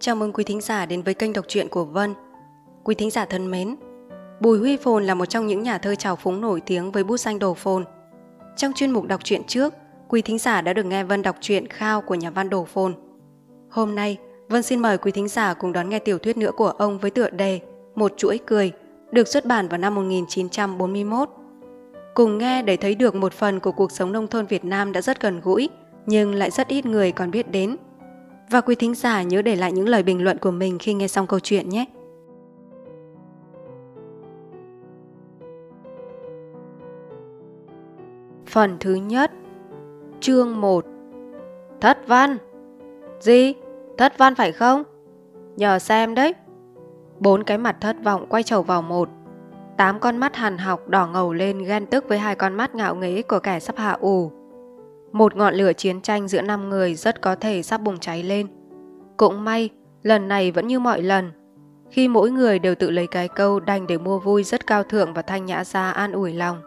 Chào mừng quý thính giả đến với kênh đọc truyện của Vân. Quý thính giả thân mến, Bùi Huy Phồn là một trong những nhà thơ trào phúng nổi tiếng với bút danh Đồ Phồn. Trong chuyên mục đọc truyện trước, quý thính giả đã được nghe Vân đọc truyện Khao của nhà văn Đồ Phồn. Hôm nay, Vân xin mời quý thính giả cùng đón nghe tiểu thuyết nữa của ông với tựa đề Một chuỗi cười, được xuất bản vào năm 1941. Cùng nghe để thấy được một phần của cuộc sống nông thôn Việt Nam đã rất gần gũi, nhưng lại rất ít người còn biết đến – và quý thính giả nhớ để lại những lời bình luận của mình khi nghe xong câu chuyện nhé. Phần thứ nhất Chương 1 Thất văn Gì? Thất văn phải không? Nhờ xem đấy Bốn cái mặt thất vọng quay trầu vào một Tám con mắt hàn học đỏ ngầu lên ghen tức với hai con mắt ngạo nghễ của kẻ sắp hạ ù một ngọn lửa chiến tranh giữa năm người rất có thể sắp bùng cháy lên. Cũng may, lần này vẫn như mọi lần. Khi mỗi người đều tự lấy cái câu đành để mua vui rất cao thượng và thanh nhã ra an ủi lòng,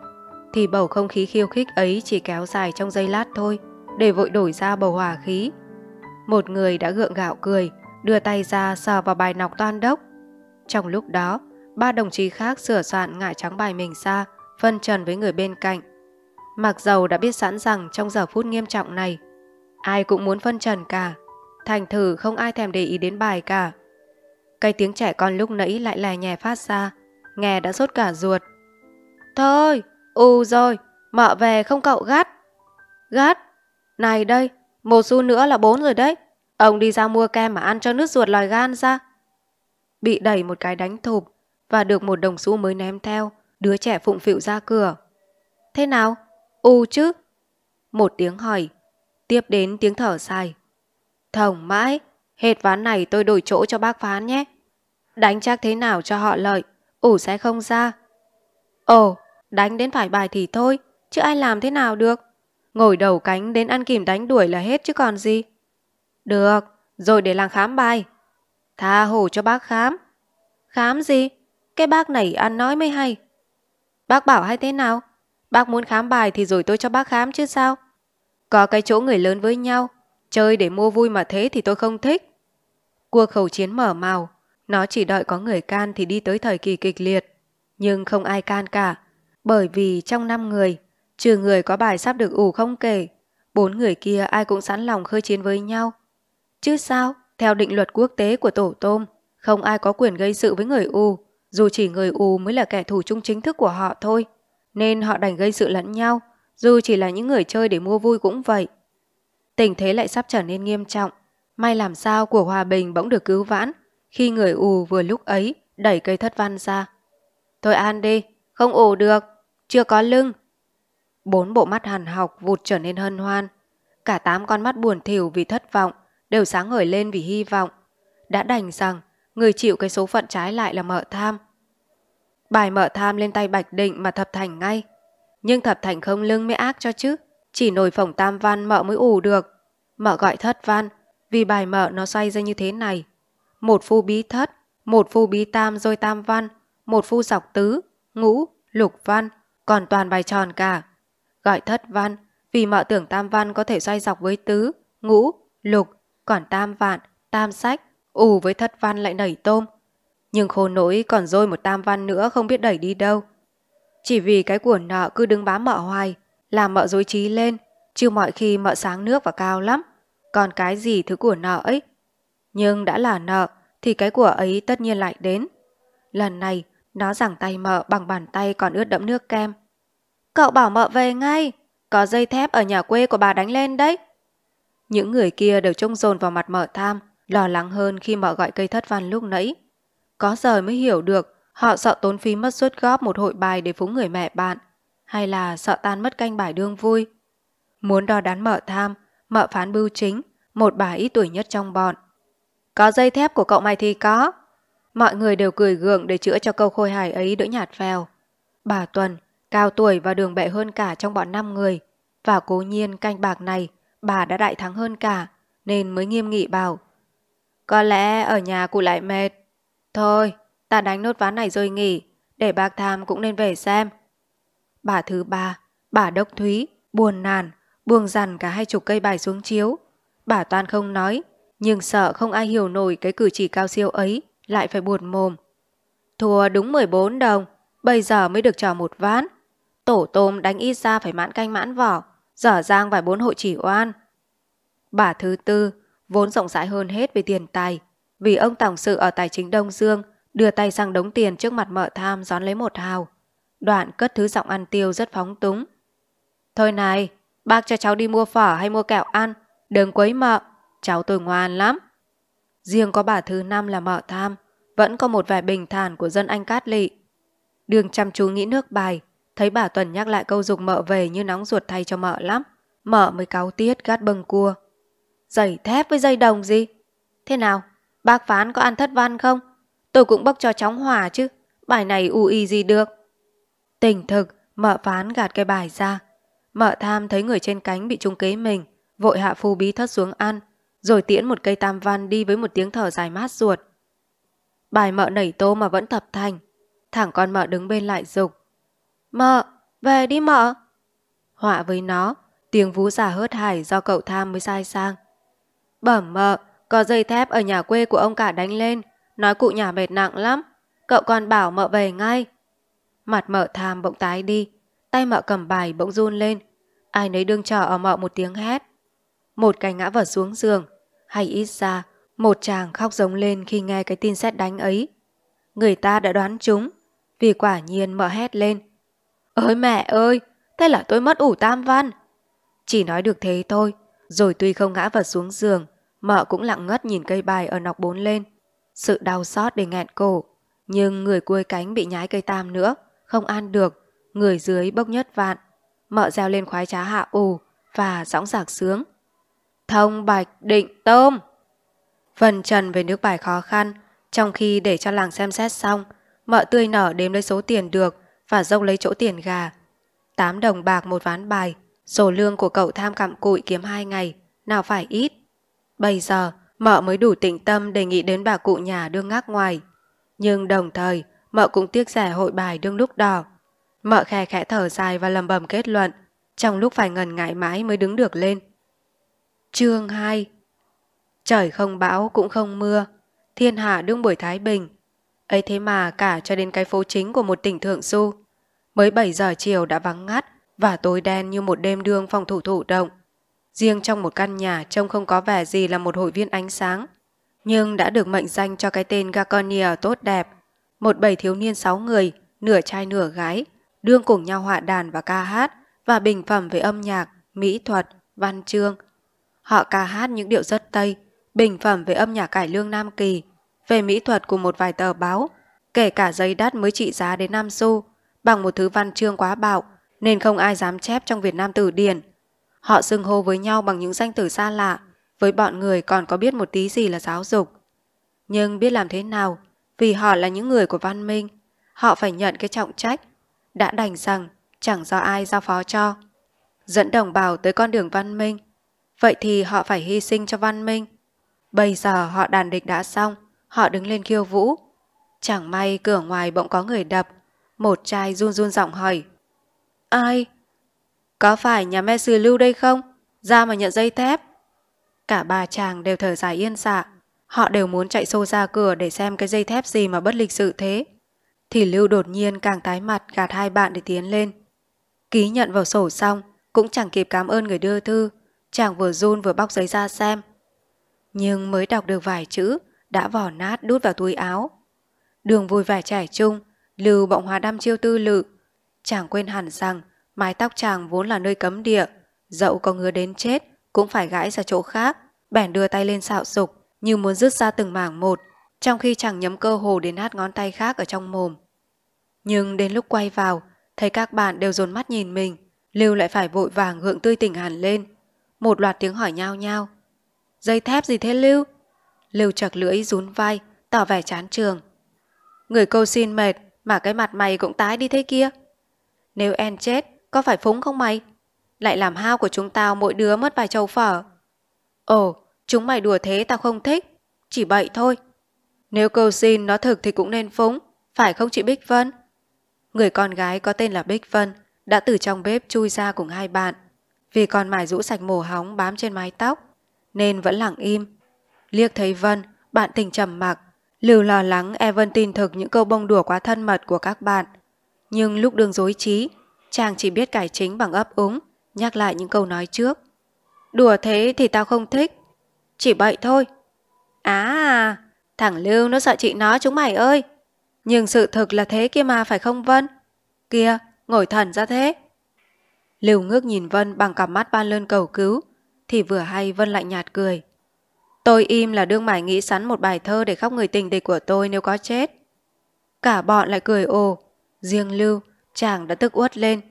thì bầu không khí khiêu khích ấy chỉ kéo dài trong giây lát thôi, để vội đổi ra bầu hòa khí. Một người đã gượng gạo cười, đưa tay ra sờ vào bài nọc toan đốc. Trong lúc đó, ba đồng chí khác sửa soạn ngải trắng bài mình ra, phân trần với người bên cạnh Mặc dầu đã biết sẵn rằng trong giờ phút nghiêm trọng này, ai cũng muốn phân trần cả. Thành thử không ai thèm để ý đến bài cả. Cái tiếng trẻ con lúc nãy lại lè nhè phát ra, nghe đã sốt cả ruột. Thôi, ù rồi, mợ về không cậu gắt. Gắt, này đây, một xu nữa là bốn rồi đấy. Ông đi ra mua kem mà ăn cho nước ruột lòi gan ra. Bị đẩy một cái đánh thụp và được một đồng xu mới ném theo, đứa trẻ phụng phịu ra cửa. Thế nào? U chứ? Một tiếng hỏi, tiếp đến tiếng thở dài. Thổng mãi, hết ván này tôi đổi chỗ cho bác phán nhé. Đánh chắc thế nào cho họ lợi, ủ sẽ không ra. Ồ, đánh đến phải bài thì thôi, chứ ai làm thế nào được. Ngồi đầu cánh đến ăn kìm đánh đuổi là hết chứ còn gì. Được, rồi để làm khám bài. Tha hồ cho bác khám. Khám gì? Cái bác này ăn nói mới hay. Bác bảo hay thế nào? Bác muốn khám bài thì rồi tôi cho bác khám chứ sao? Có cái chỗ người lớn với nhau, chơi để mua vui mà thế thì tôi không thích. Cuộc khẩu chiến mở màu, nó chỉ đợi có người can thì đi tới thời kỳ kịch liệt. Nhưng không ai can cả, bởi vì trong năm người, trừ người có bài sắp được ủ không kể, bốn người kia ai cũng sẵn lòng khơi chiến với nhau. Chứ sao, theo định luật quốc tế của tổ tôm, không ai có quyền gây sự với người U, dù chỉ người U mới là kẻ thù chung chính thức của họ thôi nên họ đành gây sự lẫn nhau, dù chỉ là những người chơi để mua vui cũng vậy. Tình thế lại sắp trở nên nghiêm trọng, may làm sao của hòa bình bỗng được cứu vãn khi người ù vừa lúc ấy đẩy cây thất văn ra. Thôi an đi, không ù được, chưa có lưng. Bốn bộ mắt hàn học vụt trở nên hân hoan. Cả tám con mắt buồn thiểu vì thất vọng đều sáng ngời lên vì hy vọng. Đã đành rằng người chịu cái số phận trái lại là mợ tham Bài mở tham lên tay Bạch Định mà Thập Thành ngay. Nhưng Thập Thành không lưng mới ác cho chứ. Chỉ nổi phỏng tam văn mợ mới ủ được. Mợ gọi thất văn. Vì bài mợ nó xoay ra như thế này. Một phu bí thất, một phu bí tam rồi tam văn, một phu dọc tứ, ngũ, lục văn, còn toàn bài tròn cả. Gọi thất văn, vì mợ tưởng tam văn có thể xoay dọc với tứ, ngũ, lục, còn tam vạn, tam sách, ủ với thất văn lại đẩy tôm nhưng khô nỗi còn rơi một tam văn nữa không biết đẩy đi đâu. Chỉ vì cái của nợ cứ đứng bám mợ hoài, làm mợ dối trí lên, chứ mọi khi mợ sáng nước và cao lắm, còn cái gì thứ của nợ ấy. Nhưng đã là nợ thì cái của ấy tất nhiên lại đến. Lần này, nó giằng tay mợ bằng bàn tay còn ướt đẫm nước kem. Cậu bảo mợ về ngay, có dây thép ở nhà quê của bà đánh lên đấy. Những người kia đều trông dồn vào mặt mợ tham, lo lắng hơn khi mợ gọi cây thất văn lúc nãy. Có giờ mới hiểu được họ sợ tốn phí mất suất góp một hội bài để phúng người mẹ bạn hay là sợ tan mất canh bài đương vui. Muốn đo đắn mợ tham, mợ phán bưu chính, một bà ít tuổi nhất trong bọn. Có dây thép của cậu mày thì có. Mọi người đều cười gượng để chữa cho câu khôi hài ấy đỡ nhạt phèo. Bà Tuần, cao tuổi và đường bệ hơn cả trong bọn năm người. Và cố nhiên canh bạc này, bà đã đại thắng hơn cả, nên mới nghiêm nghị bảo. Có lẽ ở nhà cụ lại mệt, Thôi, ta đánh nốt ván này rồi nghỉ, để bác tham cũng nên về xem. Bà thứ ba, bà đốc thúy, buồn nàn, buông dằn cả hai chục cây bài xuống chiếu. Bà toàn không nói, nhưng sợ không ai hiểu nổi cái cử chỉ cao siêu ấy, lại phải buồn mồm. Thua đúng 14 đồng, bây giờ mới được trò một ván. Tổ tôm đánh ít ra phải mãn canh mãn vỏ, dở dang vài bốn hội chỉ oan. Bà thứ tư, vốn rộng rãi hơn hết về tiền tài, vì ông tổng sự ở tài chính Đông Dương đưa tay sang đống tiền trước mặt mợ tham gión lấy một hào. Đoạn cất thứ giọng ăn tiêu rất phóng túng. Thôi này, bác cho cháu đi mua phở hay mua kẹo ăn, đừng quấy mợ, cháu tôi ngoan lắm. Riêng có bà thứ năm là mợ tham, vẫn có một vài bình thản của dân anh Cát Lị. Đường chăm chú nghĩ nước bài, thấy bà Tuần nhắc lại câu dục mợ về như nóng ruột thay cho mợ lắm. Mợ mới cáu tiết gắt bâng cua. Giày thép với dây đồng gì? Thế nào, Bác phán có ăn thất văn không? Tôi cũng bốc cho chóng hòa chứ. Bài này u y gì được. Tỉnh thực, mợ phán gạt cái bài ra. Mợ tham thấy người trên cánh bị trung kế mình, vội hạ phu bí thất xuống ăn, rồi tiễn một cây tam văn đi với một tiếng thở dài mát ruột. Bài mợ nảy tô mà vẫn tập thành. Thẳng con mợ đứng bên lại dục Mợ, về đi mợ. Họa với nó, tiếng vú giả hớt hải do cậu tham mới sai sang. Bẩm mợ, có dây thép ở nhà quê của ông cả đánh lên, nói cụ nhà mệt nặng lắm. Cậu còn bảo mợ về ngay. Mặt mợ tham bỗng tái đi, tay mợ cầm bài bỗng run lên. Ai nấy đương trò ở mợ một tiếng hét. Một cái ngã vật xuống giường, hay ít ra, một chàng khóc giống lên khi nghe cái tin xét đánh ấy. Người ta đã đoán chúng, vì quả nhiên mợ hét lên. ơi mẹ ơi, thế là tôi mất ủ tam văn. Chỉ nói được thế thôi, rồi tuy không ngã vật xuống giường, Mợ cũng lặng ngất nhìn cây bài ở nọc bốn lên. Sự đau xót để nghẹn cổ. Nhưng người cuối cánh bị nhái cây tam nữa. Không ăn được. Người dưới bốc nhất vạn. Mợ reo lên khoái trá hạ ù và sóng sạc sướng. Thông bạch định tôm. Phần trần về nước bài khó khăn. Trong khi để cho làng xem xét xong, mợ tươi nở đếm lấy số tiền được và dông lấy chỗ tiền gà. tám đồng bạc một ván bài, sổ lương của cậu tham cặm cụi kiếm hai ngày, nào phải ít. Bây giờ, mợ mới đủ tỉnh tâm đề nghị đến bà cụ nhà đương ngác ngoài. Nhưng đồng thời, mợ cũng tiếc rẻ hội bài đương lúc đỏ. Mợ khẽ khẽ thở dài và lầm bầm kết luận, trong lúc phải ngần ngại mãi mới đứng được lên. Chương 2 Trời không bão cũng không mưa, thiên hạ đương buổi Thái Bình. ấy thế mà cả cho đến cái phố chính của một tỉnh Thượng Du, mới 7 giờ chiều đã vắng ngắt và tối đen như một đêm đương phòng thủ thủ động. Riêng trong một căn nhà trông không có vẻ gì là một hội viên ánh sáng, nhưng đã được mệnh danh cho cái tên Gaconia tốt đẹp. Một bầy thiếu niên sáu người, nửa trai nửa gái, đương cùng nhau họa đàn và ca hát và bình phẩm về âm nhạc, mỹ thuật, văn chương. Họ ca hát những điệu rất Tây, bình phẩm về âm nhạc cải lương Nam Kỳ, về mỹ thuật của một vài tờ báo, kể cả giấy đắt mới trị giá đến 5 xu, bằng một thứ văn chương quá bạo, nên không ai dám chép trong Việt Nam từ điển Họ xưng hô với nhau bằng những danh từ xa lạ, với bọn người còn có biết một tí gì là giáo dục. Nhưng biết làm thế nào, vì họ là những người của văn minh, họ phải nhận cái trọng trách, đã đành rằng chẳng do ai giao phó cho. Dẫn đồng bào tới con đường văn minh, vậy thì họ phải hy sinh cho văn minh. Bây giờ họ đàn địch đã xong, họ đứng lên khiêu vũ. Chẳng may cửa ngoài bỗng có người đập, một trai run run giọng hỏi. Ai? Có phải nhà me sư lưu đây không? Ra mà nhận dây thép. Cả ba chàng đều thở dài yên xạ. Họ đều muốn chạy xô ra cửa để xem cái dây thép gì mà bất lịch sự thế. Thì Lưu đột nhiên càng tái mặt gạt hai bạn để tiến lên. Ký nhận vào sổ xong, cũng chẳng kịp cảm ơn người đưa thư. Chàng vừa run vừa bóc giấy ra xem. Nhưng mới đọc được vài chữ, đã vỏ nát đút vào túi áo. Đường vui vẻ trải trung Lưu bỗng hóa đăm chiêu tư lự. Chàng quên hẳn rằng mái tóc chàng vốn là nơi cấm địa, dậu có ngứa đến chết cũng phải gãi ra chỗ khác, bèn đưa tay lên xạo sục như muốn rứt ra từng mảng một, trong khi chàng nhấm cơ hồ đến hát ngón tay khác ở trong mồm. Nhưng đến lúc quay vào, thấy các bạn đều dồn mắt nhìn mình, Lưu lại phải vội vàng gượng tươi tỉnh hẳn lên. Một loạt tiếng hỏi nhao nhao. Dây thép gì thế Lưu? Lưu chặt lưỡi rún vai, tỏ vẻ chán trường. Người câu xin mệt mà cái mặt mày cũng tái đi thế kia. Nếu en chết, có phải phúng không mày? Lại làm hao của chúng tao mỗi đứa mất vài châu phở. Ồ, chúng mày đùa thế tao không thích. Chỉ bậy thôi. Nếu cầu xin nó thực thì cũng nên phúng. Phải không chị Bích Vân? Người con gái có tên là Bích Vân đã từ trong bếp chui ra cùng hai bạn. Vì còn mải rũ sạch mồ hóng bám trên mái tóc nên vẫn lặng im. Liếc thấy Vân, bạn tình trầm mặc. Lưu lo lắng Evan tin thực những câu bông đùa quá thân mật của các bạn. Nhưng lúc đường dối trí, Chàng chỉ biết cải chính bằng ấp úng, nhắc lại những câu nói trước. Đùa thế thì tao không thích. Chỉ bậy thôi. À, thằng Lưu nó sợ chị nó chúng mày ơi. Nhưng sự thực là thế kia mà phải không Vân? Kìa, ngồi thần ra thế. Lưu ngước nhìn Vân bằng cặp mắt ban lơn cầu cứu, thì vừa hay Vân lạnh nhạt cười. Tôi im là đương mải nghĩ sẵn một bài thơ để khóc người tình địch của tôi nếu có chết. Cả bọn lại cười ồ, riêng Lưu Chàng đã tức uất lên.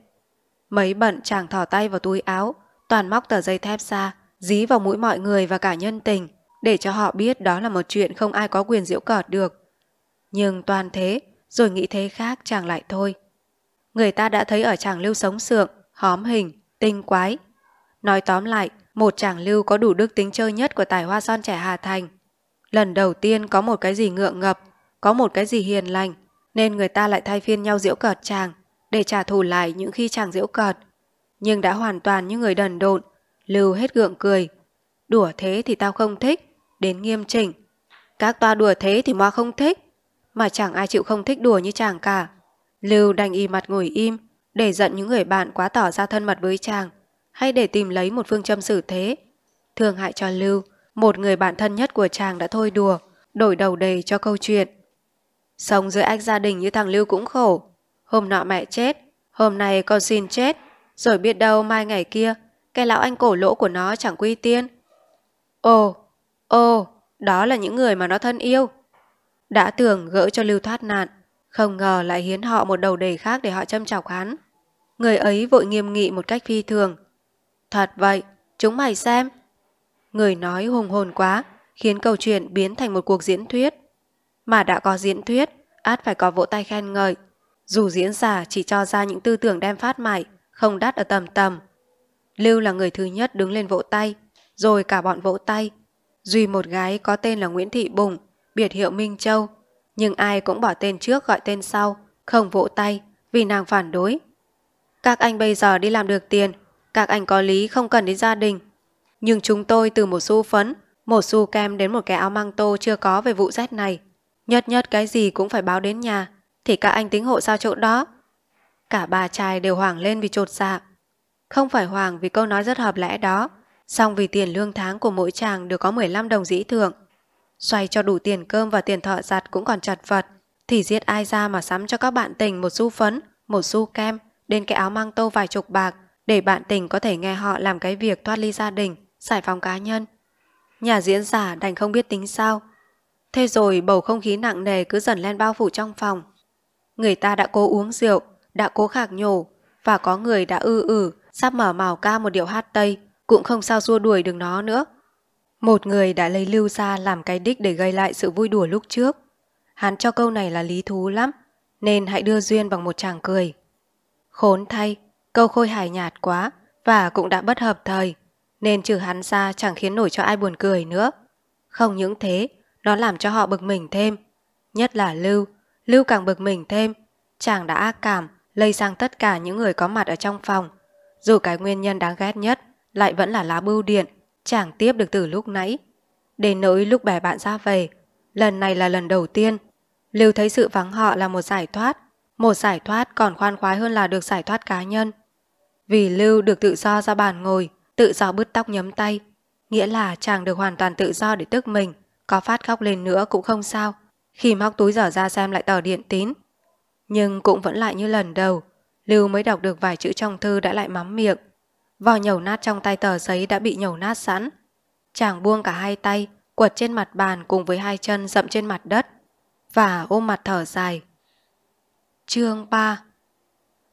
Mấy bận chàng thò tay vào túi áo, toàn móc tờ dây thép ra, dí vào mũi mọi người và cả nhân tình, để cho họ biết đó là một chuyện không ai có quyền diễu cợt được. Nhưng toàn thế, rồi nghĩ thế khác chàng lại thôi. Người ta đã thấy ở chàng lưu sống sượng, hóm hình, tinh quái. Nói tóm lại, một chàng lưu có đủ đức tính chơi nhất của tài hoa son trẻ Hà Thành. Lần đầu tiên có một cái gì ngượng ngập, có một cái gì hiền lành, nên người ta lại thay phiên nhau diễu cợt chàng để trả thù lại những khi chàng giễu cợt, nhưng đã hoàn toàn như người đần độn, lưu hết gượng cười. Đùa thế thì tao không thích, đến nghiêm chỉnh. Các toa đùa thế thì moa không thích, mà chẳng ai chịu không thích đùa như chàng cả. Lưu đành y mặt ngồi im, để giận những người bạn quá tỏ ra thân mật với chàng, hay để tìm lấy một phương châm xử thế. Thương hại cho Lưu, một người bạn thân nhất của chàng đã thôi đùa, đổi đầu đề cho câu chuyện. Sống dưới ách gia đình như thằng Lưu cũng khổ, Hôm nọ mẹ chết, hôm nay con xin chết, rồi biết đâu mai ngày kia, cái lão anh cổ lỗ của nó chẳng quy tiên. Ồ, ồ, đó là những người mà nó thân yêu. Đã tưởng gỡ cho lưu thoát nạn, không ngờ lại hiến họ một đầu đề khác để họ châm chọc hắn. Người ấy vội nghiêm nghị một cách phi thường. Thật vậy, chúng mày xem. Người nói hùng hồn quá, khiến câu chuyện biến thành một cuộc diễn thuyết. Mà đã có diễn thuyết, át phải có vỗ tay khen ngợi. Dù diễn giả chỉ cho ra những tư tưởng đem phát mại, không đắt ở tầm tầm. Lưu là người thứ nhất đứng lên vỗ tay, rồi cả bọn vỗ tay. Duy một gái có tên là Nguyễn Thị Bùng, biệt hiệu Minh Châu, nhưng ai cũng bỏ tên trước gọi tên sau, không vỗ tay vì nàng phản đối. Các anh bây giờ đi làm được tiền, các anh có lý không cần đến gia đình. Nhưng chúng tôi từ một xu phấn, một xu kem đến một cái áo mang tô chưa có về vụ rét này. Nhất nhất cái gì cũng phải báo đến nhà thì các anh tính hộ sao chỗ đó. Cả bà trai đều hoảng lên vì trột dạ. Không phải hoàng vì câu nói rất hợp lẽ đó, song vì tiền lương tháng của mỗi chàng đều có 15 đồng dĩ thường Xoay cho đủ tiền cơm và tiền thợ giặt cũng còn chật vật, thì giết ai ra mà sắm cho các bạn tình một xu phấn, một xu kem, đến cái áo mang tô vài chục bạc, để bạn tình có thể nghe họ làm cái việc thoát ly gia đình, giải phóng cá nhân. Nhà diễn giả đành không biết tính sao. Thế rồi bầu không khí nặng nề cứ dần len bao phủ trong phòng. Người ta đã cố uống rượu, đã cố khạc nhổ, và có người đã ư ử, sắp mở mào ca một điệu hát Tây, cũng không sao xua đuổi được nó nữa. Một người đã lấy lưu ra làm cái đích để gây lại sự vui đùa lúc trước. Hắn cho câu này là lý thú lắm, nên hãy đưa duyên bằng một chàng cười. Khốn thay, câu khôi hài nhạt quá và cũng đã bất hợp thời, nên trừ hắn ra chẳng khiến nổi cho ai buồn cười nữa. Không những thế, nó làm cho họ bực mình thêm, nhất là Lưu, Lưu càng bực mình thêm, chàng đã ác cảm, lây sang tất cả những người có mặt ở trong phòng. Dù cái nguyên nhân đáng ghét nhất lại vẫn là lá bưu điện, chàng tiếp được từ lúc nãy. Đến nỗi lúc bè bạn ra về, lần này là lần đầu tiên. Lưu thấy sự vắng họ là một giải thoát, một giải thoát còn khoan khoái hơn là được giải thoát cá nhân. Vì Lưu được tự do ra bàn ngồi, tự do bứt tóc nhấm tay, nghĩa là chàng được hoàn toàn tự do để tức mình, có phát khóc lên nữa cũng không sao. Khi móc túi dở ra xem lại tờ điện tín. Nhưng cũng vẫn lại như lần đầu, Lưu mới đọc được vài chữ trong thư đã lại mắm miệng. Vò nhầu nát trong tay tờ giấy đã bị nhầu nát sẵn. Chàng buông cả hai tay, quật trên mặt bàn cùng với hai chân dậm trên mặt đất và ôm mặt thở dài. Chương 3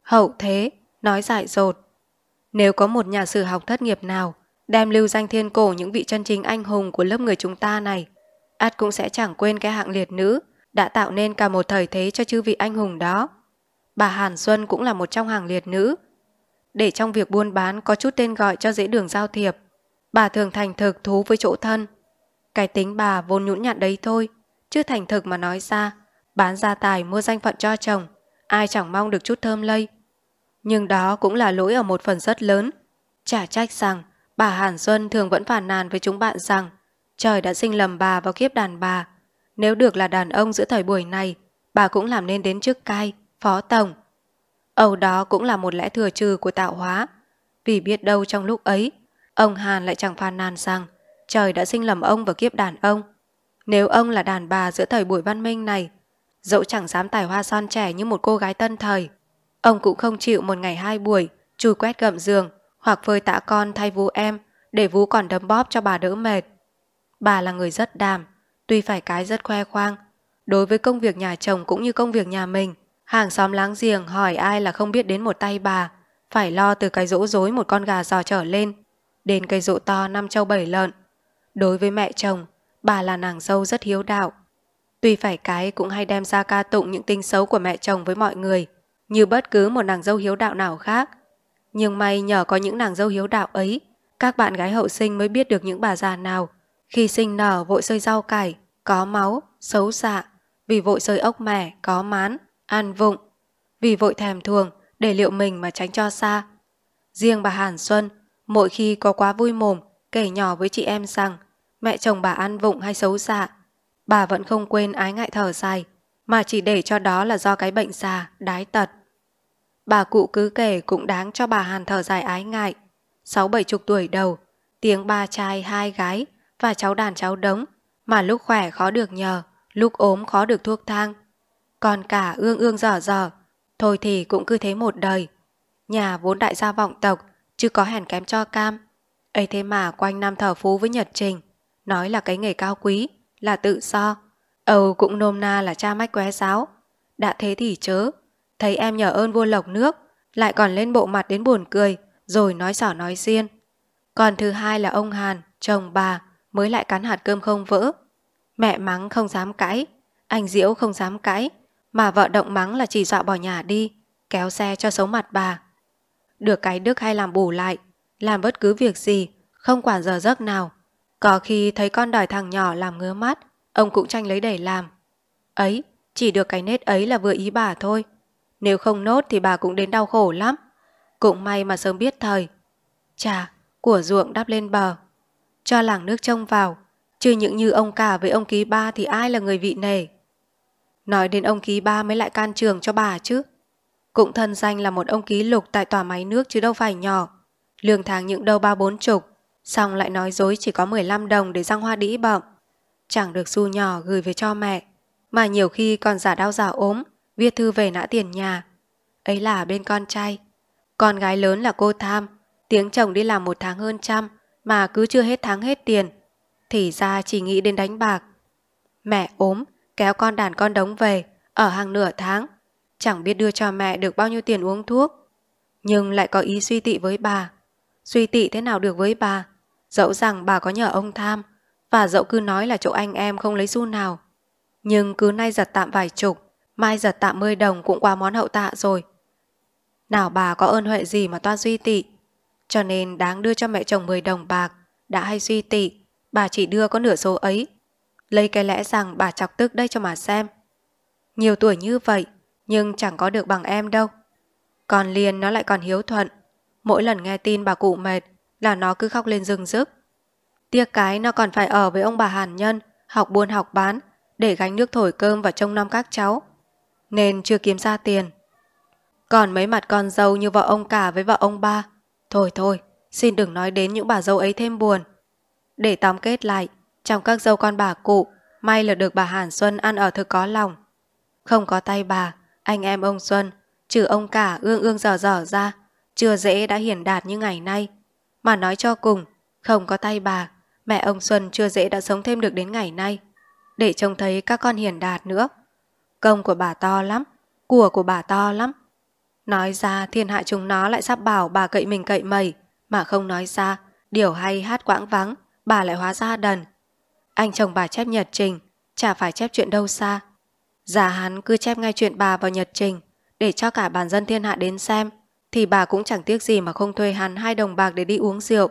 Hậu thế, nói dại dột. Nếu có một nhà sử học thất nghiệp nào đem lưu danh thiên cổ những vị chân chính anh hùng của lớp người chúng ta này át cũng sẽ chẳng quên cái hạng liệt nữ đã tạo nên cả một thời thế cho chư vị anh hùng đó. Bà Hàn Xuân cũng là một trong hàng liệt nữ. Để trong việc buôn bán có chút tên gọi cho dễ đường giao thiệp, bà thường thành thực thú với chỗ thân. Cái tính bà vốn nhũn nhặn đấy thôi, chứ thành thực mà nói ra, bán gia tài mua danh phận cho chồng, ai chẳng mong được chút thơm lây. Nhưng đó cũng là lỗi ở một phần rất lớn. Chả trách rằng bà Hàn Xuân thường vẫn phản nàn với chúng bạn rằng Trời đã sinh lầm bà vào kiếp đàn bà. Nếu được là đàn ông giữa thời buổi này, bà cũng làm nên đến chức cai, phó tổng. Âu đó cũng là một lẽ thừa trừ của tạo hóa. Vì biết đâu trong lúc ấy, ông Hàn lại chẳng phàn nàn rằng trời đã sinh lầm ông vào kiếp đàn ông. Nếu ông là đàn bà giữa thời buổi văn minh này, dẫu chẳng dám tài hoa son trẻ như một cô gái tân thời, ông cũng không chịu một ngày hai buổi chùi quét gậm giường hoặc phơi tạ con thay vú em để vú còn đấm bóp cho bà đỡ mệt. Bà là người rất đàm, tuy phải cái rất khoe khoang. Đối với công việc nhà chồng cũng như công việc nhà mình, hàng xóm láng giềng hỏi ai là không biết đến một tay bà, phải lo từ cái rỗ rối một con gà giò trở lên, đến cây rỗ to năm châu bảy lợn. Đối với mẹ chồng, bà là nàng dâu rất hiếu đạo. Tuy phải cái cũng hay đem ra ca tụng những tinh xấu của mẹ chồng với mọi người, như bất cứ một nàng dâu hiếu đạo nào khác. Nhưng may nhờ có những nàng dâu hiếu đạo ấy, các bạn gái hậu sinh mới biết được những bà già nào khi sinh nở vội sơi rau cải, có máu, xấu xạ, vì vội sơi ốc mẻ, có mán, ăn vụng, vì vội thèm thường, để liệu mình mà tránh cho xa. Riêng bà Hàn Xuân, mỗi khi có quá vui mồm, kể nhỏ với chị em rằng mẹ chồng bà ăn vụng hay xấu xạ, bà vẫn không quên ái ngại thở dài, mà chỉ để cho đó là do cái bệnh già, đái tật. Bà cụ cứ kể cũng đáng cho bà Hàn thở dài ái ngại. Sáu bảy chục tuổi đầu, tiếng ba trai hai gái – và cháu đàn cháu đống, mà lúc khỏe khó được nhờ, lúc ốm khó được thuốc thang. Còn cả ương ương dở dở, thôi thì cũng cứ thế một đời. Nhà vốn đại gia vọng tộc, chứ có hèn kém cho cam. ấy thế mà quanh năm thờ phú với Nhật Trình, nói là cái nghề cao quý, là tự so. Âu cũng nôm na là cha mách qué giáo, Đã thế thì chớ, thấy em nhờ ơn vua lộc nước, lại còn lên bộ mặt đến buồn cười, rồi nói xỏ nói xiên. Còn thứ hai là ông Hàn, chồng bà, mới lại cắn hạt cơm không vỡ. Mẹ mắng không dám cãi, anh Diễu không dám cãi, mà vợ động mắng là chỉ dọa bỏ nhà đi, kéo xe cho xấu mặt bà. Được cái đức hay làm bù lại, làm bất cứ việc gì, không quản giờ giấc nào. Có khi thấy con đòi thằng nhỏ làm ngứa mắt, ông cũng tranh lấy để làm. Ấy, chỉ được cái nết ấy là vừa ý bà thôi. Nếu không nốt thì bà cũng đến đau khổ lắm. Cũng may mà sớm biết thời. Chà, của ruộng đắp lên bờ cho làng nước trông vào. Chứ những như ông cả với ông ký ba thì ai là người vị nề? Nói đến ông ký ba mới lại can trường cho bà chứ. Cũng thân danh là một ông ký lục tại tòa máy nước chứ đâu phải nhỏ. Lương tháng những đâu ba bốn chục, xong lại nói dối chỉ có 15 đồng để răng hoa đĩ bậm. Chẳng được xu nhỏ gửi về cho mẹ, mà nhiều khi còn giả đau giả ốm, viết thư về nã tiền nhà. Ấy là bên con trai. Con gái lớn là cô Tham, tiếng chồng đi làm một tháng hơn trăm, mà cứ chưa hết tháng hết tiền. Thì ra chỉ nghĩ đến đánh bạc. Mẹ ốm, kéo con đàn con đống về, ở hàng nửa tháng. Chẳng biết đưa cho mẹ được bao nhiêu tiền uống thuốc. Nhưng lại có ý suy tị với bà. Suy tị thế nào được với bà? Dẫu rằng bà có nhờ ông tham, và dẫu cứ nói là chỗ anh em không lấy xu nào. Nhưng cứ nay giật tạm vài chục, mai giật tạm mươi đồng cũng qua món hậu tạ rồi. Nào bà có ơn huệ gì mà toan suy tị. Cho nên đáng đưa cho mẹ chồng 10 đồng bạc, đã hay suy tị, bà chỉ đưa có nửa số ấy. Lấy cái lẽ rằng bà chọc tức đây cho mà xem. Nhiều tuổi như vậy, nhưng chẳng có được bằng em đâu. Còn liền nó lại còn hiếu thuận. Mỗi lần nghe tin bà cụ mệt là nó cứ khóc lên rừng rức. Tiếc cái nó còn phải ở với ông bà Hàn Nhân, học buôn học bán, để gánh nước thổi cơm và trông nom các cháu. Nên chưa kiếm ra tiền. Còn mấy mặt con dâu như vợ ông cả với vợ ông ba Thôi thôi, xin đừng nói đến những bà dâu ấy thêm buồn. Để tóm kết lại, trong các dâu con bà cụ, may là được bà Hàn Xuân ăn ở thực có lòng. Không có tay bà, anh em ông Xuân, trừ ông cả ương ương dở dở ra, chưa dễ đã hiển đạt như ngày nay. Mà nói cho cùng, không có tay bà, mẹ ông Xuân chưa dễ đã sống thêm được đến ngày nay. Để trông thấy các con hiển đạt nữa. Công của bà to lắm, của của bà to lắm. Nói ra thiên hạ chúng nó lại sắp bảo bà cậy mình cậy mẩy, mà không nói ra, điều hay hát quãng vắng, bà lại hóa ra đần. Anh chồng bà chép nhật trình, chả phải chép chuyện đâu xa. Già hắn cứ chép ngay chuyện bà vào nhật trình, để cho cả bản dân thiên hạ đến xem, thì bà cũng chẳng tiếc gì mà không thuê hắn hai đồng bạc để đi uống rượu.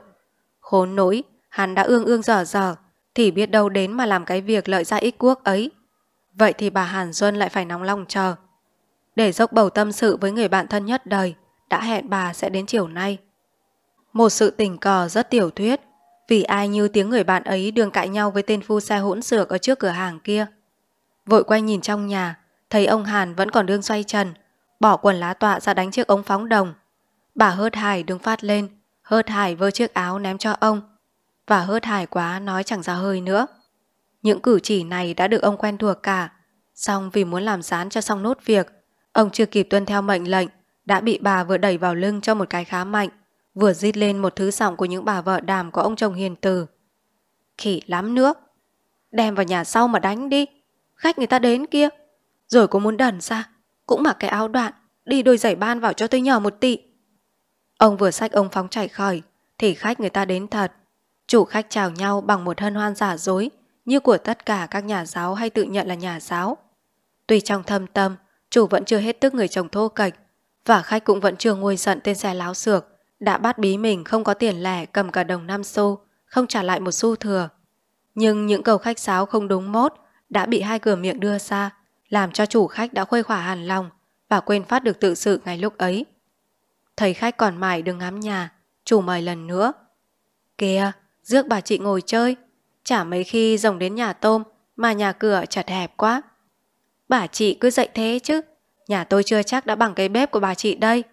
Khốn nỗi, hắn đã ương ương dở dở, thì biết đâu đến mà làm cái việc lợi ra ích quốc ấy. Vậy thì bà Hàn Xuân lại phải nóng lòng chờ để dốc bầu tâm sự với người bạn thân nhất đời, đã hẹn bà sẽ đến chiều nay. Một sự tình cờ rất tiểu thuyết, vì ai như tiếng người bạn ấy đường cãi nhau với tên phu xe hỗn xược ở trước cửa hàng kia. Vội quay nhìn trong nhà, thấy ông Hàn vẫn còn đương xoay trần, bỏ quần lá tọa ra đánh chiếc ống phóng đồng. Bà hớt hải đứng phát lên, hớt hải vơ chiếc áo ném cho ông, và hớt hải quá nói chẳng ra hơi nữa. Những cử chỉ này đã được ông quen thuộc cả, song vì muốn làm sán cho xong nốt việc, Ông chưa kịp tuân theo mệnh lệnh, đã bị bà vừa đẩy vào lưng cho một cái khá mạnh, vừa rít lên một thứ giọng của những bà vợ đàm của ông chồng hiền từ. Khỉ lắm nước, đem vào nhà sau mà đánh đi, khách người ta đến kia. Rồi có muốn đần ra, cũng mặc cái áo đoạn, đi đôi giày ban vào cho tôi nhỏ một tị. Ông vừa sách ông phóng chạy khỏi, thì khách người ta đến thật. Chủ khách chào nhau bằng một hân hoan giả dối, như của tất cả các nhà giáo hay tự nhận là nhà giáo. tùy trong thâm tâm, chủ vẫn chưa hết tức người chồng thô kệch và khách cũng vẫn chưa nguôi giận tên xe láo xược đã bắt bí mình không có tiền lẻ cầm cả đồng năm xu không trả lại một xu thừa nhưng những cầu khách sáo không đúng mốt đã bị hai cửa miệng đưa ra làm cho chủ khách đã khuây khỏa hàn lòng và quên phát được tự sự ngay lúc ấy thấy khách còn mải đừng ngắm nhà chủ mời lần nữa kìa rước bà chị ngồi chơi chả mấy khi rồng đến nhà tôm mà nhà cửa chặt hẹp quá Bà chị cứ dạy thế chứ, nhà tôi chưa chắc đã bằng cái bếp của bà chị đây.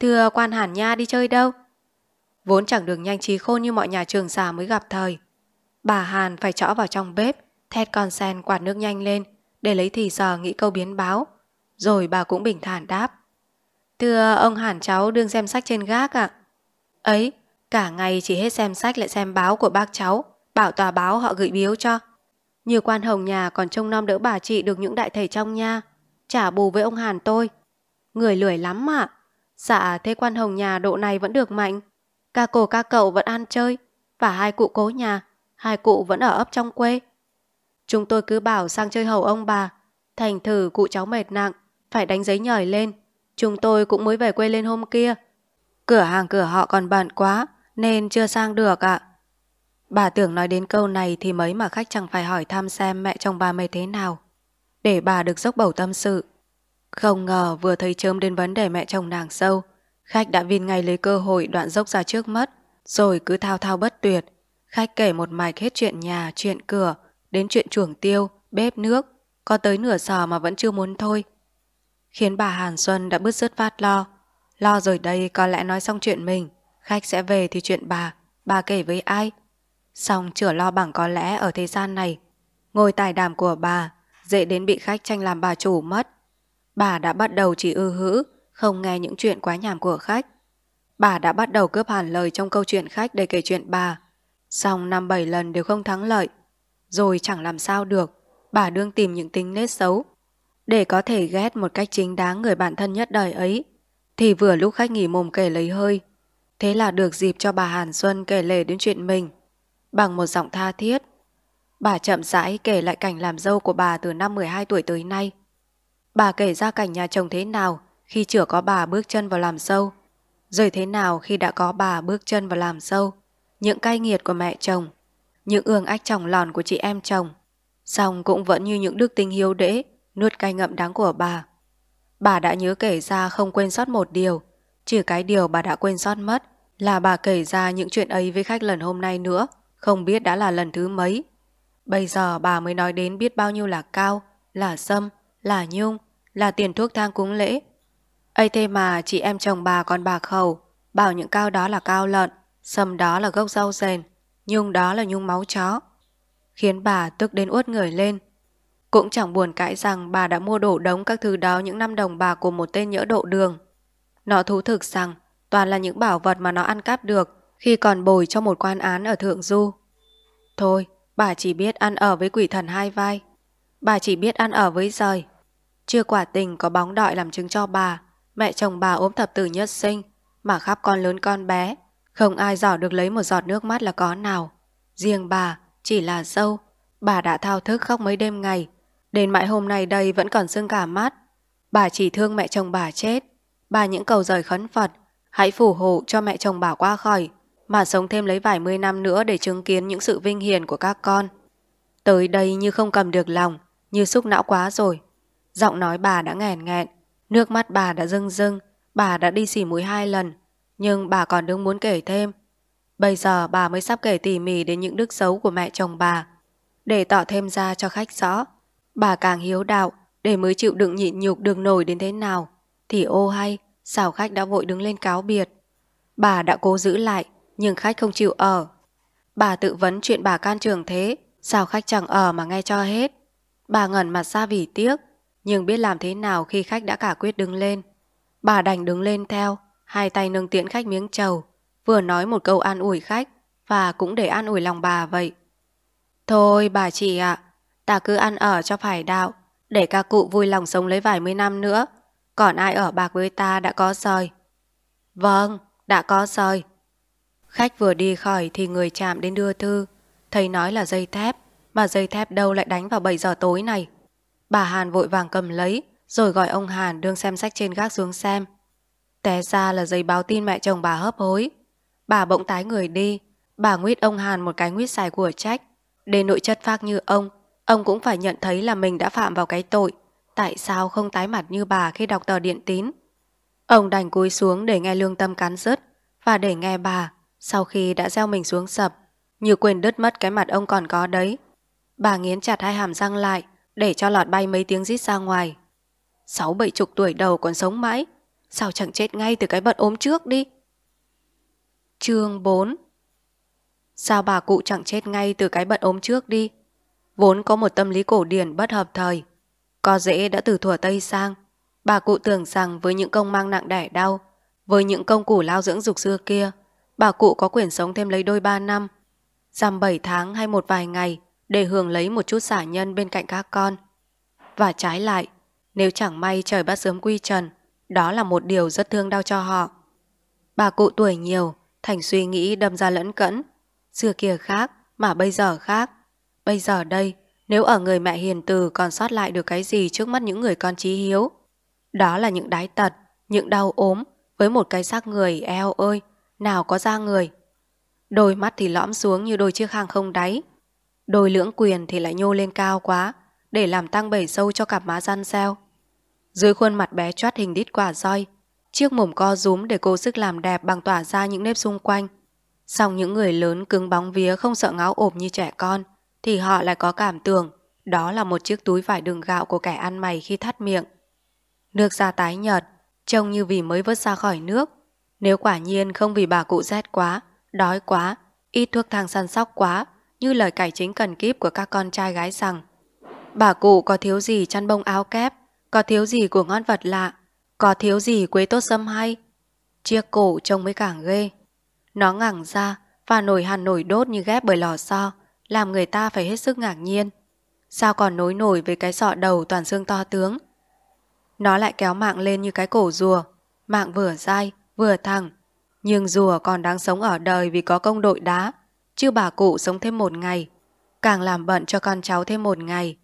Thưa quan hàn nha đi chơi đâu? Vốn chẳng đường nhanh trí khôn như mọi nhà trường già mới gặp thời. Bà Hàn phải trõ vào trong bếp, thét con sen quạt nước nhanh lên để lấy thì giờ nghĩ câu biến báo. Rồi bà cũng bình thản đáp. Thưa ông Hàn cháu đương xem sách trên gác ạ. À. Ấy, cả ngày chỉ hết xem sách lại xem báo của bác cháu, bảo tòa báo họ gửi biếu cho. Như quan hồng nhà còn trông nom đỡ bà chị được những đại thầy trong nha. Trả bù với ông Hàn tôi. Người lười lắm mà. Dạ thế quan hồng nhà độ này vẫn được mạnh. Ca cổ ca cậu vẫn ăn chơi. Và hai cụ cố nhà. Hai cụ vẫn ở ấp trong quê. Chúng tôi cứ bảo sang chơi hầu ông bà. Thành thử cụ cháu mệt nặng. Phải đánh giấy nhỏi lên. Chúng tôi cũng mới về quê lên hôm kia. Cửa hàng cửa họ còn bận quá. Nên chưa sang được ạ. À. Bà tưởng nói đến câu này thì mấy mà khách chẳng phải hỏi thăm xem mẹ chồng bà mày thế nào. Để bà được dốc bầu tâm sự. Không ngờ vừa thấy chớm đến vấn đề mẹ chồng nàng sâu. Khách đã vin ngay lấy cơ hội đoạn dốc ra trước mất. Rồi cứ thao thao bất tuyệt. Khách kể một mạch hết chuyện nhà, chuyện cửa, đến chuyện chuồng tiêu, bếp nước. Có tới nửa sò mà vẫn chưa muốn thôi. Khiến bà Hàn Xuân đã bứt rứt phát lo. Lo rồi đây có lẽ nói xong chuyện mình. Khách sẽ về thì chuyện bà. Bà kể với ai? Xong chữa lo bằng có lẽ ở thế gian này, ngôi tài đàm của bà dễ đến bị khách tranh làm bà chủ mất. Bà đã bắt đầu chỉ ư hữ, không nghe những chuyện quá nhảm của khách. Bà đã bắt đầu cướp hẳn lời trong câu chuyện khách để kể chuyện bà. Xong năm bảy lần đều không thắng lợi. Rồi chẳng làm sao được, bà đương tìm những tính nết xấu. Để có thể ghét một cách chính đáng người bạn thân nhất đời ấy, thì vừa lúc khách nghỉ mồm kể lấy hơi. Thế là được dịp cho bà Hàn Xuân kể lể đến chuyện mình bằng một giọng tha thiết. Bà chậm rãi kể lại cảnh làm dâu của bà từ năm 12 tuổi tới nay. Bà kể ra cảnh nhà chồng thế nào khi chưa có bà bước chân vào làm dâu, rồi thế nào khi đã có bà bước chân vào làm dâu, những cay nghiệt của mẹ chồng, những ương ách chồng lòn của chị em chồng, song cũng vẫn như những đức tính hiếu đễ, nuốt cay ngậm đắng của bà. Bà đã nhớ kể ra không quên sót một điều, chỉ cái điều bà đã quên sót mất là bà kể ra những chuyện ấy với khách lần hôm nay nữa. Không biết đã là lần thứ mấy. Bây giờ bà mới nói đến biết bao nhiêu là cao, là sâm, là nhung, là tiền thuốc thang cúng lễ. ấy thế mà chị em chồng bà còn bà khẩu, bảo những cao đó là cao lợn, sâm đó là gốc rau rền, nhung đó là nhung máu chó. Khiến bà tức đến uất người lên. Cũng chẳng buồn cãi rằng bà đã mua đổ đống các thứ đó những năm đồng bà của một tên nhỡ độ đường. Nó thú thực rằng toàn là những bảo vật mà nó ăn cắp được khi còn bồi cho một quan án ở Thượng Du. Thôi, bà chỉ biết ăn ở với quỷ thần hai vai. Bà chỉ biết ăn ở với rời. Chưa quả tình có bóng đọi làm chứng cho bà. Mẹ chồng bà ốm thập tử nhất sinh, mà khắp con lớn con bé. Không ai dò được lấy một giọt nước mắt là có nào. Riêng bà, chỉ là dâu. Bà đã thao thức khóc mấy đêm ngày. Đến mãi hôm nay đây vẫn còn sưng cả mắt. Bà chỉ thương mẹ chồng bà chết. Bà những cầu rời khấn Phật. Hãy phù hộ cho mẹ chồng bà qua khỏi mà sống thêm lấy vài mươi năm nữa để chứng kiến những sự vinh hiển của các con. Tới đây như không cầm được lòng, như xúc não quá rồi. Giọng nói bà đã nghẹn nghẹn, nước mắt bà đã rưng rưng, bà đã đi xỉ mũi hai lần, nhưng bà còn đứng muốn kể thêm. Bây giờ bà mới sắp kể tỉ mỉ đến những đức xấu của mẹ chồng bà. Để tỏ thêm ra cho khách rõ, bà càng hiếu đạo để mới chịu đựng nhịn nhục đường nổi đến thế nào. Thì ô hay, xảo khách đã vội đứng lên cáo biệt. Bà đã cố giữ lại, nhưng khách không chịu ở. Bà tự vấn chuyện bà can trường thế, sao khách chẳng ở mà nghe cho hết. Bà ngẩn mặt ra vì tiếc, nhưng biết làm thế nào khi khách đã cả quyết đứng lên. Bà đành đứng lên theo, hai tay nâng tiễn khách miếng trầu, vừa nói một câu an ủi khách và cũng để an ủi lòng bà vậy. Thôi bà chị ạ, à, ta cứ ăn ở cho phải đạo, để các cụ vui lòng sống lấy vài mươi năm nữa, còn ai ở bạc với ta đã có rồi Vâng, đã có rồi Khách vừa đi khỏi thì người chạm đến đưa thư. Thầy nói là dây thép, mà dây thép đâu lại đánh vào 7 giờ tối này. Bà Hàn vội vàng cầm lấy, rồi gọi ông Hàn đương xem sách trên gác xuống xem. Té ra là giấy báo tin mẹ chồng bà hấp hối. Bà bỗng tái người đi, bà nguyết ông Hàn một cái nguyết xài của trách. Để nội chất phác như ông, ông cũng phải nhận thấy là mình đã phạm vào cái tội. Tại sao không tái mặt như bà khi đọc tờ điện tín? Ông đành cúi xuống để nghe lương tâm cắn rứt và để nghe bà sau khi đã gieo mình xuống sập, như quên đứt mất cái mặt ông còn có đấy. Bà nghiến chặt hai hàm răng lại, để cho lọt bay mấy tiếng rít ra ngoài. Sáu bảy chục tuổi đầu còn sống mãi, sao chẳng chết ngay từ cái bận ốm trước đi. chương 4 Sao bà cụ chẳng chết ngay từ cái bận ốm trước đi? Vốn có một tâm lý cổ điển bất hợp thời. Có dễ đã từ thuở Tây sang. Bà cụ tưởng rằng với những công mang nặng đẻ đau, với những công củ lao dưỡng dục xưa kia, bà cụ có quyền sống thêm lấy đôi ba năm, giảm bảy tháng hay một vài ngày để hưởng lấy một chút xả nhân bên cạnh các con. Và trái lại, nếu chẳng may trời bắt sớm quy trần, đó là một điều rất thương đau cho họ. Bà cụ tuổi nhiều, thành suy nghĩ đâm ra lẫn cẫn. Xưa kia khác, mà bây giờ khác. Bây giờ đây, nếu ở người mẹ hiền từ còn sót lại được cái gì trước mắt những người con trí hiếu, đó là những đái tật, những đau ốm với một cái xác người eo ơi nào có da người. Đôi mắt thì lõm xuống như đôi chiếc hang không đáy. Đôi lưỡng quyền thì lại nhô lên cao quá để làm tăng bể sâu cho cặp má răn xeo. Dưới khuôn mặt bé choát hình đít quả roi, chiếc mồm co rúm để cô sức làm đẹp bằng tỏa ra những nếp xung quanh. Song những người lớn cứng bóng vía không sợ ngáo ộp như trẻ con thì họ lại có cảm tưởng đó là một chiếc túi vải đường gạo của kẻ ăn mày khi thắt miệng. Nước da tái nhợt, trông như vì mới vớt ra khỏi nước, nếu quả nhiên không vì bà cụ rét quá, đói quá, ít thuốc thang săn sóc quá, như lời cải chính cần kíp của các con trai gái rằng, bà cụ có thiếu gì chăn bông áo kép, có thiếu gì của ngon vật lạ, có thiếu gì quế tốt sâm hay. Chiếc cổ trông mới càng ghê. Nó ngẳng ra và nổi hàn nổi đốt như ghép bởi lò xo, làm người ta phải hết sức ngạc nhiên. Sao còn nối nổi với cái sọ đầu toàn xương to tướng? Nó lại kéo mạng lên như cái cổ rùa, mạng vừa dai, vừa thẳng. Nhưng rùa còn đáng sống ở đời vì có công đội đá, chứ bà cụ sống thêm một ngày, càng làm bận cho con cháu thêm một ngày.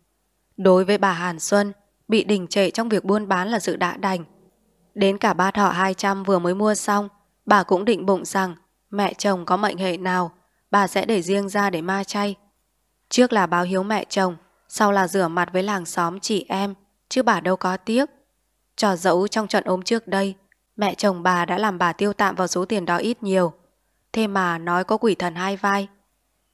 Đối với bà Hàn Xuân, bị đình trệ trong việc buôn bán là sự đã đành. Đến cả ba thọ 200 vừa mới mua xong, bà cũng định bụng rằng mẹ chồng có mệnh hệ nào, bà sẽ để riêng ra để ma chay. Trước là báo hiếu mẹ chồng, sau là rửa mặt với làng xóm chị em, chứ bà đâu có tiếc. Trò dẫu trong trận ốm trước đây, Mẹ chồng bà đã làm bà tiêu tạm vào số tiền đó ít nhiều. Thế mà nói có quỷ thần hai vai.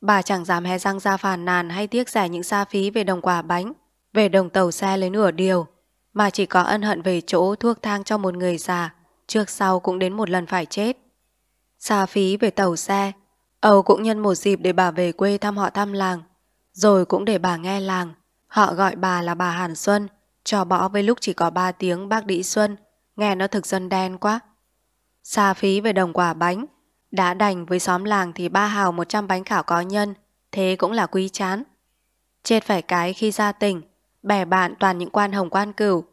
Bà chẳng dám hé răng ra phàn nàn hay tiếc rẻ những xa phí về đồng quả bánh, về đồng tàu xe lấy nửa điều, mà chỉ có ân hận về chỗ thuốc thang cho một người già, trước sau cũng đến một lần phải chết. Xa phí về tàu xe, Âu cũng nhân một dịp để bà về quê thăm họ thăm làng, rồi cũng để bà nghe làng. Họ gọi bà là bà Hàn Xuân, trò bỏ với lúc chỉ có ba tiếng bác Đĩ Xuân, nghe nó thực dân đen quá. Xa phí về đồng quả bánh, đã đành với xóm làng thì ba hào một trăm bánh khảo có nhân, thế cũng là quý chán. Chết phải cái khi ra tỉnh, bè bạn toàn những quan hồng quan cửu,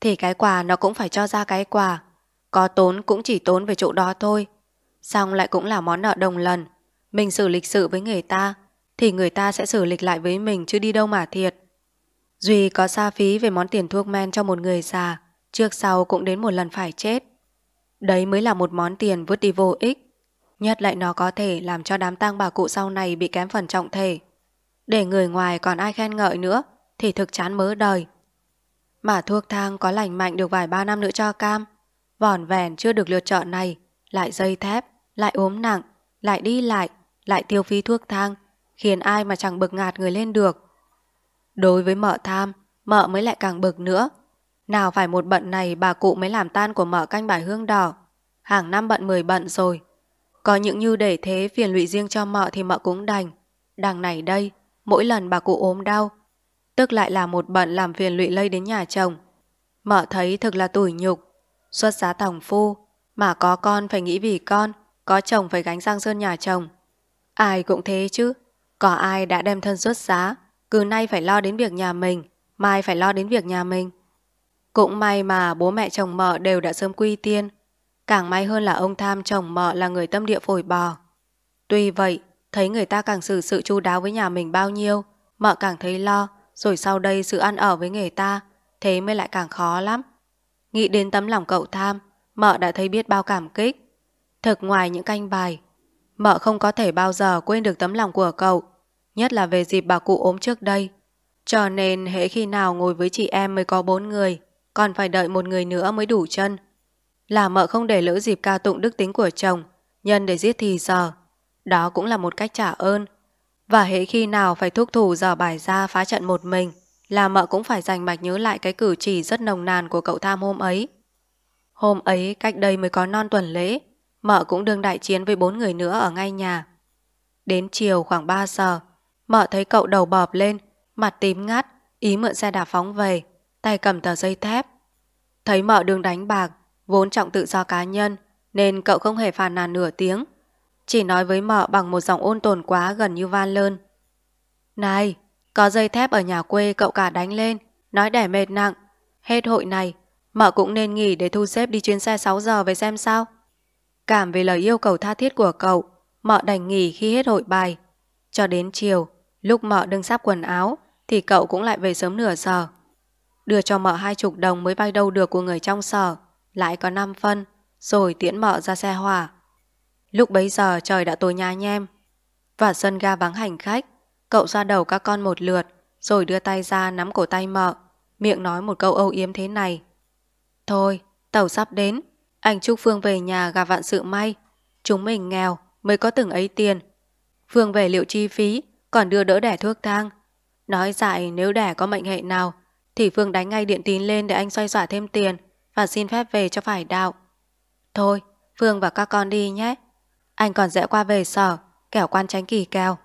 thì cái quà nó cũng phải cho ra cái quà, có tốn cũng chỉ tốn về chỗ đó thôi. Xong lại cũng là món nợ đồng lần, mình xử lịch sự với người ta, thì người ta sẽ xử lịch lại với mình chứ đi đâu mà thiệt. Duy có xa phí về món tiền thuốc men cho một người già, Trước sau cũng đến một lần phải chết. Đấy mới là một món tiền vứt đi vô ích. Nhất lại nó có thể làm cho đám tang bà cụ sau này bị kém phần trọng thể. Để người ngoài còn ai khen ngợi nữa thì thực chán mớ đời. Mà thuốc thang có lành mạnh được vài ba năm nữa cho cam. Vòn vẹn chưa được lựa chọn này, lại dây thép, lại ốm nặng, lại đi lại, lại tiêu phí thuốc thang, khiến ai mà chẳng bực ngạt người lên được. Đối với mợ tham, mợ mới lại càng bực nữa. Nào phải một bận này bà cụ mới làm tan của mở canh bài hương đỏ. Hàng năm bận mười bận rồi. Có những như để thế phiền lụy riêng cho mợ thì mợ cũng đành. Đằng này đây, mỗi lần bà cụ ốm đau. Tức lại là một bận làm phiền lụy lây đến nhà chồng. Mợ thấy thực là tủi nhục. Xuất giá tòng phu, mà có con phải nghĩ vì con, có chồng phải gánh sang sơn nhà chồng. Ai cũng thế chứ, có ai đã đem thân xuất giá, cứ nay phải lo đến việc nhà mình, mai phải lo đến việc nhà mình. Cũng may mà bố mẹ chồng mợ đều đã sớm quy tiên. Càng may hơn là ông tham chồng mợ là người tâm địa phổi bò. Tuy vậy, thấy người ta càng xử sự chu đáo với nhà mình bao nhiêu, mợ càng thấy lo, rồi sau đây sự ăn ở với người ta, thế mới lại càng khó lắm. Nghĩ đến tấm lòng cậu tham, mợ đã thấy biết bao cảm kích. Thực ngoài những canh bài, mợ không có thể bao giờ quên được tấm lòng của cậu, nhất là về dịp bà cụ ốm trước đây. Cho nên hễ khi nào ngồi với chị em mới có bốn người, còn phải đợi một người nữa mới đủ chân. Là mợ không để lỡ dịp ca tụng đức tính của chồng, nhân để giết thì giờ. Đó cũng là một cách trả ơn. Và hễ khi nào phải thúc thủ dò bài ra phá trận một mình, là mợ cũng phải dành mạch nhớ lại cái cử chỉ rất nồng nàn của cậu tham hôm ấy. Hôm ấy cách đây mới có non tuần lễ, mợ cũng đương đại chiến với bốn người nữa ở ngay nhà. Đến chiều khoảng 3 giờ, mợ thấy cậu đầu bọp lên, mặt tím ngắt, ý mượn xe đạp phóng về tay cầm tờ dây thép. Thấy mợ đường đánh bạc, vốn trọng tự do cá nhân, nên cậu không hề phàn nàn nửa tiếng. Chỉ nói với mợ bằng một giọng ôn tồn quá gần như van lơn. Này, có dây thép ở nhà quê cậu cả đánh lên, nói đẻ mệt nặng. Hết hội này, mợ cũng nên nghỉ để thu xếp đi chuyến xe 6 giờ về xem sao. Cảm về lời yêu cầu tha thiết của cậu, mợ đành nghỉ khi hết hội bài. Cho đến chiều, lúc mợ đừng sắp quần áo, thì cậu cũng lại về sớm nửa giờ đưa cho mợ hai chục đồng mới bay đâu được của người trong sở, lại có năm phân, rồi tiễn mợ ra xe hỏa. Lúc bấy giờ trời đã tối nha nhem, và sân ga vắng hành khách, cậu ra đầu các con một lượt, rồi đưa tay ra nắm cổ tay mợ, miệng nói một câu âu yếm thế này. Thôi, tàu sắp đến, anh chúc Phương về nhà gặp vạn sự may, chúng mình nghèo mới có từng ấy tiền. Phương về liệu chi phí, còn đưa đỡ đẻ thuốc thang. Nói dại nếu đẻ có mệnh hệ nào thì Phương đánh ngay điện tín lên để anh xoay xỏa thêm tiền và xin phép về cho phải đạo. Thôi, Phương và các con đi nhé. Anh còn rẽ qua về sở, kẻo quan tránh kỳ cao.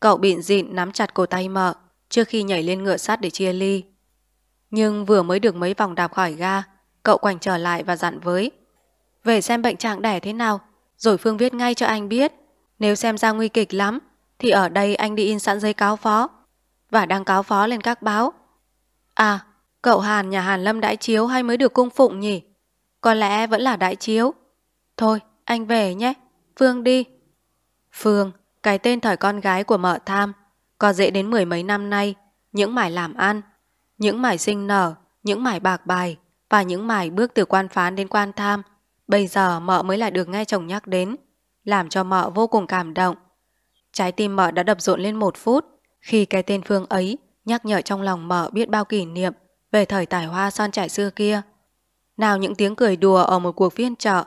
Cậu bịn dịn nắm chặt cổ tay mợ trước khi nhảy lên ngựa sắt để chia ly. Nhưng vừa mới được mấy vòng đạp khỏi ga, cậu quành trở lại và dặn với. Về xem bệnh trạng đẻ thế nào, rồi Phương viết ngay cho anh biết. Nếu xem ra nguy kịch lắm, thì ở đây anh đi in sẵn giấy cáo phó và đăng cáo phó lên các báo À, cậu Hàn nhà Hàn Lâm đãi chiếu hay mới được cung phụng nhỉ? Có lẽ vẫn là đãi chiếu. Thôi, anh về nhé. Phương đi. Phương, cái tên thời con gái của mợ tham, có dễ đến mười mấy năm nay, những mải làm ăn, những mải sinh nở, những mải bạc bài và những mải bước từ quan phán đến quan tham. Bây giờ mợ mới lại được nghe chồng nhắc đến, làm cho mợ vô cùng cảm động. Trái tim mợ đã đập rộn lên một phút khi cái tên Phương ấy nhắc nhở trong lòng mở biết bao kỷ niệm về thời tài hoa son trải xưa kia. Nào những tiếng cười đùa ở một cuộc phiên chợ,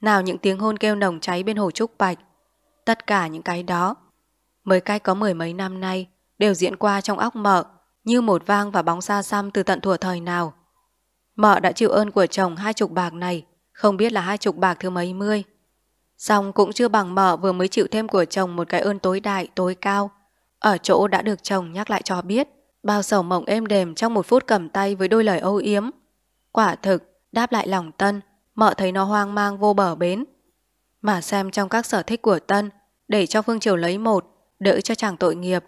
nào những tiếng hôn kêu nồng cháy bên hồ Trúc Bạch. Tất cả những cái đó, mới cách có mười mấy năm nay, đều diễn qua trong óc mợ, như một vang và bóng xa xăm từ tận thuở thời nào. Mợ đã chịu ơn của chồng hai chục bạc này, không biết là hai chục bạc thứ mấy mươi. Xong cũng chưa bằng mợ vừa mới chịu thêm của chồng một cái ơn tối đại, tối cao, ở chỗ đã được chồng nhắc lại cho biết, bao sầu mộng êm đềm trong một phút cầm tay với đôi lời âu yếm. Quả thực, đáp lại lòng Tân, mợ thấy nó hoang mang vô bờ bến. Mà xem trong các sở thích của Tân, để cho Phương Triều lấy một, đỡ cho chàng tội nghiệp.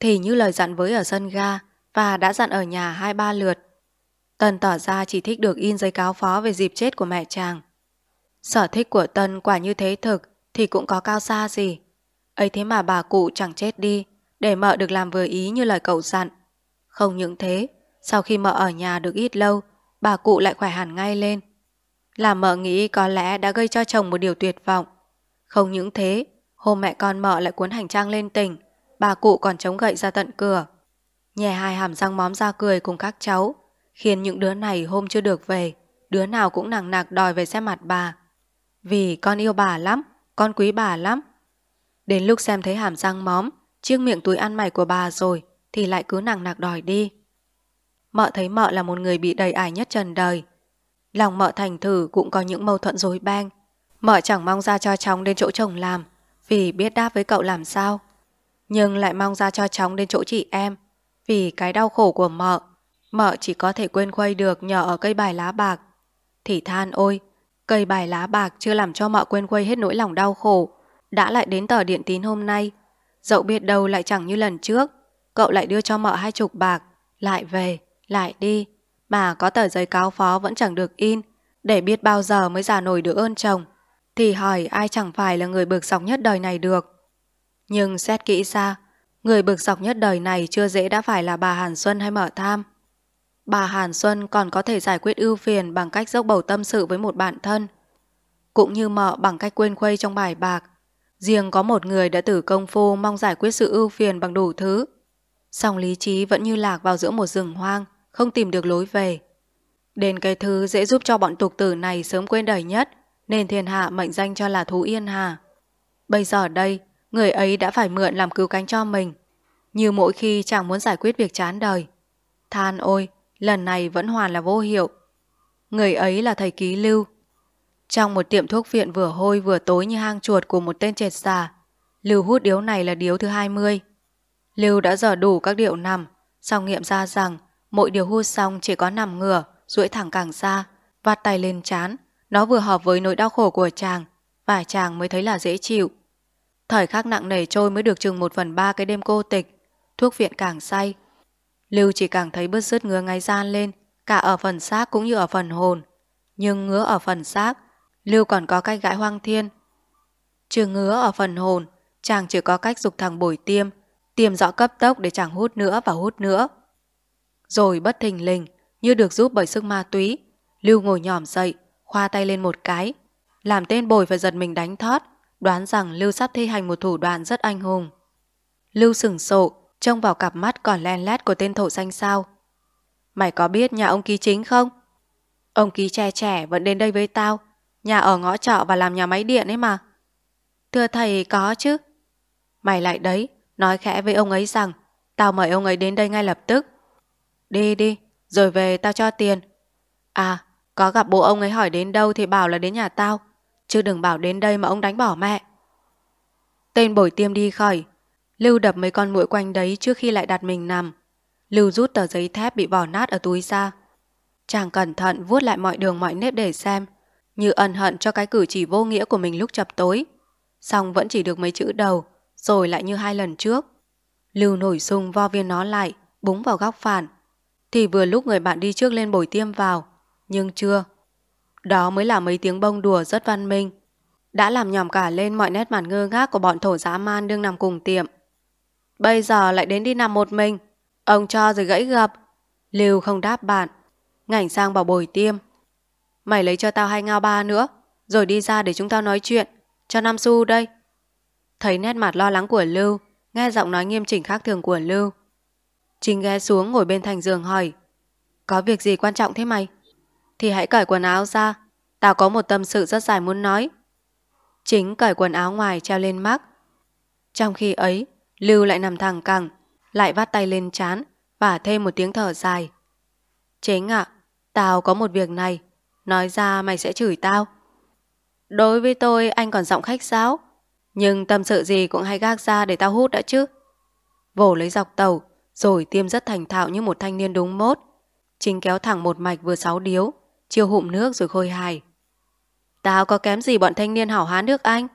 Thì như lời dặn với ở sân ga và đã dặn ở nhà hai ba lượt. Tân tỏ ra chỉ thích được in giấy cáo phó về dịp chết của mẹ chàng. Sở thích của Tân quả như thế thực thì cũng có cao xa gì. ấy thế mà bà cụ chẳng chết đi để mợ được làm vừa ý như lời cậu dặn. Không những thế, sau khi mợ ở nhà được ít lâu, bà cụ lại khỏe hẳn ngay lên. Làm mợ nghĩ có lẽ đã gây cho chồng một điều tuyệt vọng. Không những thế, hôm mẹ con mợ lại cuốn hành trang lên tỉnh, bà cụ còn chống gậy ra tận cửa. Nhè hai hàm răng móm ra cười cùng các cháu, khiến những đứa này hôm chưa được về, đứa nào cũng nặng nặc đòi về xem mặt bà. Vì con yêu bà lắm, con quý bà lắm. Đến lúc xem thấy hàm răng móm, chiếc miệng túi ăn mày của bà rồi thì lại cứ nặng nặc đòi đi. Mợ thấy mợ là một người bị đầy ải nhất trần đời. Lòng mợ thành thử cũng có những mâu thuẫn rối beng. Mợ chẳng mong ra cho chóng đến chỗ chồng làm vì biết đáp với cậu làm sao. Nhưng lại mong ra cho chóng đến chỗ chị em vì cái đau khổ của mợ. Mợ chỉ có thể quên khuây được nhờ ở cây bài lá bạc. Thì than ôi, cây bài lá bạc chưa làm cho mợ quên khuây hết nỗi lòng đau khổ. Đã lại đến tờ điện tín hôm nay Dẫu biết đâu lại chẳng như lần trước Cậu lại đưa cho mợ hai chục bạc Lại về, lại đi Mà có tờ giấy cáo phó vẫn chẳng được in Để biết bao giờ mới giả nổi được ơn chồng Thì hỏi ai chẳng phải là người bực dọc nhất đời này được Nhưng xét kỹ ra Người bực dọc nhất đời này chưa dễ đã phải là bà Hàn Xuân hay mở tham Bà Hàn Xuân còn có thể giải quyết ưu phiền bằng cách dốc bầu tâm sự với một bạn thân Cũng như mợ bằng cách quên khuây trong bài bạc Riêng có một người đã tử công phu mong giải quyết sự ưu phiền bằng đủ thứ. Song lý trí vẫn như lạc vào giữa một rừng hoang, không tìm được lối về. đền cái thứ dễ giúp cho bọn tục tử này sớm quên đời nhất, nên thiên hạ mệnh danh cho là Thú Yên Hà. Bây giờ đây, người ấy đã phải mượn làm cứu cánh cho mình. Như mỗi khi chàng muốn giải quyết việc chán đời. Than ôi, lần này vẫn hoàn là vô hiệu. Người ấy là thầy Ký Lưu, trong một tiệm thuốc viện vừa hôi vừa tối như hang chuột của một tên trệt xà, Lưu hút điếu này là điếu thứ 20. Lưu đã dò đủ các điệu nằm, sau nghiệm ra rằng mỗi điều hút xong chỉ có nằm ngửa, duỗi thẳng càng xa, vạt tay lên chán. Nó vừa hợp với nỗi đau khổ của chàng, và chàng mới thấy là dễ chịu. Thời khắc nặng nề trôi mới được chừng một phần ba cái đêm cô tịch, thuốc viện càng say. Lưu chỉ càng thấy bứt rứt ngứa ngay gian lên, cả ở phần xác cũng như ở phần hồn. Nhưng ngứa ở phần xác Lưu còn có cách gãi hoang thiên. trường ngứa ở phần hồn, chàng chỉ có cách dục thằng bồi tiêm, tiêm rõ cấp tốc để chàng hút nữa và hút nữa. Rồi bất thình lình, như được giúp bởi sức ma túy, Lưu ngồi nhòm dậy, khoa tay lên một cái, làm tên bồi phải giật mình đánh thót, đoán rằng Lưu sắp thi hành một thủ đoạn rất anh hùng. Lưu sửng sộ, trông vào cặp mắt còn len lét của tên thổ xanh sao. Mày có biết nhà ông ký chính không? Ông ký trẻ trẻ vẫn đến đây với tao, nhà ở ngõ chợ và làm nhà máy điện ấy mà. Thưa thầy có chứ. Mày lại đấy, nói khẽ với ông ấy rằng tao mời ông ấy đến đây ngay lập tức. Đi đi, rồi về tao cho tiền. À, có gặp bố ông ấy hỏi đến đâu thì bảo là đến nhà tao, chứ đừng bảo đến đây mà ông đánh bỏ mẹ. Tên bổi tiêm đi khỏi, Lưu đập mấy con mũi quanh đấy trước khi lại đặt mình nằm. Lưu rút tờ giấy thép bị bỏ nát ở túi ra. Chàng cẩn thận vuốt lại mọi đường mọi nếp để xem như ân hận cho cái cử chỉ vô nghĩa của mình lúc chập tối. Xong vẫn chỉ được mấy chữ đầu, rồi lại như hai lần trước. Lưu nổi sung vo viên nó lại, búng vào góc phản. Thì vừa lúc người bạn đi trước lên bồi tiêm vào, nhưng chưa. Đó mới là mấy tiếng bông đùa rất văn minh. Đã làm nhòm cả lên mọi nét mặt ngơ ngác của bọn thổ dã man đương nằm cùng tiệm. Bây giờ lại đến đi nằm một mình. Ông cho rồi gãy gập. Lưu không đáp bạn. Ngảnh sang bảo bồi tiêm Mày lấy cho tao hai ngao ba nữa, rồi đi ra để chúng tao nói chuyện. Cho Nam Su đây. Thấy nét mặt lo lắng của Lưu, nghe giọng nói nghiêm chỉnh khác thường của Lưu. Trình ghé xuống ngồi bên thành giường hỏi. Có việc gì quan trọng thế mày? Thì hãy cởi quần áo ra, tao có một tâm sự rất dài muốn nói. Chính cởi quần áo ngoài treo lên mắc. Trong khi ấy, Lưu lại nằm thẳng cẳng, lại vắt tay lên chán và thêm một tiếng thở dài. Chính ạ, à, tao có một việc này, nói ra mày sẽ chửi tao. Đối với tôi anh còn giọng khách giáo, nhưng tâm sự gì cũng hay gác ra để tao hút đã chứ. Vổ lấy dọc tàu, rồi tiêm rất thành thạo như một thanh niên đúng mốt. Chính kéo thẳng một mạch vừa sáu điếu, chiêu hụm nước rồi khôi hài. Tao có kém gì bọn thanh niên hảo hán nước Anh.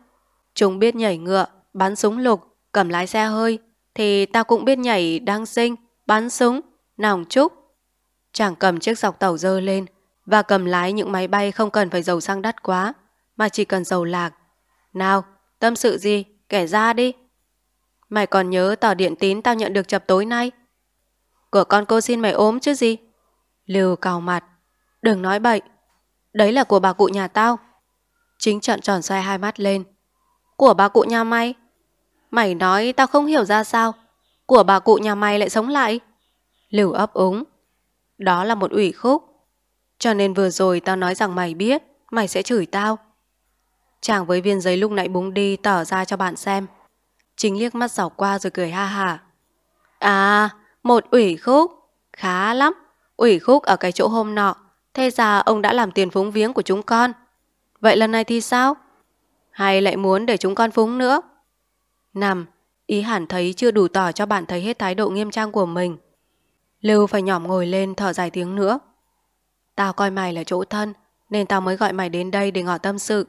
Chúng biết nhảy ngựa, bắn súng lục, cầm lái xe hơi, thì tao cũng biết nhảy đăng sinh, bắn súng, nòng trúc. Chàng cầm chiếc dọc tàu dơ lên, và cầm lái những máy bay không cần phải dầu xăng đắt quá, mà chỉ cần dầu lạc. Nào, tâm sự gì, kể ra đi. Mày còn nhớ tỏ điện tín tao nhận được chập tối nay? Của con cô xin mày ốm chứ gì? Lưu cào mặt. Đừng nói bậy. Đấy là của bà cụ nhà tao. Chính trợn tròn xoay hai mắt lên. Của bà cụ nhà mày? Mày nói tao không hiểu ra sao. Của bà cụ nhà mày lại sống lại. Lưu ấp úng. Đó là một ủy khúc. Cho nên vừa rồi tao nói rằng mày biết Mày sẽ chửi tao Chàng với viên giấy lúc nãy búng đi tỏ ra cho bạn xem Chính liếc mắt dọc qua rồi cười ha hà À Một ủy khúc Khá lắm Ủy khúc ở cái chỗ hôm nọ Thế ra ông đã làm tiền phúng viếng của chúng con Vậy lần này thì sao Hay lại muốn để chúng con phúng nữa Nằm Ý hẳn thấy chưa đủ tỏ cho bạn thấy hết thái độ nghiêm trang của mình Lưu phải nhỏm ngồi lên thở dài tiếng nữa Tao coi mày là chỗ thân Nên tao mới gọi mày đến đây để ngỏ tâm sự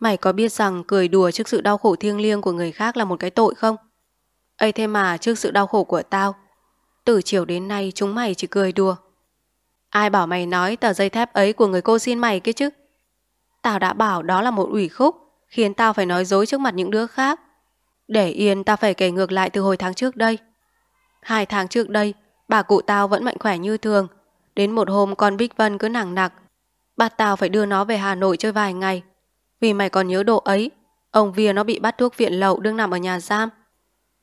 Mày có biết rằng cười đùa trước sự đau khổ thiêng liêng của người khác là một cái tội không? ấy thế mà trước sự đau khổ của tao Từ chiều đến nay chúng mày chỉ cười đùa Ai bảo mày nói tờ dây thép ấy của người cô xin mày kia chứ? Tao đã bảo đó là một ủy khúc Khiến tao phải nói dối trước mặt những đứa khác Để yên tao phải kể ngược lại từ hồi tháng trước đây Hai tháng trước đây Bà cụ tao vẫn mạnh khỏe như thường Đến một hôm con Bích Vân cứ nặng nặc. Bắt tao phải đưa nó về Hà Nội chơi vài ngày. Vì mày còn nhớ độ ấy, ông Via nó bị bắt thuốc viện lậu đương nằm ở nhà giam.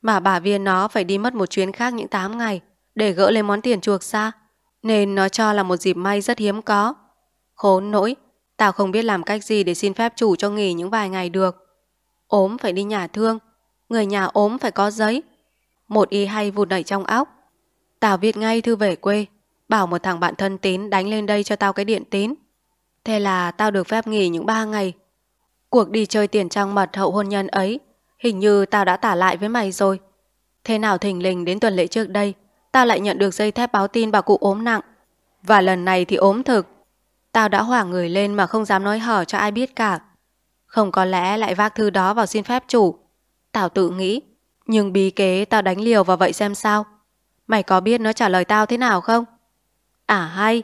Mà bà Via nó phải đi mất một chuyến khác những 8 ngày để gỡ lấy món tiền chuộc xa. Nên nó cho là một dịp may rất hiếm có. Khốn nỗi, tao không biết làm cách gì để xin phép chủ cho nghỉ những vài ngày được. Ốm phải đi nhà thương, người nhà ốm phải có giấy. Một ý hay vụt đẩy trong óc. Tao viết ngay thư về quê, Bảo một thằng bạn thân tín đánh lên đây cho tao cái điện tín. Thế là tao được phép nghỉ những ba ngày. Cuộc đi chơi tiền trang mật hậu hôn nhân ấy, hình như tao đã tả lại với mày rồi. Thế nào thình lình đến tuần lễ trước đây, tao lại nhận được dây thép báo tin bà cụ ốm nặng. Và lần này thì ốm thực. Tao đã hoảng người lên mà không dám nói hở cho ai biết cả. Không có lẽ lại vác thư đó vào xin phép chủ. Tao tự nghĩ, nhưng bí kế tao đánh liều vào vậy xem sao. Mày có biết nó trả lời tao thế nào không? À hay,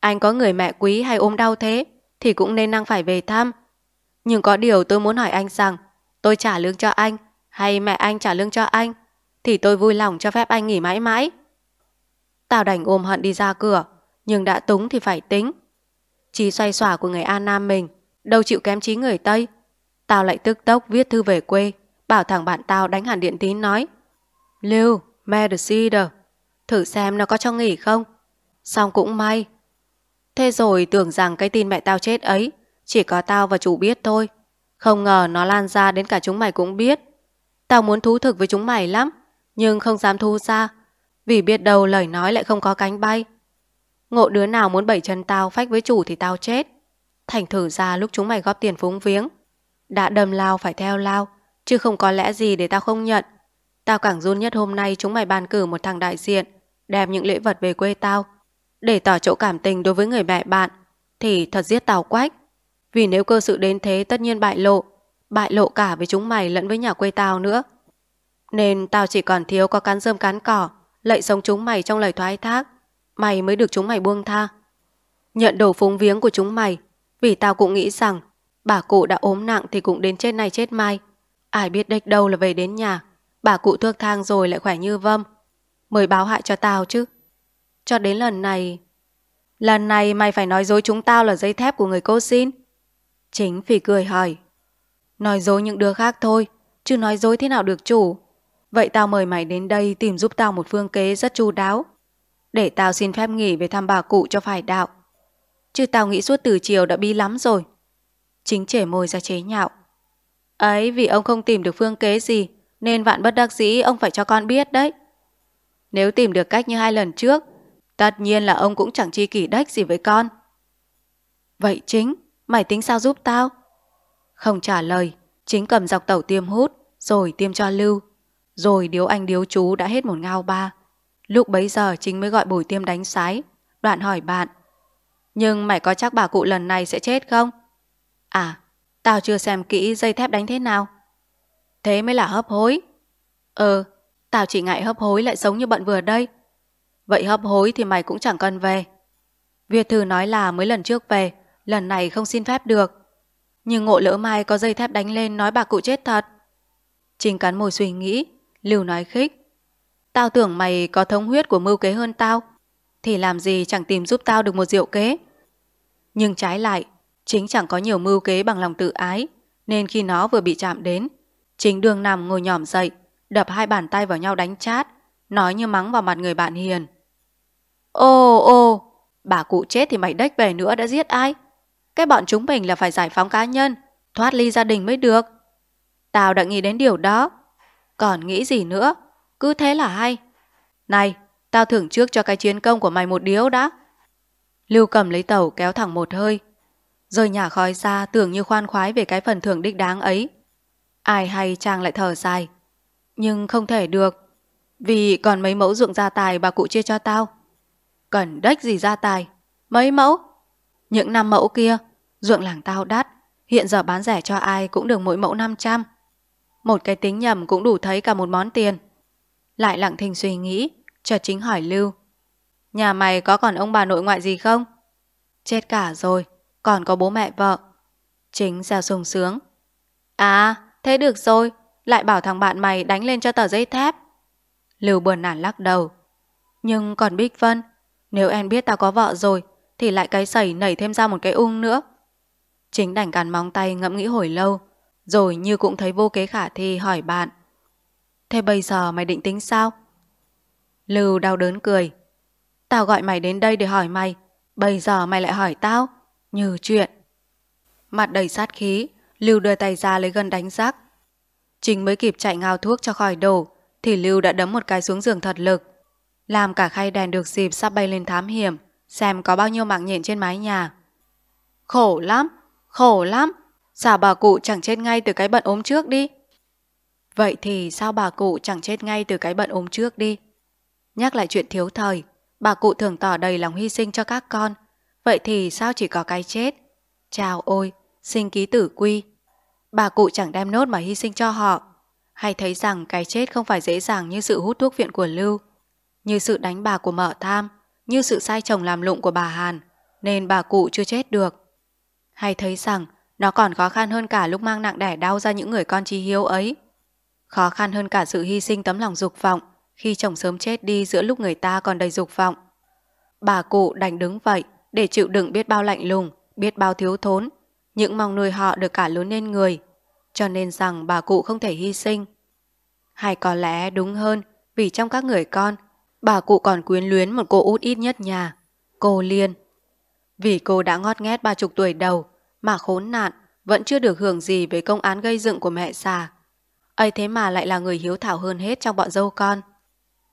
anh có người mẹ quý hay ôm đau thế thì cũng nên năng phải về thăm. Nhưng có điều tôi muốn hỏi anh rằng tôi trả lương cho anh hay mẹ anh trả lương cho anh thì tôi vui lòng cho phép anh nghỉ mãi mãi. tào đành ôm hận đi ra cửa nhưng đã túng thì phải tính. Trí xoay xỏa của người An Nam mình đâu chịu kém trí người Tây. Tao lại tức tốc viết thư về quê bảo thằng bạn tao đánh hẳn điện tín nói Lưu, mercedes thử xem nó có cho nghỉ không. Xong cũng may. Thế rồi tưởng rằng cái tin mẹ tao chết ấy chỉ có tao và chủ biết thôi. Không ngờ nó lan ra đến cả chúng mày cũng biết. Tao muốn thú thực với chúng mày lắm, nhưng không dám thu ra, vì biết đâu lời nói lại không có cánh bay. Ngộ đứa nào muốn bảy chân tao phách với chủ thì tao chết. Thành thử ra lúc chúng mày góp tiền phúng viếng. Đã đầm lao phải theo lao, chứ không có lẽ gì để tao không nhận. Tao càng run nhất hôm nay chúng mày bàn cử một thằng đại diện, đem những lễ vật về quê tao, để tỏ chỗ cảm tình đối với người mẹ bạn thì thật giết tào quách. Vì nếu cơ sự đến thế tất nhiên bại lộ, bại lộ cả với chúng mày lẫn với nhà quê tao nữa. Nên tao chỉ còn thiếu có cán rơm cán cỏ, lạy sống chúng mày trong lời thoái thác, mày mới được chúng mày buông tha. Nhận đồ phúng viếng của chúng mày, vì tao cũng nghĩ rằng bà cụ đã ốm nặng thì cũng đến chết này chết mai. Ai biết đếch đâu là về đến nhà, bà cụ thước thang rồi lại khỏe như vâm. mời báo hại cho tao chứ. Cho đến lần này... Lần này mày phải nói dối chúng tao là dây thép của người cô xin. Chính phỉ cười hỏi. Nói dối những đứa khác thôi, chứ nói dối thế nào được chủ. Vậy tao mời mày đến đây tìm giúp tao một phương kế rất chu đáo. Để tao xin phép nghỉ về thăm bà cụ cho phải đạo. Chứ tao nghĩ suốt từ chiều đã bi lắm rồi. Chính trẻ môi ra chế nhạo. Ấy vì ông không tìm được phương kế gì nên vạn bất đắc dĩ ông phải cho con biết đấy. Nếu tìm được cách như hai lần trước Tất nhiên là ông cũng chẳng chi kỷ đách gì với con. Vậy chính, mày tính sao giúp tao? Không trả lời, chính cầm dọc tẩu tiêm hút, rồi tiêm cho Lưu. Rồi điếu anh điếu chú đã hết một ngao ba. Lúc bấy giờ chính mới gọi bùi tiêm đánh sái. Đoạn hỏi bạn. Nhưng mày có chắc bà cụ lần này sẽ chết không? À, tao chưa xem kỹ dây thép đánh thế nào. Thế mới là hấp hối. Ờ, tao chỉ ngại hấp hối lại sống như bận vừa đây. Vậy hấp hối thì mày cũng chẳng cần về. Việt Thư nói là mới lần trước về, lần này không xin phép được. Nhưng ngộ lỡ mai có dây thép đánh lên nói bà cụ chết thật. Trình cắn môi suy nghĩ, Lưu nói khích. Tao tưởng mày có thống huyết của mưu kế hơn tao, thì làm gì chẳng tìm giúp tao được một diệu kế. Nhưng trái lại, chính chẳng có nhiều mưu kế bằng lòng tự ái, nên khi nó vừa bị chạm đến, chính đường nằm ngồi nhỏm dậy, đập hai bàn tay vào nhau đánh chát, nói như mắng vào mặt người bạn hiền. Ô ô, bà cụ chết thì mày đếch về nữa đã giết ai? Cái bọn chúng mình là phải giải phóng cá nhân, thoát ly gia đình mới được. Tao đã nghĩ đến điều đó. Còn nghĩ gì nữa, cứ thế là hay. Này, tao thưởng trước cho cái chiến công của mày một điếu đã. Lưu cầm lấy tàu kéo thẳng một hơi. Rơi nhà khói ra tưởng như khoan khoái về cái phần thưởng đích đáng ấy. Ai hay chàng lại thở dài. Nhưng không thể được. Vì còn mấy mẫu ruộng gia tài bà cụ chia cho tao Cần đếch gì ra tài? Mấy mẫu? Những năm mẫu kia, ruộng làng tao đắt, hiện giờ bán rẻ cho ai cũng được mỗi mẫu 500. Một cái tính nhầm cũng đủ thấy cả một món tiền. Lại lặng thinh suy nghĩ, chợt chính hỏi Lưu. Nhà mày có còn ông bà nội ngoại gì không? Chết cả rồi, còn có bố mẹ vợ. Chính ra sung sướng. À, thế được rồi, lại bảo thằng bạn mày đánh lên cho tờ giấy thép. Lưu buồn nản lắc đầu. Nhưng còn Bích Vân, nếu em biết tao có vợ rồi Thì lại cái sẩy nảy thêm ra một cái ung nữa Chính đảnh càn móng tay ngẫm nghĩ hồi lâu Rồi như cũng thấy vô kế khả thi hỏi bạn Thế bây giờ mày định tính sao? Lưu đau đớn cười Tao gọi mày đến đây để hỏi mày Bây giờ mày lại hỏi tao Như chuyện Mặt đầy sát khí Lưu đưa tay ra lấy gân đánh rác Chính mới kịp chạy ngao thuốc cho khỏi đổ Thì Lưu đã đấm một cái xuống giường thật lực làm cả khay đèn được dịp sắp bay lên thám hiểm Xem có bao nhiêu mạng nhện trên mái nhà Khổ lắm Khổ lắm Giả bà cụ chẳng chết ngay từ cái bận ốm trước đi Vậy thì sao bà cụ chẳng chết ngay từ cái bận ốm trước đi Nhắc lại chuyện thiếu thời Bà cụ thường tỏ đầy lòng hy sinh cho các con Vậy thì sao chỉ có cái chết Chào ôi Sinh ký tử quy Bà cụ chẳng đem nốt mà hy sinh cho họ Hay thấy rằng cái chết không phải dễ dàng như sự hút thuốc viện của Lưu như sự đánh bà của mợ tham, như sự sai chồng làm lụng của bà Hàn, nên bà cụ chưa chết được. Hay thấy rằng nó còn khó khăn hơn cả lúc mang nặng đẻ đau ra những người con chi hiếu ấy. Khó khăn hơn cả sự hy sinh tấm lòng dục vọng khi chồng sớm chết đi giữa lúc người ta còn đầy dục vọng. Bà cụ đành đứng vậy để chịu đựng biết bao lạnh lùng, biết bao thiếu thốn, những mong nuôi họ được cả lớn lên người, cho nên rằng bà cụ không thể hy sinh. Hay có lẽ đúng hơn vì trong các người con bà cụ còn quyến luyến một cô út ít nhất nhà, cô Liên. Vì cô đã ngót nghét ba chục tuổi đầu, mà khốn nạn, vẫn chưa được hưởng gì về công án gây dựng của mẹ xà. ấy thế mà lại là người hiếu thảo hơn hết trong bọn dâu con.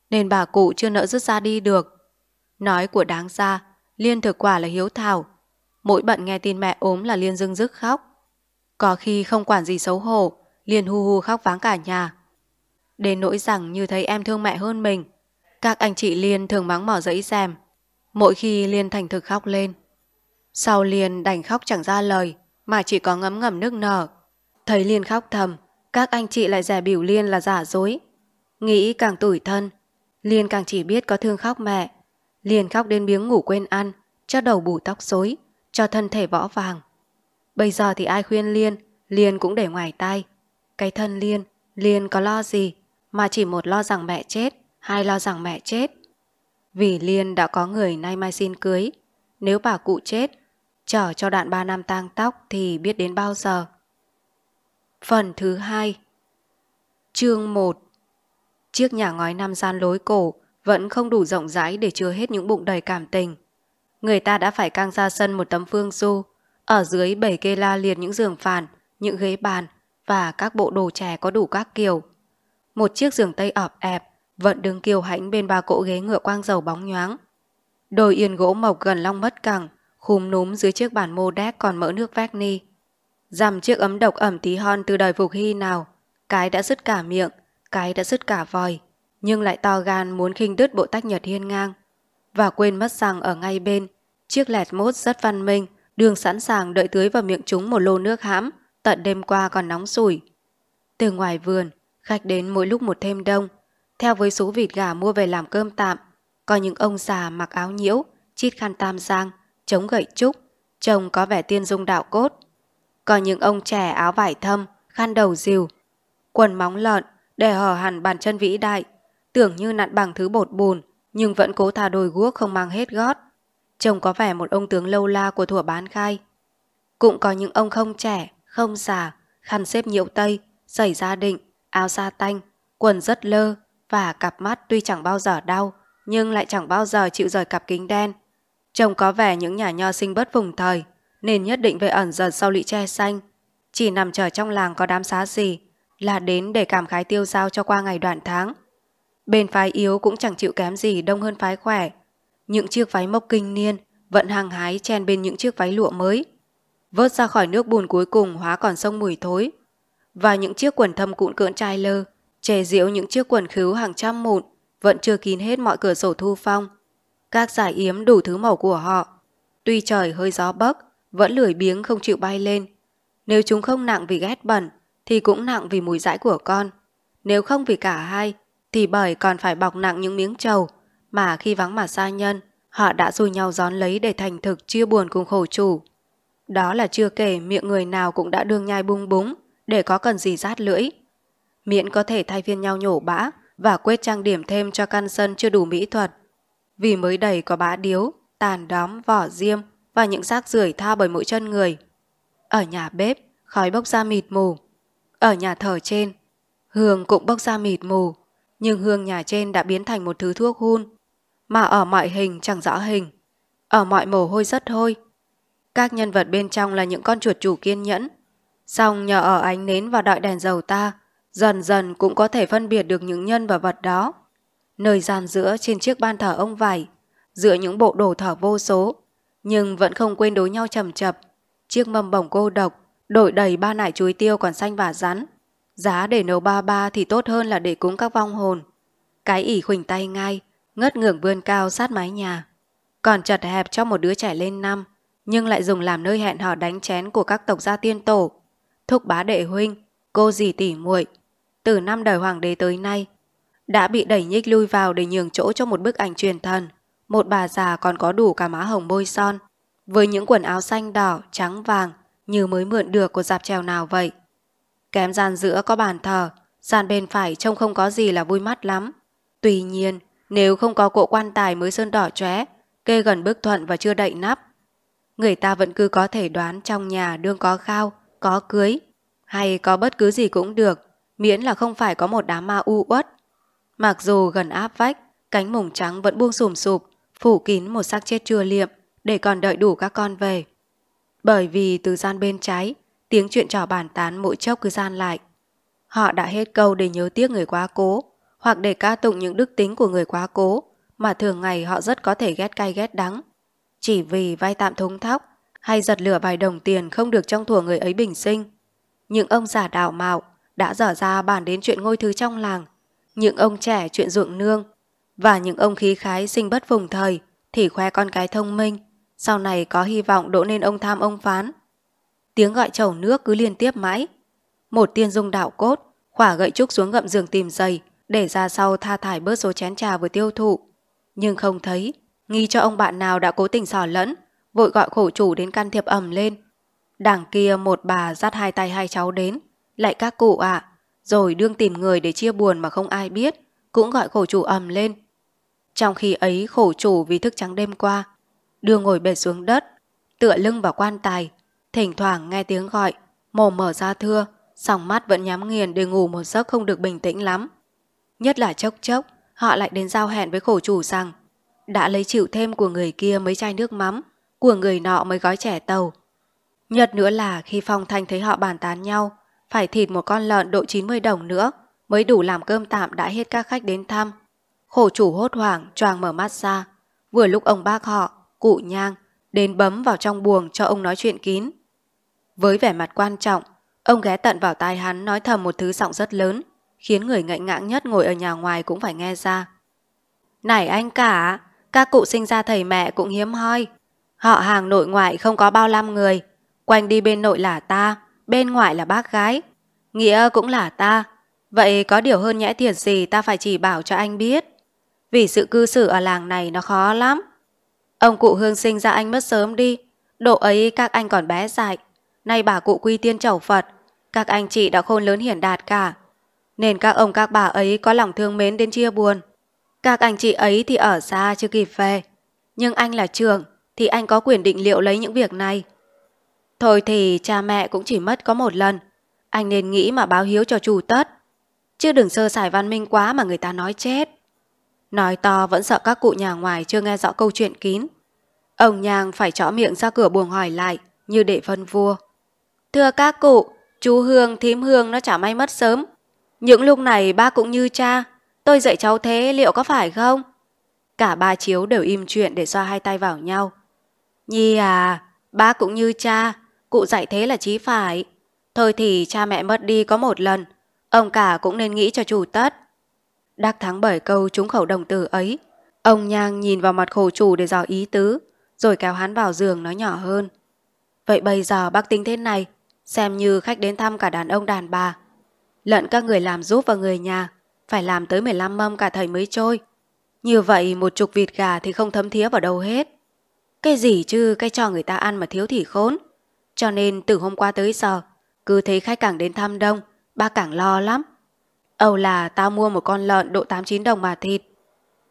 Nên bà cụ chưa nỡ dứt ra đi được. Nói của đáng ra, Liên thực quả là hiếu thảo. Mỗi bận nghe tin mẹ ốm là Liên dưng dứt khóc. Có khi không quản gì xấu hổ, Liên hu hu khóc váng cả nhà. Đến nỗi rằng như thấy em thương mẹ hơn mình, các anh chị Liên thường mắng mỏ dẫy dèm. Mỗi khi Liên thành thực khóc lên. Sau Liên đành khóc chẳng ra lời mà chỉ có ngấm ngầm nước nở. Thấy Liên khóc thầm, các anh chị lại giả biểu Liên là giả dối. Nghĩ càng tủi thân, Liên càng chỉ biết có thương khóc mẹ. Liên khóc đến biếng ngủ quên ăn, cho đầu bù tóc rối, cho thân thể võ vàng. Bây giờ thì ai khuyên Liên, Liên cũng để ngoài tay. Cái thân Liên, Liên có lo gì, mà chỉ một lo rằng mẹ chết hay lo rằng mẹ chết. Vì Liên đã có người nay mai xin cưới, nếu bà cụ chết, chở cho đạn ba năm tang tóc thì biết đến bao giờ. Phần thứ hai Chương 1 Chiếc nhà ngói năm gian lối cổ vẫn không đủ rộng rãi để chứa hết những bụng đầy cảm tình. Người ta đã phải căng ra sân một tấm phương du, ở dưới bảy kê la liệt những giường phàn, những ghế bàn và các bộ đồ trẻ có đủ các kiểu. Một chiếc giường tây ọp ẹp, vận đứng kiều hãnh bên ba cỗ ghế ngựa quang dầu bóng nhoáng. Đồi yên gỗ mộc gần long mất cẳng, khum núm dưới chiếc bàn mô đét còn mỡ nước vét ni. Dằm chiếc ấm độc ẩm tí hon từ đời phục hy nào, cái đã dứt cả miệng, cái đã dứt cả vòi, nhưng lại to gan muốn khinh đứt bộ tách nhật hiên ngang. Và quên mất rằng ở ngay bên, chiếc lẹt mốt rất văn minh, đường sẵn sàng đợi tưới vào miệng chúng một lô nước hãm, tận đêm qua còn nóng sủi. Từ ngoài vườn, khách đến mỗi lúc một thêm đông, theo với số vịt gà mua về làm cơm tạm, có những ông già mặc áo nhiễu, chít khăn tam giang, chống gậy trúc, trông có vẻ tiên dung đạo cốt. Có những ông trẻ áo vải thâm, khăn đầu rìu, quần móng lợn, để hở hẳn bàn chân vĩ đại, tưởng như nặn bằng thứ bột bùn, nhưng vẫn cố thả đồi guốc không mang hết gót. Trông có vẻ một ông tướng lâu la của thủa bán khai. Cũng có những ông không trẻ, không già, khăn xếp nhiễu tây, giày gia định, áo da tanh, quần rất lơ, và cặp mắt tuy chẳng bao giờ đau nhưng lại chẳng bao giờ chịu rời cặp kính đen. Trông có vẻ những nhà nho sinh bất vùng thời nên nhất định về ẩn dần sau lụy tre xanh. Chỉ nằm chờ trong làng có đám xá gì là đến để cảm khái tiêu giao cho qua ngày đoạn tháng. Bên phái yếu cũng chẳng chịu kém gì đông hơn phái khỏe. Những chiếc váy mốc kinh niên vẫn hàng hái chen bên những chiếc váy lụa mới. Vớt ra khỏi nước bùn cuối cùng hóa còn sông mùi thối. Và những chiếc quần thâm cụn cưỡng trai lơ Chè diễu những chiếc quần khứu hàng trăm mụn, vẫn chưa kín hết mọi cửa sổ thu phong. Các giải yếm đủ thứ màu của họ. Tuy trời hơi gió bấc, vẫn lười biếng không chịu bay lên. Nếu chúng không nặng vì ghét bẩn, thì cũng nặng vì mùi dãi của con. Nếu không vì cả hai, thì bởi còn phải bọc nặng những miếng trầu mà khi vắng mà xa nhân, họ đã dù nhau gión lấy để thành thực chia buồn cùng khổ chủ. Đó là chưa kể miệng người nào cũng đã đương nhai bung búng để có cần gì rát lưỡi miễn có thể thay phiên nhau nhổ bã và quét trang điểm thêm cho căn sân chưa đủ mỹ thuật. Vì mới đầy có bã điếu, tàn đóm, vỏ diêm và những rác rưởi tha bởi mỗi chân người. Ở nhà bếp, khói bốc ra mịt mù. Ở nhà thờ trên, hương cũng bốc ra mịt mù, nhưng hương nhà trên đã biến thành một thứ thuốc hun, mà ở mọi hình chẳng rõ hình, ở mọi mồ hôi rất hôi. Các nhân vật bên trong là những con chuột chủ kiên nhẫn, song nhờ ở ánh nến và đợi đèn dầu ta Dần dần cũng có thể phân biệt được những nhân và vật đó. Nơi gian giữa trên chiếc ban thờ ông vải, giữa những bộ đồ thờ vô số, nhưng vẫn không quên đối nhau chầm chập. Chiếc mâm bổng cô độc, đổi đầy ba nải chuối tiêu còn xanh và rắn. Giá để nấu ba ba thì tốt hơn là để cúng các vong hồn. Cái ỉ khuỳnh tay ngay, ngất ngưỡng vươn cao sát mái nhà. Còn chật hẹp cho một đứa trẻ lên năm, nhưng lại dùng làm nơi hẹn hò đánh chén của các tộc gia tiên tổ. Thúc bá đệ huynh, cô dì tỉ muội từ năm đời hoàng đế tới nay, đã bị đẩy nhích lui vào để nhường chỗ cho một bức ảnh truyền thần. Một bà già còn có đủ cả má hồng bôi son, với những quần áo xanh đỏ, trắng vàng như mới mượn được của dạp trèo nào vậy. Kém gian giữa có bàn thờ, gian bên phải trông không có gì là vui mắt lắm. Tuy nhiên, nếu không có cỗ quan tài mới sơn đỏ chóe, kê gần bức thuận và chưa đậy nắp, người ta vẫn cứ có thể đoán trong nhà đương có khao, có cưới, hay có bất cứ gì cũng được, miễn là không phải có một đám ma u uất. Mặc dù gần áp vách, cánh mùng trắng vẫn buông sùm sụp, phủ kín một xác chết chưa liệm để còn đợi đủ các con về. Bởi vì từ gian bên trái, tiếng chuyện trò bàn tán mỗi chốc cứ gian lại. Họ đã hết câu để nhớ tiếc người quá cố, hoặc để ca tụng những đức tính của người quá cố, mà thường ngày họ rất có thể ghét cay ghét đắng. Chỉ vì vai tạm thúng thóc, hay giật lửa vài đồng tiền không được trong thủa người ấy bình sinh. Những ông giả đạo mạo, đã dở ra bàn đến chuyện ngôi thứ trong làng, những ông trẻ chuyện ruộng nương và những ông khí khái sinh bất vùng thời thì khoe con cái thông minh, sau này có hy vọng đỗ nên ông tham ông phán. Tiếng gọi chầu nước cứ liên tiếp mãi. Một tiên dung đạo cốt, khỏa gậy trúc xuống gậm giường tìm giày, để ra sau tha thải bớt số chén trà vừa tiêu thụ. Nhưng không thấy, nghi cho ông bạn nào đã cố tình sò lẫn, vội gọi khổ chủ đến can thiệp ẩm lên. Đằng kia một bà dắt hai tay hai cháu đến, lại các cụ ạ, à, rồi đương tìm người để chia buồn mà không ai biết, cũng gọi khổ chủ ầm lên. Trong khi ấy khổ chủ vì thức trắng đêm qua, đưa ngồi bệt xuống đất, tựa lưng vào quan tài, thỉnh thoảng nghe tiếng gọi, mồm mở ra thưa, sòng mắt vẫn nhắm nghiền để ngủ một giấc không được bình tĩnh lắm. Nhất là chốc chốc, họ lại đến giao hẹn với khổ chủ rằng đã lấy chịu thêm của người kia mấy chai nước mắm, của người nọ mấy gói trẻ tàu. Nhật nữa là khi Phong Thanh thấy họ bàn tán nhau, phải thịt một con lợn độ 90 đồng nữa mới đủ làm cơm tạm đã hết các khách đến thăm. Khổ chủ hốt hoảng, choàng mở mắt ra. Vừa lúc ông bác họ, cụ nhang, đến bấm vào trong buồng cho ông nói chuyện kín. Với vẻ mặt quan trọng, ông ghé tận vào tai hắn nói thầm một thứ giọng rất lớn, khiến người ngạnh ngãng nhất ngồi ở nhà ngoài cũng phải nghe ra. Này anh cả, các cụ sinh ra thầy mẹ cũng hiếm hoi. Họ hàng nội ngoại không có bao lăm người, quanh đi bên nội là ta bên ngoài là bác gái, nghĩa cũng là ta. Vậy có điều hơn nhẽ tiền gì ta phải chỉ bảo cho anh biết. Vì sự cư xử ở làng này nó khó lắm. Ông cụ hương sinh ra anh mất sớm đi, độ ấy các anh còn bé dại. Nay bà cụ quy tiên chầu Phật, các anh chị đã khôn lớn hiển đạt cả. Nên các ông các bà ấy có lòng thương mến đến chia buồn. Các anh chị ấy thì ở xa chưa kịp về. Nhưng anh là trưởng thì anh có quyền định liệu lấy những việc này. Thôi thì cha mẹ cũng chỉ mất có một lần. Anh nên nghĩ mà báo hiếu cho chủ tất. Chứ đừng sơ sài văn minh quá mà người ta nói chết. Nói to vẫn sợ các cụ nhà ngoài chưa nghe rõ câu chuyện kín. Ông nhàng phải chõ miệng ra cửa buồng hỏi lại như để phân vua. Thưa các cụ, chú Hương, thím Hương nó chả may mất sớm. Những lúc này ba cũng như cha. Tôi dạy cháu thế liệu có phải không? Cả ba chiếu đều im chuyện để xoa hai tay vào nhau. Nhi à, ba cũng như cha, Cụ dạy thế là chí phải. Thôi thì cha mẹ mất đi có một lần, ông cả cũng nên nghĩ cho chủ tất. Đắc thắng bởi câu trúng khẩu đồng tử ấy, ông Nhang nhìn vào mặt khổ chủ để dò ý tứ, rồi kéo hắn vào giường nói nhỏ hơn. Vậy bây giờ bác tính thế này, xem như khách đến thăm cả đàn ông đàn bà. Lận các người làm giúp và người nhà, phải làm tới 15 mâm cả thầy mới trôi. Như vậy một chục vịt gà thì không thấm thía vào đâu hết. Cái gì chứ cái cho người ta ăn mà thiếu thì khốn. Cho nên từ hôm qua tới giờ, cứ thấy khách càng đến thăm đông, ba càng lo lắm. Âu là tao mua một con lợn độ 89 đồng mà thịt.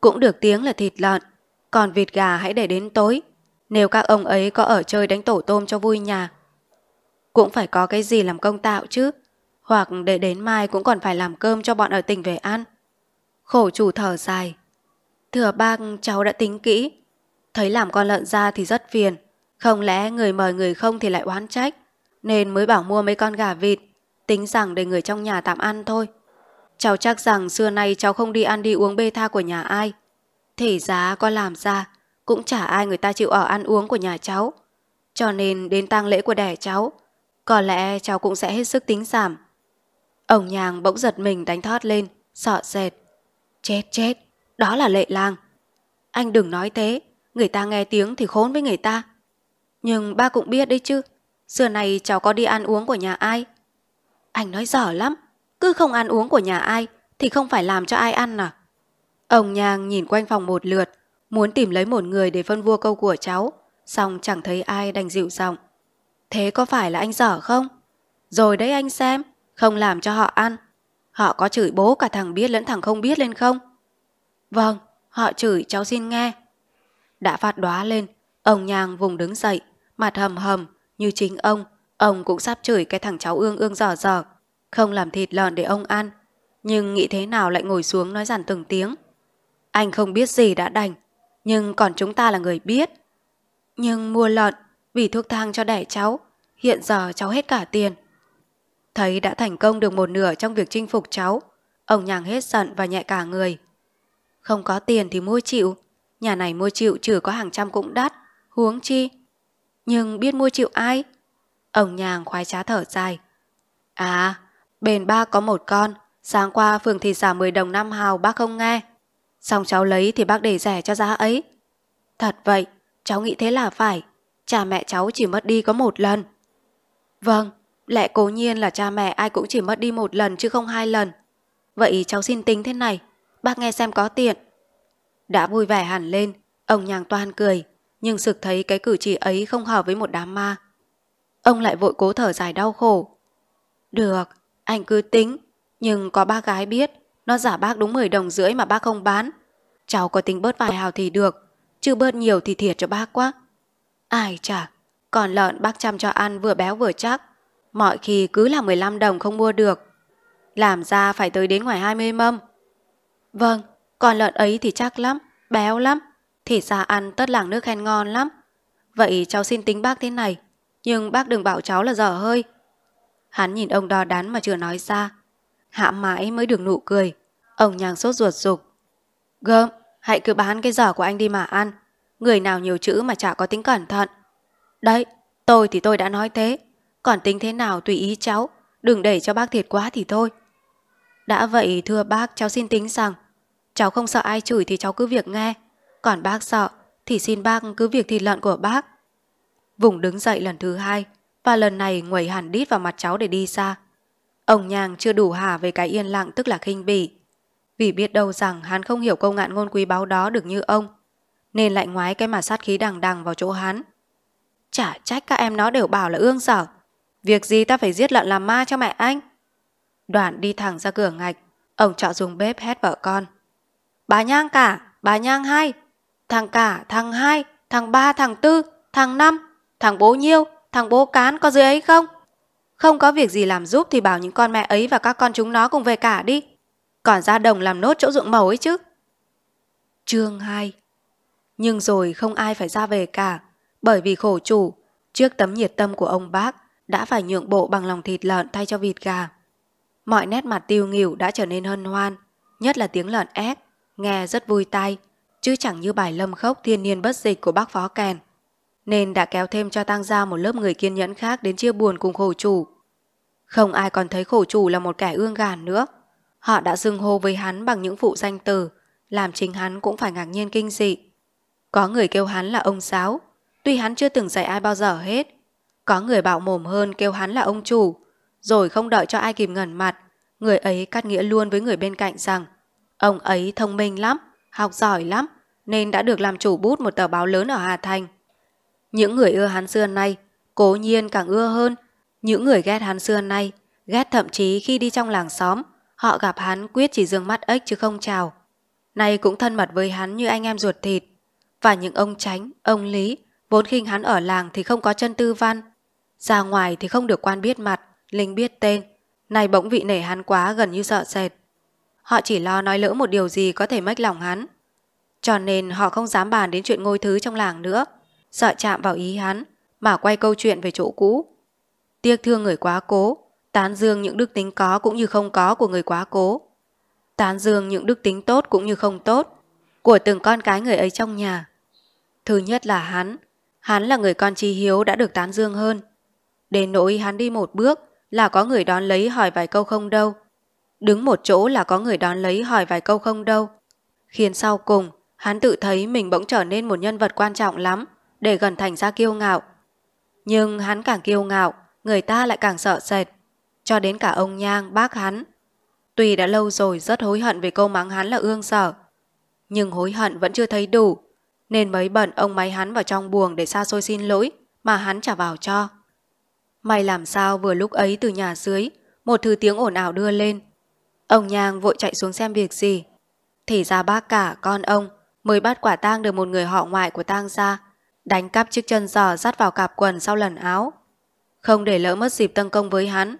Cũng được tiếng là thịt lợn, còn vịt gà hãy để đến tối. Nếu các ông ấy có ở chơi đánh tổ tôm cho vui nhà, cũng phải có cái gì làm công tạo chứ. Hoặc để đến mai cũng còn phải làm cơm cho bọn ở tỉnh về ăn. Khổ chủ thở dài. Thừa bác, cháu đã tính kỹ. Thấy làm con lợn ra thì rất phiền. Không lẽ người mời người không thì lại oán trách, nên mới bảo mua mấy con gà vịt, tính rằng để người trong nhà tạm ăn thôi. Cháu chắc rằng xưa nay cháu không đi ăn đi uống bê tha của nhà ai. Thể giá có làm ra, cũng chả ai người ta chịu ở ăn uống của nhà cháu. Cho nên đến tang lễ của đẻ cháu, có lẽ cháu cũng sẽ hết sức tính giảm. Ông nhàng bỗng giật mình đánh thót lên, sợ sệt. Chết chết, đó là lệ lang Anh đừng nói thế, người ta nghe tiếng thì khốn với người ta. Nhưng ba cũng biết đấy chứ, xưa này cháu có đi ăn uống của nhà ai. Anh nói dở lắm, cứ không ăn uống của nhà ai thì không phải làm cho ai ăn à. Ông nhàng nhìn quanh phòng một lượt, muốn tìm lấy một người để phân vua câu của cháu, xong chẳng thấy ai đành dịu giọng. Thế có phải là anh dở không? Rồi đấy anh xem, không làm cho họ ăn. Họ có chửi bố cả thằng biết lẫn thằng không biết lên không? Vâng, họ chửi cháu xin nghe. Đã phạt đoá lên, ông nhàng vùng đứng dậy, mặt hầm hầm, như chính ông, ông cũng sắp chửi cái thằng cháu ương ương dò dò, không làm thịt lợn để ông ăn. Nhưng nghĩ thế nào lại ngồi xuống nói dằn từng tiếng. Anh không biết gì đã đành, nhưng còn chúng ta là người biết. Nhưng mua lợn vì thuốc thang cho đẻ cháu, hiện giờ cháu hết cả tiền. Thấy đã thành công được một nửa trong việc chinh phục cháu, ông nhàng hết giận và nhẹ cả người. Không có tiền thì mua chịu, nhà này mua chịu trừ có hàng trăm cũng đắt, huống chi nhưng biết mua chịu ai? Ông nhàng khoái trá thở dài. À, bền ba có một con, sáng qua phường thị giả 10 đồng năm hào bác không nghe. Xong cháu lấy thì bác để rẻ cho giá ấy. Thật vậy, cháu nghĩ thế là phải. Cha mẹ cháu chỉ mất đi có một lần. Vâng, lẽ cố nhiên là cha mẹ ai cũng chỉ mất đi một lần chứ không hai lần. Vậy cháu xin tính thế này, bác nghe xem có tiện. Đã vui vẻ hẳn lên, ông nhàng toan cười nhưng sực thấy cái cử chỉ ấy không hợp với một đám ma. Ông lại vội cố thở dài đau khổ. Được, anh cứ tính, nhưng có ba gái biết, nó giả bác đúng 10 đồng rưỡi mà bác không bán. Cháu có tính bớt vài hào thì được, chứ bớt nhiều thì thiệt cho bác quá. Ai chả, còn lợn bác chăm cho ăn vừa béo vừa chắc, mọi khi cứ là 15 đồng không mua được. Làm ra phải tới đến ngoài 20 mâm. Vâng, còn lợn ấy thì chắc lắm, béo lắm thì ra ăn tất làng nước khen ngon lắm. Vậy cháu xin tính bác thế này, nhưng bác đừng bảo cháu là dở hơi. Hắn nhìn ông đo đắn mà chưa nói ra. Hạ mãi mới được nụ cười. Ông nhàng sốt ruột rục. gớm hãy cứ bán cái dở của anh đi mà ăn. Người nào nhiều chữ mà chả có tính cẩn thận. Đấy, tôi thì tôi đã nói thế. Còn tính thế nào tùy ý cháu. Đừng để cho bác thiệt quá thì thôi. Đã vậy thưa bác cháu xin tính rằng cháu không sợ ai chửi thì cháu cứ việc nghe. Còn bác sợ thì xin bác cứ việc thịt lợn của bác. Vùng đứng dậy lần thứ hai và lần này nguẩy hẳn đít vào mặt cháu để đi xa. Ông nhàng chưa đủ hà về cái yên lặng tức là khinh bỉ. Vì biết đâu rằng hắn không hiểu câu ngạn ngôn quý báu đó được như ông, nên lại ngoái cái mà sát khí đằng đằng vào chỗ hắn. Chả trách các em nó đều bảo là ương sở. Việc gì ta phải giết lợn làm ma cho mẹ anh? Đoạn đi thẳng ra cửa ngạch, ông trọ dùng bếp hét vợ con. Bà Nhang cả, bà Nhang hai, thằng cả, thằng hai, thằng ba, thằng tư, thằng năm, thằng bố nhiêu, thằng bố cán có dưới ấy không? Không có việc gì làm giúp thì bảo những con mẹ ấy và các con chúng nó cùng về cả đi. Còn ra đồng làm nốt chỗ ruộng màu ấy chứ. Chương 2 Nhưng rồi không ai phải ra về cả, bởi vì khổ chủ, trước tấm nhiệt tâm của ông bác đã phải nhượng bộ bằng lòng thịt lợn thay cho vịt gà. Mọi nét mặt tiêu nghỉu đã trở nên hân hoan, nhất là tiếng lợn ép, nghe rất vui tai chứ chẳng như bài lâm khốc thiên niên bất dịch của bác phó kèn. Nên đã kéo thêm cho tăng gia một lớp người kiên nhẫn khác đến chia buồn cùng khổ chủ. Không ai còn thấy khổ chủ là một kẻ ương gàn nữa. Họ đã dưng hô với hắn bằng những phụ danh từ, làm chính hắn cũng phải ngạc nhiên kinh dị. Có người kêu hắn là ông sáo, tuy hắn chưa từng dạy ai bao giờ hết. Có người bạo mồm hơn kêu hắn là ông chủ, rồi không đợi cho ai kìm ngẩn mặt, người ấy cắt nghĩa luôn với người bên cạnh rằng ông ấy thông minh lắm học giỏi lắm, nên đã được làm chủ bút một tờ báo lớn ở Hà Thành. Những người ưa hắn xưa nay, cố nhiên càng ưa hơn. Những người ghét hắn xưa nay, ghét thậm chí khi đi trong làng xóm, họ gặp hắn quyết chỉ dương mắt ếch chứ không chào. Nay cũng thân mật với hắn như anh em ruột thịt. Và những ông tránh, ông lý, vốn khinh hắn ở làng thì không có chân tư văn. Ra ngoài thì không được quan biết mặt, linh biết tên. Này bỗng vị nể hắn quá gần như sợ sệt. Họ chỉ lo nói lỡ một điều gì có thể mất lòng hắn. Cho nên họ không dám bàn đến chuyện ngôi thứ trong làng nữa, sợ chạm vào ý hắn mà quay câu chuyện về chỗ cũ. Tiếc thương người quá cố, tán dương những đức tính có cũng như không có của người quá cố. Tán dương những đức tính tốt cũng như không tốt của từng con cái người ấy trong nhà. Thứ nhất là hắn, hắn là người con chi hiếu đã được tán dương hơn. Đến nỗi hắn đi một bước là có người đón lấy hỏi vài câu không đâu Đứng một chỗ là có người đón lấy hỏi vài câu không đâu. Khiến sau cùng, hắn tự thấy mình bỗng trở nên một nhân vật quan trọng lắm, để gần thành ra kiêu ngạo. Nhưng hắn càng kiêu ngạo, người ta lại càng sợ sệt. Cho đến cả ông Nhang, bác hắn. Tuy đã lâu rồi rất hối hận về câu mắng hắn là ương sở. Nhưng hối hận vẫn chưa thấy đủ. Nên mấy bận ông máy hắn vào trong buồng để xa xôi xin lỗi mà hắn trả vào cho. May làm sao vừa lúc ấy từ nhà dưới, một thứ tiếng ồn ào đưa lên, Ông Nhang vội chạy xuống xem việc gì. Thì ra bác cả, con ông, mới bắt quả tang được một người họ ngoại của tang ra, đánh cắp chiếc chân giò dắt vào cạp quần sau lần áo. Không để lỡ mất dịp tấn công với hắn,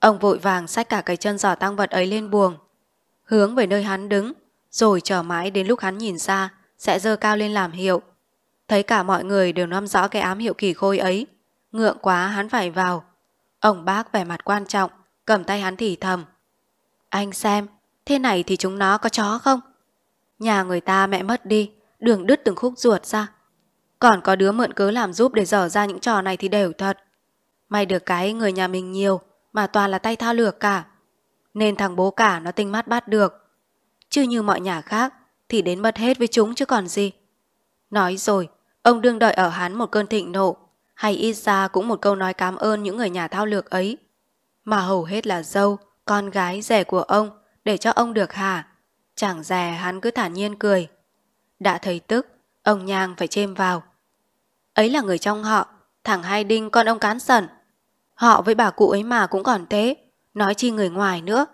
ông vội vàng xách cả cái chân giò tăng vật ấy lên buồng, hướng về nơi hắn đứng, rồi chờ mãi đến lúc hắn nhìn ra, sẽ dơ cao lên làm hiệu. Thấy cả mọi người đều nắm rõ cái ám hiệu kỳ khôi ấy, ngượng quá hắn phải vào. Ông bác vẻ mặt quan trọng, cầm tay hắn thì thầm. Anh xem, thế này thì chúng nó có chó không? Nhà người ta mẹ mất đi, đường đứt từng khúc ruột ra. Còn có đứa mượn cớ làm giúp để dở ra những trò này thì đều thật. May được cái người nhà mình nhiều, mà toàn là tay thao lược cả. Nên thằng bố cả nó tinh mắt bắt được. Chứ như mọi nhà khác, thì đến mất hết với chúng chứ còn gì. Nói rồi, ông đương đợi ở hắn một cơn thịnh nộ, hay ít ra cũng một câu nói cảm ơn những người nhà thao lược ấy. Mà hầu hết là dâu, con gái rẻ của ông để cho ông được hả? Chẳng rẻ hắn cứ thản nhiên cười. Đã thấy tức, ông Nhang phải chêm vào. Ấy là người trong họ, thằng Hai Đinh con ông cán sẩn. Họ với bà cụ ấy mà cũng còn thế, nói chi người ngoài nữa.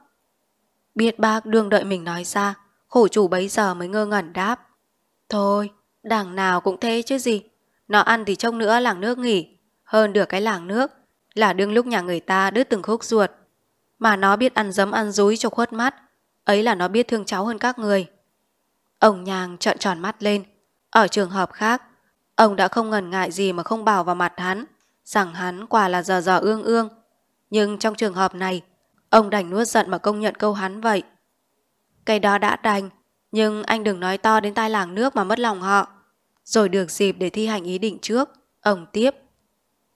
Biết bác đương đợi mình nói ra, khổ chủ bấy giờ mới ngơ ngẩn đáp. Thôi, đảng nào cũng thế chứ gì. Nó ăn thì trông nữa làng nước nghỉ, hơn được cái làng nước là đương lúc nhà người ta đứt từng khúc ruột. Mà nó biết ăn dấm ăn dúi cho khuất mắt Ấy là nó biết thương cháu hơn các người Ông nhàng trợn tròn mắt lên Ở trường hợp khác Ông đã không ngần ngại gì mà không bảo vào mặt hắn Rằng hắn quả là giờ giờ ương ương Nhưng trong trường hợp này Ông đành nuốt giận mà công nhận câu hắn vậy Cái đó đã đành Nhưng anh đừng nói to đến tai làng nước mà mất lòng họ Rồi được dịp để thi hành ý định trước Ông tiếp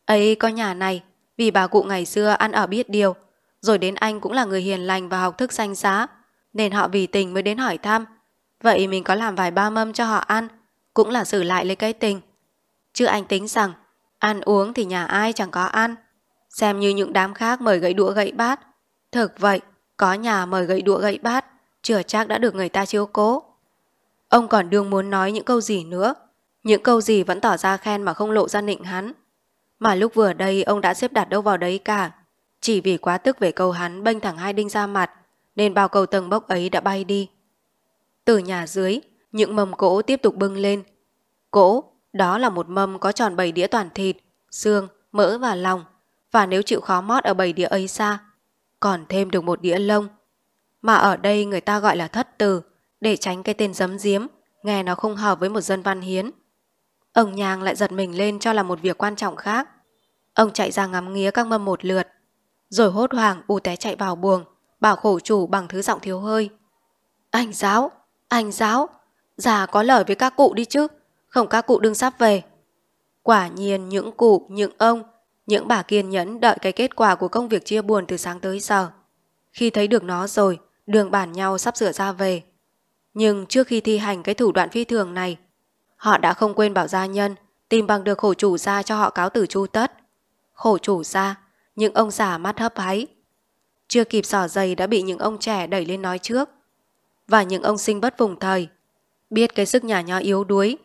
ấy con nhà này Vì bà cụ ngày xưa ăn ở biết điều rồi đến anh cũng là người hiền lành và học thức danh giá, nên họ vì tình mới đến hỏi thăm. Vậy mình có làm vài ba mâm cho họ ăn, cũng là xử lại lấy cái tình. Chứ anh tính rằng, ăn uống thì nhà ai chẳng có ăn. Xem như những đám khác mời gậy đũa gậy bát. Thực vậy, có nhà mời gậy đũa gậy bát, chưa chắc đã được người ta chiếu cố. Ông còn đương muốn nói những câu gì nữa, những câu gì vẫn tỏ ra khen mà không lộ ra nịnh hắn. Mà lúc vừa đây ông đã xếp đặt đâu vào đấy cả. Chỉ vì quá tức về câu hắn bênh thẳng hai đinh ra mặt, nên bao cầu tầng bốc ấy đã bay đi. Từ nhà dưới, những mâm cỗ tiếp tục bưng lên. Cỗ, đó là một mâm có tròn bảy đĩa toàn thịt, xương, mỡ và lòng, và nếu chịu khó mót ở bảy đĩa ấy xa, còn thêm được một đĩa lông. Mà ở đây người ta gọi là thất từ, để tránh cái tên giấm diếm, nghe nó không hợp với một dân văn hiến. Ông nhàng lại giật mình lên cho là một việc quan trọng khác. Ông chạy ra ngắm nghía các mâm một lượt, rồi hốt hoảng u té chạy vào buồng, bảo khổ chủ bằng thứ giọng thiếu hơi. Anh giáo, anh giáo, già có lời với các cụ đi chứ, không các cụ đừng sắp về. Quả nhiên những cụ, những ông, những bà kiên nhẫn đợi cái kết quả của công việc chia buồn từ sáng tới giờ. Khi thấy được nó rồi, đường bản nhau sắp sửa ra về. Nhưng trước khi thi hành cái thủ đoạn phi thường này, họ đã không quên bảo gia nhân tìm bằng được khổ chủ ra cho họ cáo tử chu tất. Khổ chủ ra những ông già mắt hấp háy. Chưa kịp xỏ giày đã bị những ông trẻ đẩy lên nói trước. Và những ông sinh bất vùng thời, biết cái sức nhà nho yếu đuối,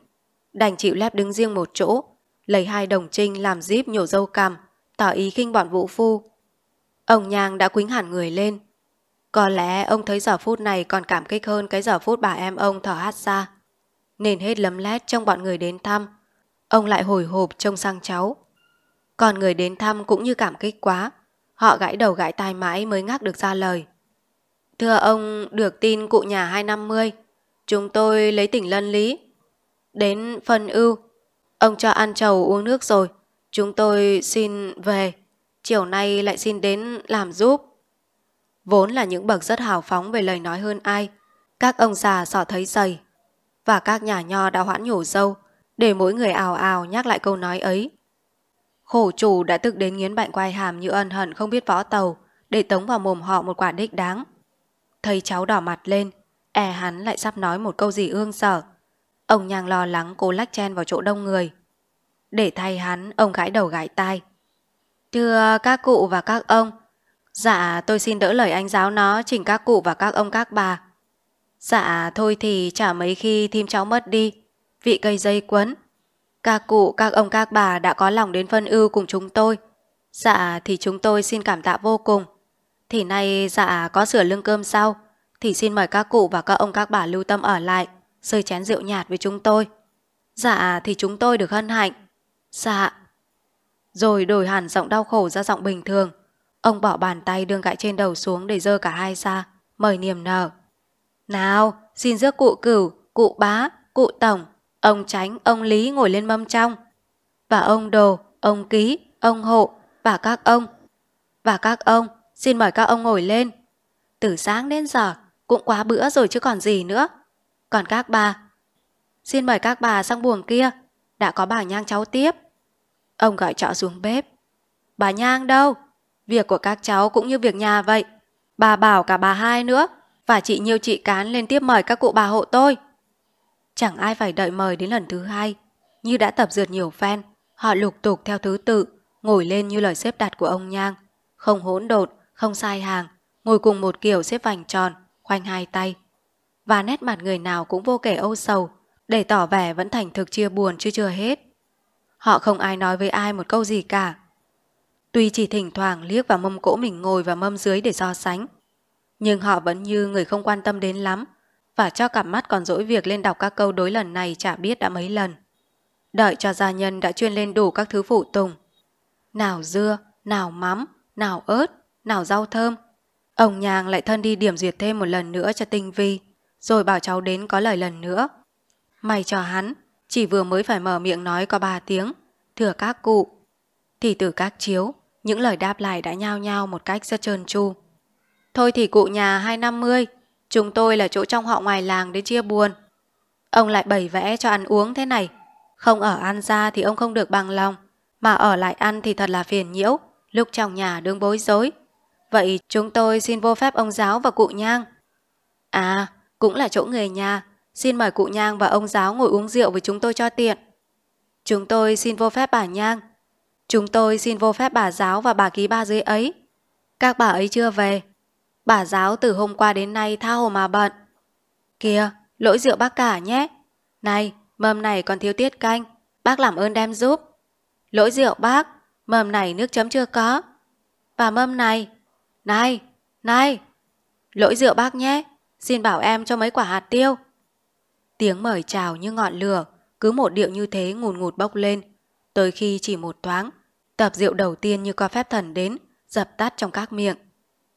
đành chịu lép đứng riêng một chỗ, lấy hai đồng trinh làm díp nhổ dâu cằm, tỏ ý khinh bọn vũ phu. Ông Nhang đã quính hẳn người lên. Có lẽ ông thấy giờ phút này còn cảm kích hơn cái giờ phút bà em ông thở hát ra Nên hết lấm lét trong bọn người đến thăm, ông lại hồi hộp trông sang cháu còn người đến thăm cũng như cảm kích quá. Họ gãi đầu gãi tai mãi mới ngác được ra lời. Thưa ông, được tin cụ nhà 250, chúng tôi lấy tỉnh lân lý. Đến phân ưu, ông cho ăn trầu uống nước rồi, chúng tôi xin về. Chiều nay lại xin đến làm giúp. Vốn là những bậc rất hào phóng về lời nói hơn ai. Các ông già sỏ thấy dày, và các nhà nho đã hoãn nhổ dâu, để mỗi người ào ào nhắc lại câu nói ấy. Khổ chủ đã tức đến nghiến bạnh quai hàm như ân hận không biết võ tàu để tống vào mồm họ một quả đích đáng. Thấy cháu đỏ mặt lên, e hắn lại sắp nói một câu gì ương sở. Ông nhàng lo lắng cố lách chen vào chỗ đông người. Để thay hắn, ông gãi đầu gãi tai. Thưa các cụ và các ông, dạ tôi xin đỡ lời anh giáo nó chỉnh các cụ và các ông các bà. Dạ thôi thì chả mấy khi thím cháu mất đi, vị cây dây quấn, các cụ, các ông các bà đã có lòng đến phân ưu cùng chúng tôi. Dạ thì chúng tôi xin cảm tạ vô cùng. Thì nay dạ có sửa lương cơm sau, thì xin mời các cụ và các ông các bà lưu tâm ở lại, rơi chén rượu nhạt với chúng tôi. Dạ thì chúng tôi được hân hạnh. Dạ. Rồi đổi hẳn giọng đau khổ ra giọng bình thường. Ông bỏ bàn tay đương gãi trên đầu xuống để dơ cả hai ra, mời niềm nở. Nào, xin rước cụ cửu, cụ bá, cụ tổng, Ông Tránh, ông Lý ngồi lên mâm trong. Và ông Đồ, ông Ký, ông Hộ, và các ông. Và các ông, xin mời các ông ngồi lên. Từ sáng đến giờ, cũng quá bữa rồi chứ còn gì nữa. Còn các bà, xin mời các bà sang buồng kia, đã có bà Nhang cháu tiếp. Ông gọi trọ xuống bếp. Bà Nhang đâu? Việc của các cháu cũng như việc nhà vậy. Bà bảo cả bà hai nữa, và chị nhiêu chị cán lên tiếp mời các cụ bà hộ tôi chẳng ai phải đợi mời đến lần thứ hai. Như đã tập dượt nhiều fan, họ lục tục theo thứ tự, ngồi lên như lời xếp đặt của ông Nhang. Không hỗn độn, không sai hàng, ngồi cùng một kiểu xếp vành tròn, khoanh hai tay. Và nét mặt người nào cũng vô kể âu sầu, để tỏ vẻ vẫn thành thực chia buồn chưa chưa hết. Họ không ai nói với ai một câu gì cả. Tuy chỉ thỉnh thoảng liếc vào mâm cỗ mình ngồi và mâm dưới để so sánh, nhưng họ vẫn như người không quan tâm đến lắm, và cho cặp mắt còn dỗi việc lên đọc các câu đối lần này chả biết đã mấy lần. Đợi cho gia nhân đã chuyên lên đủ các thứ phụ tùng. Nào dưa, nào mắm, nào ớt, nào rau thơm. Ông nhàng lại thân đi điểm duyệt thêm một lần nữa cho tinh vi, rồi bảo cháu đến có lời lần nữa. May cho hắn, chỉ vừa mới phải mở miệng nói có ba tiếng, thừa các cụ. Thì từ các chiếu, những lời đáp lại đã nhao nhao một cách rất trơn tru. Thôi thì cụ nhà hai năm mươi Chúng tôi là chỗ trong họ ngoài làng để chia buồn. Ông lại bày vẽ cho ăn uống thế này. Không ở ăn ra thì ông không được bằng lòng, mà ở lại ăn thì thật là phiền nhiễu, lúc trong nhà đương bối rối. Vậy chúng tôi xin vô phép ông giáo và cụ nhang. À, cũng là chỗ người nhà, xin mời cụ nhang và ông giáo ngồi uống rượu với chúng tôi cho tiện. Chúng tôi xin vô phép bà nhang. Chúng tôi xin vô phép bà giáo và bà ký ba dưới ấy. Các bà ấy chưa về, Bà giáo từ hôm qua đến nay tha hồ mà bận. Kìa, lỗi rượu bác cả nhé. Này, mâm này còn thiếu tiết canh. Bác làm ơn đem giúp. Lỗi rượu bác, mâm này nước chấm chưa có. Và mâm này, này, này. Lỗi rượu bác nhé, xin bảo em cho mấy quả hạt tiêu. Tiếng mời chào như ngọn lửa, cứ một điệu như thế ngùn ngụt bốc lên. Tới khi chỉ một thoáng, tập rượu đầu tiên như có phép thần đến, dập tắt trong các miệng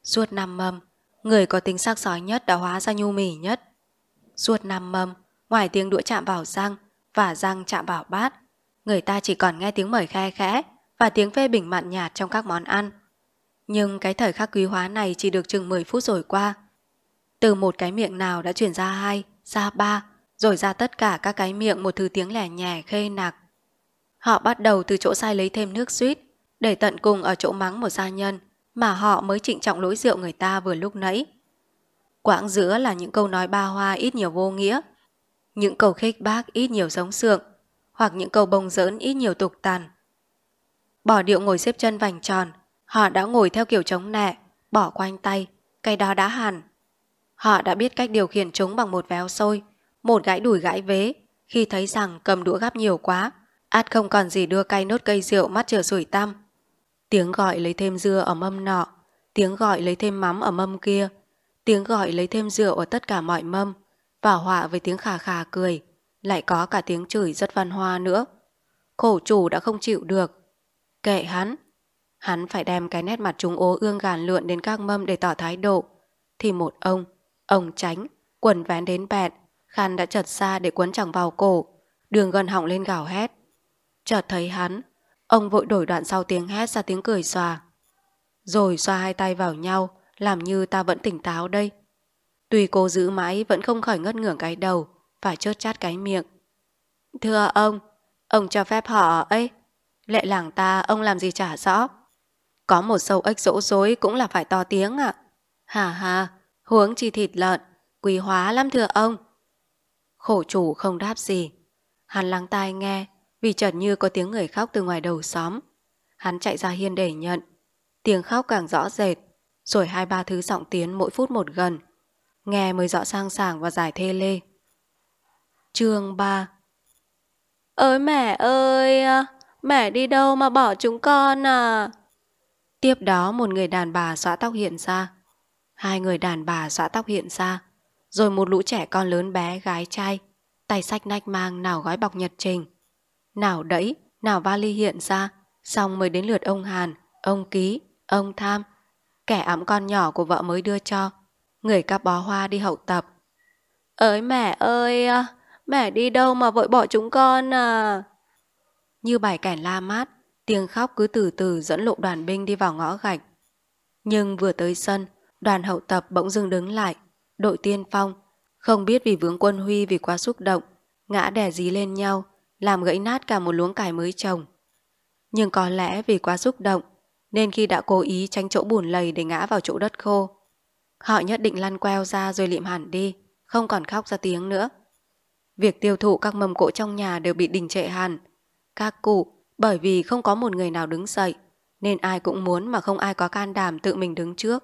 suốt năm mâm người có tính sắc sói nhất đã hóa ra nhu mì nhất. Suốt năm mâm ngoài tiếng đũa chạm vào răng và răng chạm vào bát, người ta chỉ còn nghe tiếng mời khe khẽ và tiếng phê bình mặn nhạt trong các món ăn. Nhưng cái thời khắc quý hóa này chỉ được chừng 10 phút rồi qua. Từ một cái miệng nào đã chuyển ra hai, ra ba, rồi ra tất cả các cái miệng một thứ tiếng lẻ nhẹ khê nạc. Họ bắt đầu từ chỗ sai lấy thêm nước suýt, để tận cùng ở chỗ mắng một gia nhân mà họ mới trịnh trọng lỗi rượu người ta vừa lúc nãy. Quãng giữa là những câu nói ba hoa ít nhiều vô nghĩa, những câu khích bác ít nhiều giống sượng, hoặc những câu bông dỡn ít nhiều tục tàn. Bỏ điệu ngồi xếp chân vành tròn, họ đã ngồi theo kiểu chống nẹ, bỏ quanh tay, cây đó đã hàn. Họ đã biết cách điều khiển chúng bằng một véo sôi, một gãy đùi gãy vế, khi thấy rằng cầm đũa gắp nhiều quá, át không còn gì đưa cay nốt cây rượu mắt trở sủi tăm. Tiếng gọi lấy thêm dưa ở mâm nọ, tiếng gọi lấy thêm mắm ở mâm kia, tiếng gọi lấy thêm rượu ở tất cả mọi mâm, và họa với tiếng khà khà cười, lại có cả tiếng chửi rất văn hoa nữa. Khổ chủ đã không chịu được. Kệ hắn, hắn phải đem cái nét mặt chúng ố ương gàn lượn đến các mâm để tỏ thái độ. Thì một ông, ông tránh, quần vén đến bẹt, khăn đã chật xa để quấn chẳng vào cổ, đường gần họng lên gào hét. Chợt thấy hắn, Ông vội đổi đoạn sau tiếng hét ra tiếng cười xòa. Rồi xoa hai tay vào nhau, làm như ta vẫn tỉnh táo đây. Tùy cô giữ mãi vẫn không khỏi ngất ngưởng cái đầu và chớt chát cái miệng. Thưa ông, ông cho phép họ ấy. Lệ làng ta ông làm gì chả rõ. Có một sâu ếch dỗ dối cũng là phải to tiếng ạ. À. Hà hà, huống chi thịt lợn, quý hóa lắm thưa ông. Khổ chủ không đáp gì. Hắn lắng tai nghe vì chợt như có tiếng người khóc từ ngoài đầu xóm. Hắn chạy ra hiên để nhận. Tiếng khóc càng rõ rệt, rồi hai ba thứ giọng tiến mỗi phút một gần. Nghe mới rõ sang sảng và giải thê lê. chương 3 Ơi mẹ ơi, à, mẹ đi đâu mà bỏ chúng con à? Tiếp đó một người đàn bà xóa tóc hiện ra. Hai người đàn bà xóa tóc hiện ra. Rồi một lũ trẻ con lớn bé, gái trai. Tay sách nách mang nào gói bọc nhật trình nào đẫy, nào vali hiện ra, xong mới đến lượt ông Hàn, ông Ký, ông Tham, kẻ ẵm con nhỏ của vợ mới đưa cho, người cắp bó hoa đi hậu tập. Ơi mẹ ơi, à, mẹ đi đâu mà vội bỏ chúng con à? Như bài cảnh la mát, tiếng khóc cứ từ từ dẫn lộ đoàn binh đi vào ngõ gạch. Nhưng vừa tới sân, đoàn hậu tập bỗng dưng đứng lại, đội tiên phong, không biết vì vướng quân Huy vì quá xúc động, ngã đè dí lên nhau, làm gãy nát cả một luống cải mới trồng. Nhưng có lẽ vì quá xúc động, nên khi đã cố ý tránh chỗ bùn lầy để ngã vào chỗ đất khô, họ nhất định lăn queo ra rồi liệm hẳn đi, không còn khóc ra tiếng nữa. Việc tiêu thụ các mầm cỗ trong nhà đều bị đình trệ hẳn. Các cụ, bởi vì không có một người nào đứng dậy, nên ai cũng muốn mà không ai có can đảm tự mình đứng trước.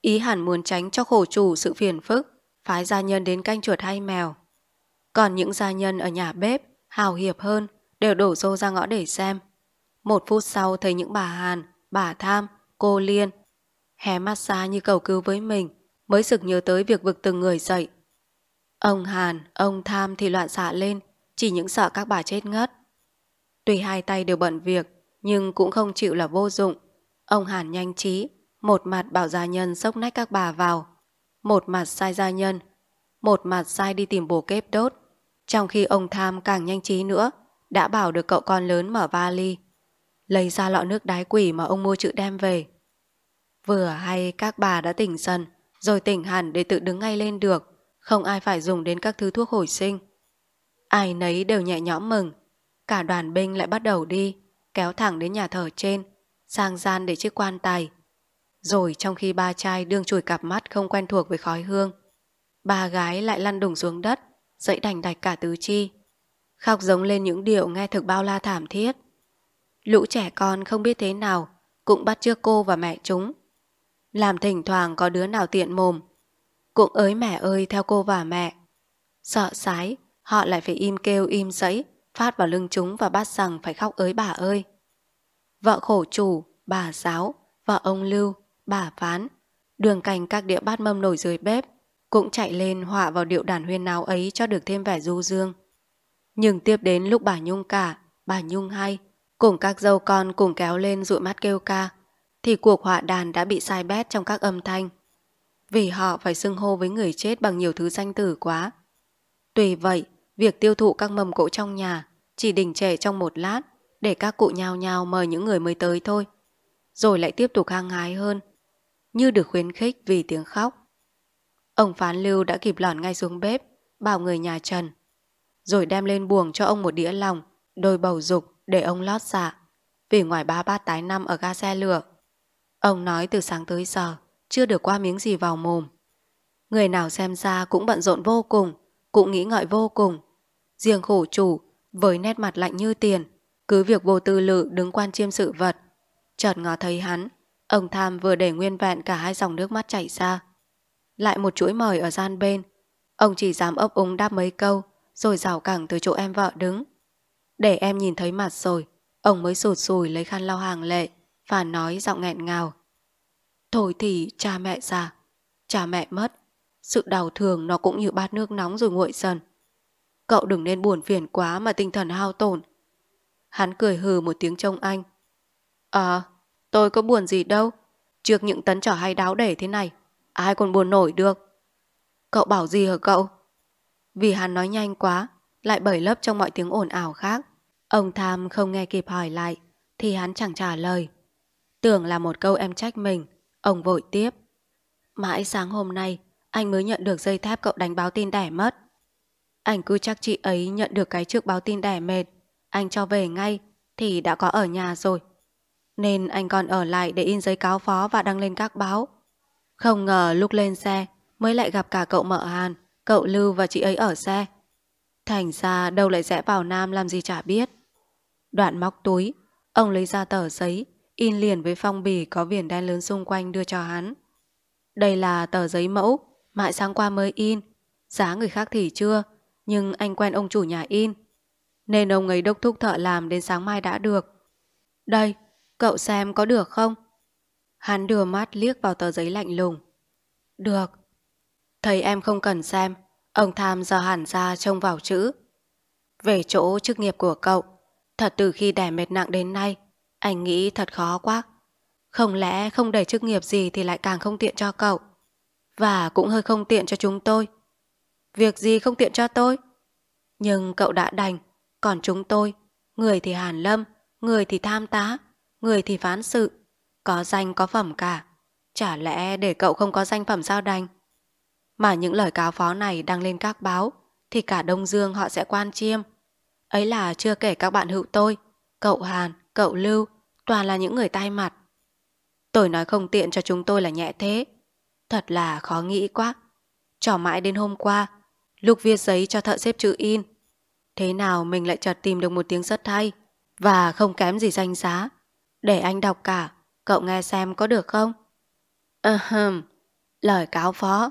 Ý hẳn muốn tránh cho khổ chủ sự phiền phức, phái gia nhân đến canh chuột hay mèo. Còn những gia nhân ở nhà bếp hào hiệp hơn đều đổ xô ra ngõ để xem. Một phút sau thấy những bà Hàn, bà Tham, cô Liên hé mắt xa như cầu cứu với mình mới sực nhớ tới việc vực từng người dậy. Ông Hàn, ông Tham thì loạn xạ lên chỉ những sợ các bà chết ngất. Tuy hai tay đều bận việc nhưng cũng không chịu là vô dụng. Ông Hàn nhanh trí một mặt bảo gia nhân sốc nách các bà vào một mặt sai gia nhân một mặt sai đi tìm bồ kép đốt trong khi ông Tham càng nhanh trí nữa, đã bảo được cậu con lớn mở vali, lấy ra lọ nước đái quỷ mà ông mua chữ đem về. Vừa hay các bà đã tỉnh dần, rồi tỉnh hẳn để tự đứng ngay lên được, không ai phải dùng đến các thứ thuốc hồi sinh. Ai nấy đều nhẹ nhõm mừng, cả đoàn binh lại bắt đầu đi, kéo thẳng đến nhà thờ trên, sang gian để chiếc quan tài. Rồi trong khi ba trai đương chùi cặp mắt không quen thuộc với khói hương, ba gái lại lăn đùng xuống đất, dậy đành đạch cả tứ chi. Khóc giống lên những điệu nghe thực bao la thảm thiết. Lũ trẻ con không biết thế nào, cũng bắt chước cô và mẹ chúng. Làm thỉnh thoảng có đứa nào tiện mồm, cũng ới mẹ ơi theo cô và mẹ. Sợ sái, họ lại phải im kêu im sẫy, phát vào lưng chúng và bắt rằng phải khóc ới bà ơi. Vợ khổ chủ, bà giáo, vợ ông lưu, bà phán, đường cành các đĩa bát mâm nổi dưới bếp, cũng chạy lên họa vào điệu đàn huyên náo ấy cho được thêm vẻ du dương. Nhưng tiếp đến lúc bà Nhung cả, bà Nhung hay, cùng các dâu con cùng kéo lên dụi mắt kêu ca, thì cuộc họa đàn đã bị sai bét trong các âm thanh. Vì họ phải xưng hô với người chết bằng nhiều thứ danh tử quá. Tùy vậy, việc tiêu thụ các mầm cỗ trong nhà chỉ đình trệ trong một lát để các cụ nhào nhào mời những người mới tới thôi. Rồi lại tiếp tục hăng hái hơn, như được khuyến khích vì tiếng khóc. Ông phán lưu đã kịp lòn ngay xuống bếp, bảo người nhà Trần. Rồi đem lên buồng cho ông một đĩa lòng, đôi bầu dục để ông lót dạ. Vì ngoài ba bát tái năm ở ga xe lửa, ông nói từ sáng tới giờ chưa được qua miếng gì vào mồm. Người nào xem ra cũng bận rộn vô cùng, cũng nghĩ ngợi vô cùng. Riêng khổ chủ, với nét mặt lạnh như tiền, cứ việc vô tư lự đứng quan chiêm sự vật. Chợt ngó thấy hắn, ông Tham vừa để nguyên vẹn cả hai dòng nước mắt chảy ra lại một chuỗi mời ở gian bên. Ông chỉ dám ấp úng đáp mấy câu, rồi rào cẳng từ chỗ em vợ đứng. Để em nhìn thấy mặt rồi, ông mới sụt sùi lấy khăn lau hàng lệ và nói giọng nghẹn ngào. Thôi thì cha mẹ già, cha mẹ mất, sự đau thường nó cũng như bát nước nóng rồi nguội dần. Cậu đừng nên buồn phiền quá mà tinh thần hao tổn. Hắn cười hừ một tiếng trông anh. Ờ, à, tôi có buồn gì đâu, trước những tấn trở hay đáo để thế này, Ai còn buồn nổi được Cậu bảo gì hả cậu Vì hắn nói nhanh quá Lại bẩy lớp trong mọi tiếng ồn ào khác Ông Tham không nghe kịp hỏi lại Thì hắn chẳng trả lời Tưởng là một câu em trách mình Ông vội tiếp Mãi sáng hôm nay Anh mới nhận được dây thép cậu đánh báo tin đẻ mất Anh cứ chắc chị ấy nhận được cái trước báo tin đẻ mệt Anh cho về ngay Thì đã có ở nhà rồi Nên anh còn ở lại để in giấy cáo phó Và đăng lên các báo không ngờ lúc lên xe mới lại gặp cả cậu mợ Hàn, cậu Lưu và chị ấy ở xe. Thành ra đâu lại rẽ vào Nam làm gì chả biết. Đoạn móc túi, ông lấy ra tờ giấy, in liền với phong bì có viền đen lớn xung quanh đưa cho hắn. Đây là tờ giấy mẫu, mãi sáng qua mới in. Giá người khác thì chưa, nhưng anh quen ông chủ nhà in. Nên ông ấy đốc thúc thợ làm đến sáng mai đã được. Đây, cậu xem có được không? Hắn đưa mắt liếc vào tờ giấy lạnh lùng. Được. Thấy em không cần xem, ông Tham giờ hẳn ra trông vào chữ. Về chỗ chức nghiệp của cậu, thật từ khi đẻ mệt nặng đến nay, anh nghĩ thật khó quá. Không lẽ không để chức nghiệp gì thì lại càng không tiện cho cậu. Và cũng hơi không tiện cho chúng tôi. Việc gì không tiện cho tôi? Nhưng cậu đã đành, còn chúng tôi, người thì hàn lâm, người thì tham tá, người thì phán sự, có danh có phẩm cả. Chả lẽ để cậu không có danh phẩm sao đành? Mà những lời cáo phó này đăng lên các báo thì cả Đông Dương họ sẽ quan chiêm. Ấy là chưa kể các bạn hữu tôi, cậu Hàn, cậu Lưu, toàn là những người tai mặt. Tôi nói không tiện cho chúng tôi là nhẹ thế. Thật là khó nghĩ quá. Trỏ mãi đến hôm qua, lúc viết giấy cho thợ xếp chữ in. Thế nào mình lại chợt tìm được một tiếng rất hay và không kém gì danh giá. Để anh đọc cả, Cậu nghe xem có được không? Ahem, lời cáo phó.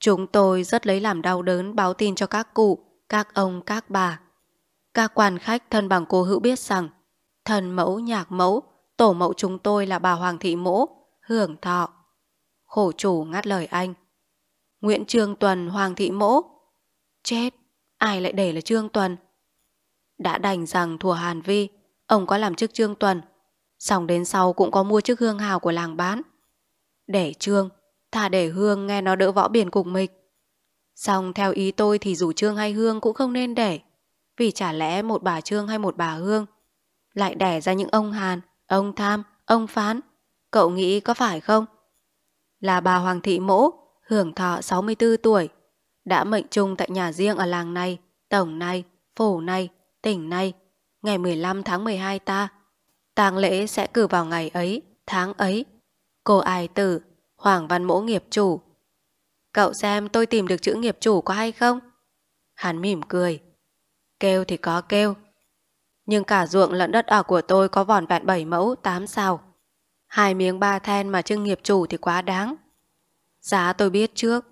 Chúng tôi rất lấy làm đau đớn báo tin cho các cụ, các ông, các bà. Các quan khách thân bằng cô hữu biết rằng thần mẫu, nhạc mẫu, tổ mẫu chúng tôi là bà Hoàng Thị Mỗ, hưởng thọ. Khổ chủ ngắt lời anh. Nguyễn Trương Tuần Hoàng Thị Mỗ. Chết, ai lại để là Trương Tuần? Đã đành rằng thùa Hàn Vi, ông có làm chức Trương Tuần Xong đến sau cũng có mua chiếc hương hào của làng bán. Để trương, thà để hương nghe nó đỡ võ biển cục mịch. Xong theo ý tôi thì dù trương hay hương cũng không nên để. Vì chả lẽ một bà trương hay một bà hương lại đẻ ra những ông Hàn, ông Tham, ông Phán. Cậu nghĩ có phải không? Là bà Hoàng Thị Mỗ, hưởng thọ 64 tuổi, đã mệnh chung tại nhà riêng ở làng này, tổng này, phủ này, tỉnh này, ngày 15 tháng 12 ta tang lễ sẽ cử vào ngày ấy, tháng ấy. Cô ai tử, Hoàng Văn Mỗ nghiệp chủ. Cậu xem tôi tìm được chữ nghiệp chủ có hay không? Hắn mỉm cười. Kêu thì có kêu. Nhưng cả ruộng lẫn đất ở của tôi có vòn vẹn bảy mẫu, tám sao. Hai miếng ba then mà trưng nghiệp chủ thì quá đáng. Giá tôi biết trước,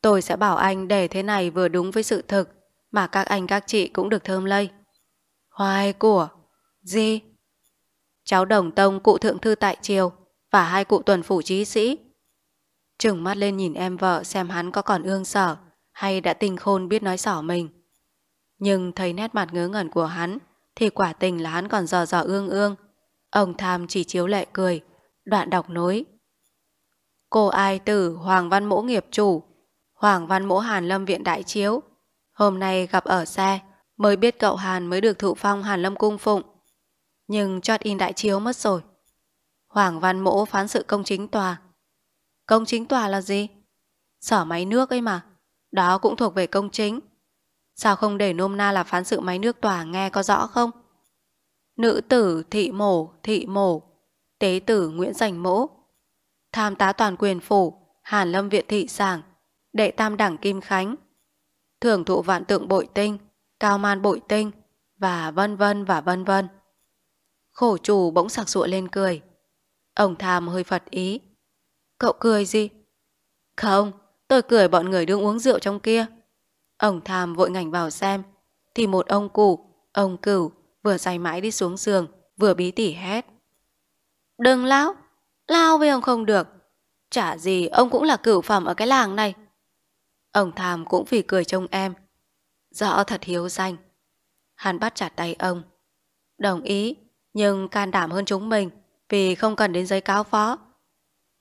tôi sẽ bảo anh để thế này vừa đúng với sự thực mà các anh các chị cũng được thơm lây. Hoài của... gì? cháu đồng tông cụ thượng thư tại triều và hai cụ tuần phủ trí sĩ. Trừng mắt lên nhìn em vợ xem hắn có còn ương sở hay đã tình khôn biết nói sỏ mình. Nhưng thấy nét mặt ngớ ngẩn của hắn thì quả tình là hắn còn dò dò ương ương. Ông Tham chỉ chiếu lệ cười, đoạn đọc nối. Cô ai tử Hoàng Văn Mỗ nghiệp chủ, Hoàng Văn Mỗ Hàn Lâm Viện Đại Chiếu. Hôm nay gặp ở xe, mới biết cậu Hàn mới được thụ phong Hàn Lâm Cung Phụng nhưng chót in đại chiếu mất rồi. Hoàng Văn Mỗ phán sự công chính tòa. Công chính tòa là gì? Sở máy nước ấy mà. Đó cũng thuộc về công chính. Sao không để nôm na là phán sự máy nước tòa nghe có rõ không? Nữ tử thị mổ, thị mổ, tế tử Nguyễn Giành Mỗ, tham tá toàn quyền phủ, Hàn Lâm Viện Thị Sảng, đệ tam đẳng Kim Khánh, thưởng thụ vạn tượng bội tinh, cao man bội tinh, và vân vân và vân vân. Khổ chủ bỗng sặc sụa lên cười. Ông Tham hơi phật ý. Cậu cười gì? Không, tôi cười bọn người đương uống rượu trong kia. Ông Tham vội ngảnh vào xem. Thì một ông cụ, ông cửu, vừa say mãi đi xuống giường, vừa bí tỉ hét. Đừng lão, lao với ông không được. Chả gì ông cũng là cửu phẩm ở cái làng này. Ông Tham cũng vì cười trông em. Rõ thật hiếu danh. Hắn bắt chặt tay ông. Đồng ý, nhưng can đảm hơn chúng mình vì không cần đến giấy cáo phó.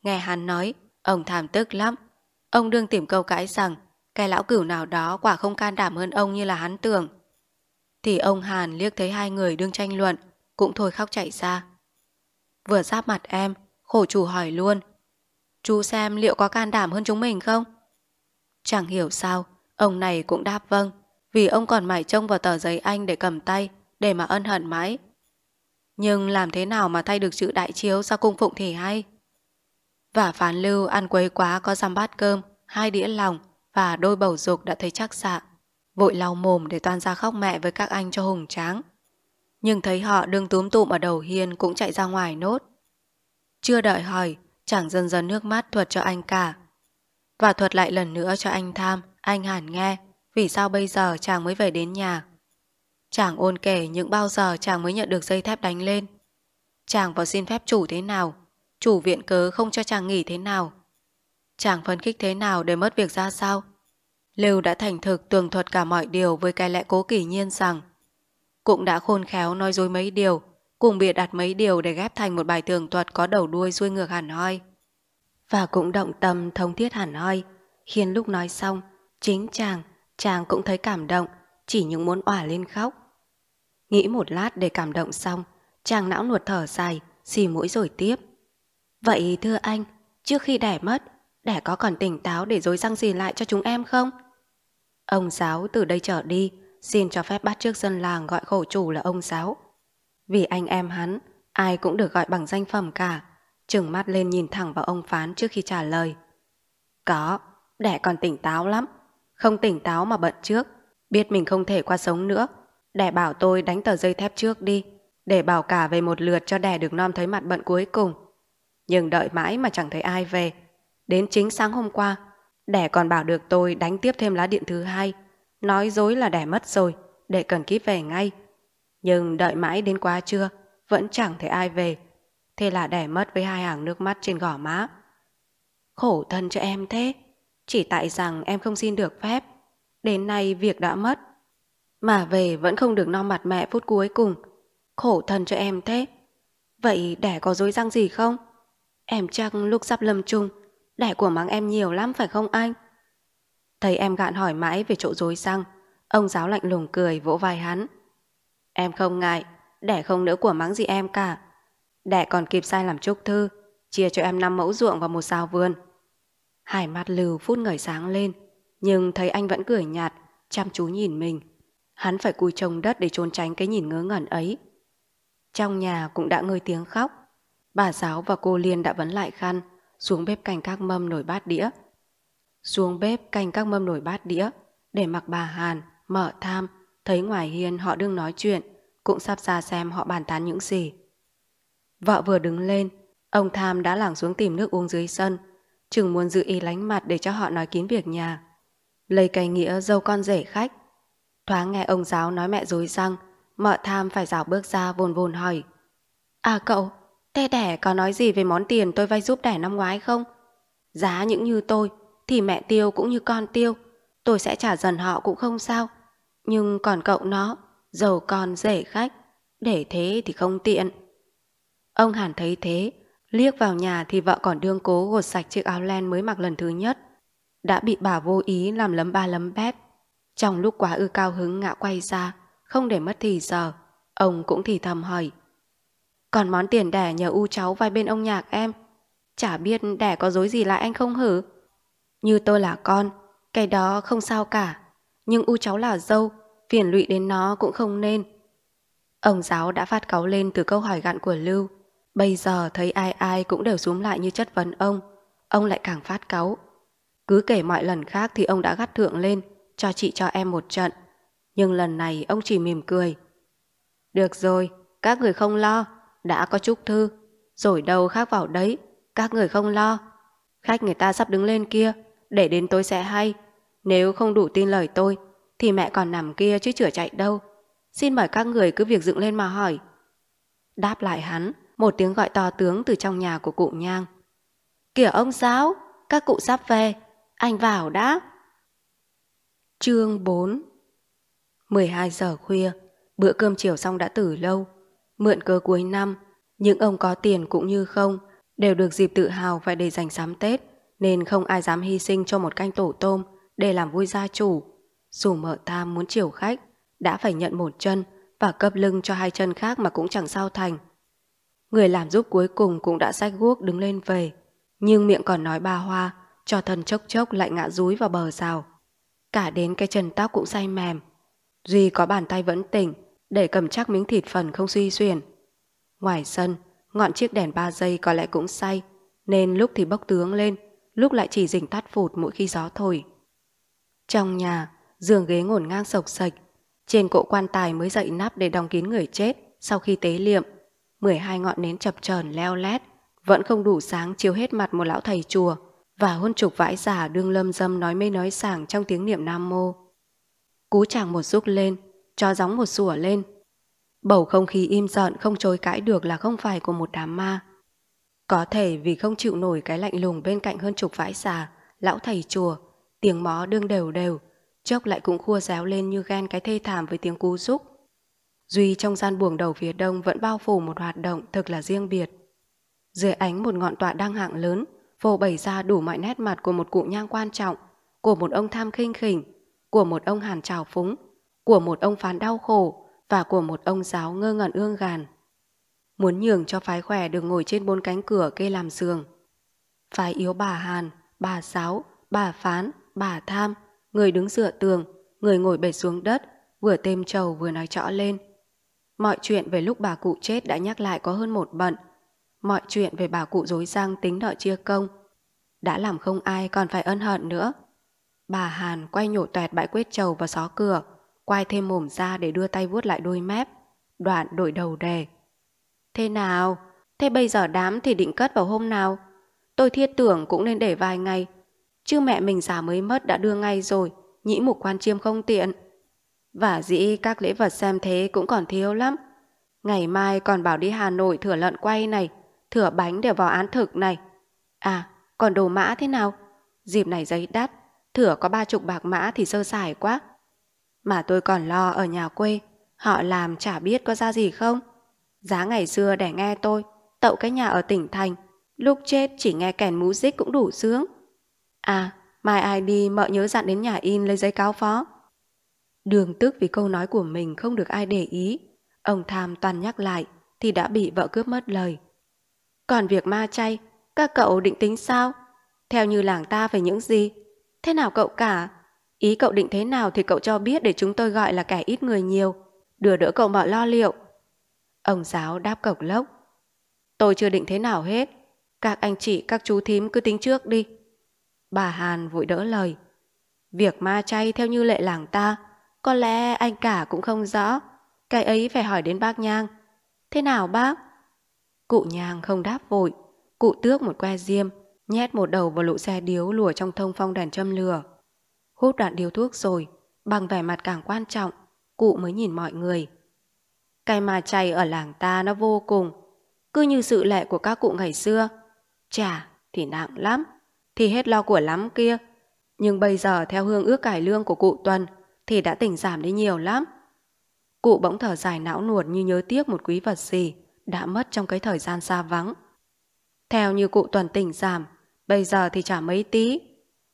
Nghe hắn nói, ông thảm tức lắm. Ông đương tìm câu cãi rằng cái lão cửu nào đó quả không can đảm hơn ông như là hắn tưởng. Thì ông Hàn liếc thấy hai người đương tranh luận, cũng thôi khóc chạy ra. Vừa giáp mặt em, khổ chủ hỏi luôn. Chú xem liệu có can đảm hơn chúng mình không? Chẳng hiểu sao, ông này cũng đáp vâng, vì ông còn mải trông vào tờ giấy anh để cầm tay, để mà ân hận mãi. Nhưng làm thế nào mà thay được chữ đại chiếu ra cung phụng thì hay? Và phán lưu ăn quấy quá có dăm bát cơm, hai đĩa lòng và đôi bầu dục đã thấy chắc xạ. Vội lau mồm để toàn ra khóc mẹ với các anh cho hùng tráng. Nhưng thấy họ đương túm tụm ở đầu hiên cũng chạy ra ngoài nốt. Chưa đợi hỏi, chẳng dần dần nước mắt thuật cho anh cả. Và thuật lại lần nữa cho anh tham, anh hẳn nghe, vì sao bây giờ chàng mới về đến nhà. Chàng ôn kể những bao giờ chàng mới nhận được dây thép đánh lên. Chàng vào xin phép chủ thế nào, chủ viện cớ không cho chàng nghỉ thế nào. Chàng phấn khích thế nào để mất việc ra sao. Lưu đã thành thực tường thuật cả mọi điều với cái lẽ cố kỷ nhiên rằng cũng đã khôn khéo nói dối mấy điều, cùng bịa đặt mấy điều để ghép thành một bài tường thuật có đầu đuôi xuôi ngược hẳn hoi. Và cũng động tâm thông thiết hẳn hoi, khiến lúc nói xong, chính chàng, chàng cũng thấy cảm động, chỉ những muốn òa lên khóc. Nghĩ một lát để cảm động xong, chàng não nuột thở dài, xì mũi rồi tiếp. Vậy thưa anh, trước khi đẻ mất, đẻ có còn tỉnh táo để dối răng gì lại cho chúng em không? Ông giáo từ đây trở đi, xin cho phép bắt trước dân làng gọi khổ chủ là ông giáo. Vì anh em hắn, ai cũng được gọi bằng danh phẩm cả, trừng mắt lên nhìn thẳng vào ông phán trước khi trả lời. Có, đẻ còn tỉnh táo lắm, không tỉnh táo mà bận trước, biết mình không thể qua sống nữa, Đẻ bảo tôi đánh tờ dây thép trước đi, để bảo cả về một lượt cho đẻ được non thấy mặt bận cuối cùng. Nhưng đợi mãi mà chẳng thấy ai về. Đến chính sáng hôm qua, đẻ còn bảo được tôi đánh tiếp thêm lá điện thứ hai. Nói dối là đẻ mất rồi, để cần kíp về ngay. Nhưng đợi mãi đến quá trưa, vẫn chẳng thấy ai về. Thế là đẻ mất với hai hàng nước mắt trên gò má. Khổ thân cho em thế, chỉ tại rằng em không xin được phép. Đến nay việc đã mất, mà về vẫn không được no mặt mẹ phút cuối cùng Khổ thân cho em thế Vậy đẻ có dối răng gì không? Em chắc lúc sắp lâm chung Đẻ của mắng em nhiều lắm phải không anh? Thấy em gạn hỏi mãi về chỗ dối răng Ông giáo lạnh lùng cười vỗ vai hắn Em không ngại Đẻ không nữa của mắng gì em cả Đẻ còn kịp sai làm chúc thư Chia cho em năm mẫu ruộng và một sao vườn Hải mặt lừ phút ngời sáng lên Nhưng thấy anh vẫn cười nhạt Chăm chú nhìn mình Hắn phải cùi trồng đất để trốn tránh cái nhìn ngớ ngẩn ấy. Trong nhà cũng đã ngơi tiếng khóc. Bà giáo và cô Liên đã vấn lại khăn, xuống bếp canh các mâm nổi bát đĩa. Xuống bếp canh các mâm nổi bát đĩa, để mặc bà Hàn, mở tham, thấy ngoài hiên họ đương nói chuyện, cũng sắp ra xem họ bàn tán những gì. Vợ vừa đứng lên, ông Tham đã lảng xuống tìm nước uống dưới sân, chừng muốn giữ ý lánh mặt để cho họ nói kín việc nhà. Lấy cái nghĩa dâu con rể khách, Thoáng nghe ông giáo nói mẹ dối răng, mợ tham phải rảo bước ra vồn vồn hỏi. À cậu, Thế đẻ có nói gì về món tiền tôi vay giúp đẻ năm ngoái không? Giá những như tôi thì mẹ tiêu cũng như con tiêu. Tôi sẽ trả dần họ cũng không sao. Nhưng còn cậu nó, giàu con rể khách. Để thế thì không tiện. Ông Hàn thấy thế, liếc vào nhà thì vợ còn đương cố gột sạch chiếc áo len mới mặc lần thứ nhất. Đã bị bà vô ý làm lấm ba lấm bét trong lúc quá ư cao hứng ngã quay ra, không để mất thì giờ, ông cũng thì thầm hỏi. Còn món tiền đẻ nhờ u cháu vai bên ông nhạc em, chả biết đẻ có dối gì lại anh không hử? Như tôi là con, cái đó không sao cả, nhưng u cháu là dâu, phiền lụy đến nó cũng không nên. Ông giáo đã phát cáu lên từ câu hỏi gặn của Lưu. Bây giờ thấy ai ai cũng đều xuống lại như chất vấn ông. Ông lại càng phát cáu. Cứ kể mọi lần khác thì ông đã gắt thượng lên cho chị cho em một trận. Nhưng lần này ông chỉ mỉm cười. Được rồi, các người không lo, đã có chúc thư. Rồi đâu khác vào đấy, các người không lo. Khách người ta sắp đứng lên kia, để đến tôi sẽ hay. Nếu không đủ tin lời tôi, thì mẹ còn nằm kia chứ chữa chạy đâu. Xin mời các người cứ việc dựng lên mà hỏi. Đáp lại hắn, một tiếng gọi to tướng từ trong nhà của cụ Nhang. Kìa ông giáo, các cụ sắp về, anh vào đã. Chương 4 12 giờ khuya, bữa cơm chiều xong đã từ lâu. Mượn cơ cuối năm, những ông có tiền cũng như không, đều được dịp tự hào phải để dành sắm Tết, nên không ai dám hy sinh cho một canh tổ tôm để làm vui gia chủ. Dù mợ tham muốn chiều khách, đã phải nhận một chân và cấp lưng cho hai chân khác mà cũng chẳng sao thành. Người làm giúp cuối cùng cũng đã sách guốc đứng lên về, nhưng miệng còn nói ba hoa, cho thần chốc chốc lại ngã rúi vào bờ rào cả đến cái chân tóc cũng say mềm. Duy có bàn tay vẫn tỉnh, để cầm chắc miếng thịt phần không suy xuyển. Ngoài sân, ngọn chiếc đèn ba giây có lẽ cũng say, nên lúc thì bốc tướng lên, lúc lại chỉ rình tắt phụt mỗi khi gió thổi. Trong nhà, giường ghế ngổn ngang sộc sạch, trên cỗ quan tài mới dậy nắp để đóng kín người chết sau khi tế liệm. 12 ngọn nến chập chờn leo lét, vẫn không đủ sáng chiếu hết mặt một lão thầy chùa, và hôn chục vãi giả đương lâm dâm nói mê nói sảng trong tiếng niệm nam mô. Cú chàng một rúc lên, cho gióng một sủa lên. Bầu không khí im giận không chối cãi được là không phải của một đám ma. Có thể vì không chịu nổi cái lạnh lùng bên cạnh hơn chục vãi xà, lão thầy chùa, tiếng mó đương đều đều, chốc lại cũng khua réo lên như ghen cái thê thảm với tiếng cú rúc. Duy trong gian buồng đầu phía đông vẫn bao phủ một hoạt động thực là riêng biệt. Dưới ánh một ngọn tọa đang hạng lớn, phô bày ra đủ mọi nét mặt của một cụ nhang quan trọng, của một ông tham khinh khỉnh, của một ông hàn trào phúng, của một ông phán đau khổ và của một ông giáo ngơ ngẩn ương gàn. Muốn nhường cho phái khỏe được ngồi trên bốn cánh cửa cây làm giường. Phái yếu bà hàn, bà giáo, bà phán, bà tham, người đứng dựa tường, người ngồi bể xuống đất, vừa têm trầu vừa nói trõ lên. Mọi chuyện về lúc bà cụ chết đã nhắc lại có hơn một bận – Mọi chuyện về bà cụ dối răng tính nợ chia công Đã làm không ai còn phải ân hận nữa Bà Hàn quay nhổ toẹt bãi quết trầu vào xó cửa Quay thêm mồm ra để đưa tay vuốt lại đôi mép Đoạn đổi đầu đề Thế nào? Thế bây giờ đám thì định cất vào hôm nào? Tôi thiết tưởng cũng nên để vài ngày Chứ mẹ mình già mới mất đã đưa ngay rồi Nhĩ mục quan chiêm không tiện Và dĩ các lễ vật xem thế cũng còn thiếu lắm Ngày mai còn bảo đi Hà Nội thửa lợn quay này Thừa bánh đều vào án thực này À còn đồ mã thế nào Dịp này giấy đắt Thừa có ba chục bạc mã thì sơ sài quá Mà tôi còn lo ở nhà quê Họ làm chả biết có ra gì không Giá ngày xưa để nghe tôi Tậu cái nhà ở tỉnh thành Lúc chết chỉ nghe kèn mú dích cũng đủ sướng À mai ai đi mợ nhớ dặn đến nhà in lấy giấy cáo phó Đường tức vì câu nói của mình không được ai để ý Ông Tham toàn nhắc lại Thì đã bị vợ cướp mất lời còn việc ma chay, các cậu định tính sao? Theo như làng ta về những gì? Thế nào cậu cả? Ý cậu định thế nào thì cậu cho biết để chúng tôi gọi là kẻ ít người nhiều, đưa đỡ cậu mọi lo liệu. Ông giáo đáp cộc lốc. Tôi chưa định thế nào hết. Các anh chị, các chú thím cứ tính trước đi. Bà Hàn vội đỡ lời. Việc ma chay theo như lệ làng ta, có lẽ anh cả cũng không rõ. Cái ấy phải hỏi đến bác Nhang. Thế nào bác? Cụ nhàng không đáp vội, cụ tước một que diêm, nhét một đầu vào lỗ xe điếu lùa trong thông phong đèn châm lửa. Hút đoạn điếu thuốc rồi, bằng vẻ mặt càng quan trọng, cụ mới nhìn mọi người. Cái mà chày ở làng ta nó vô cùng, cứ như sự lệ của các cụ ngày xưa. Chả thì nặng lắm, thì hết lo của lắm kia. Nhưng bây giờ theo hương ước cải lương của cụ Tuần thì đã tỉnh giảm đi nhiều lắm. Cụ bỗng thở dài não nuột như nhớ tiếc một quý vật gì đã mất trong cái thời gian xa vắng. Theo như cụ tuần tỉnh giảm, bây giờ thì trả mấy tí.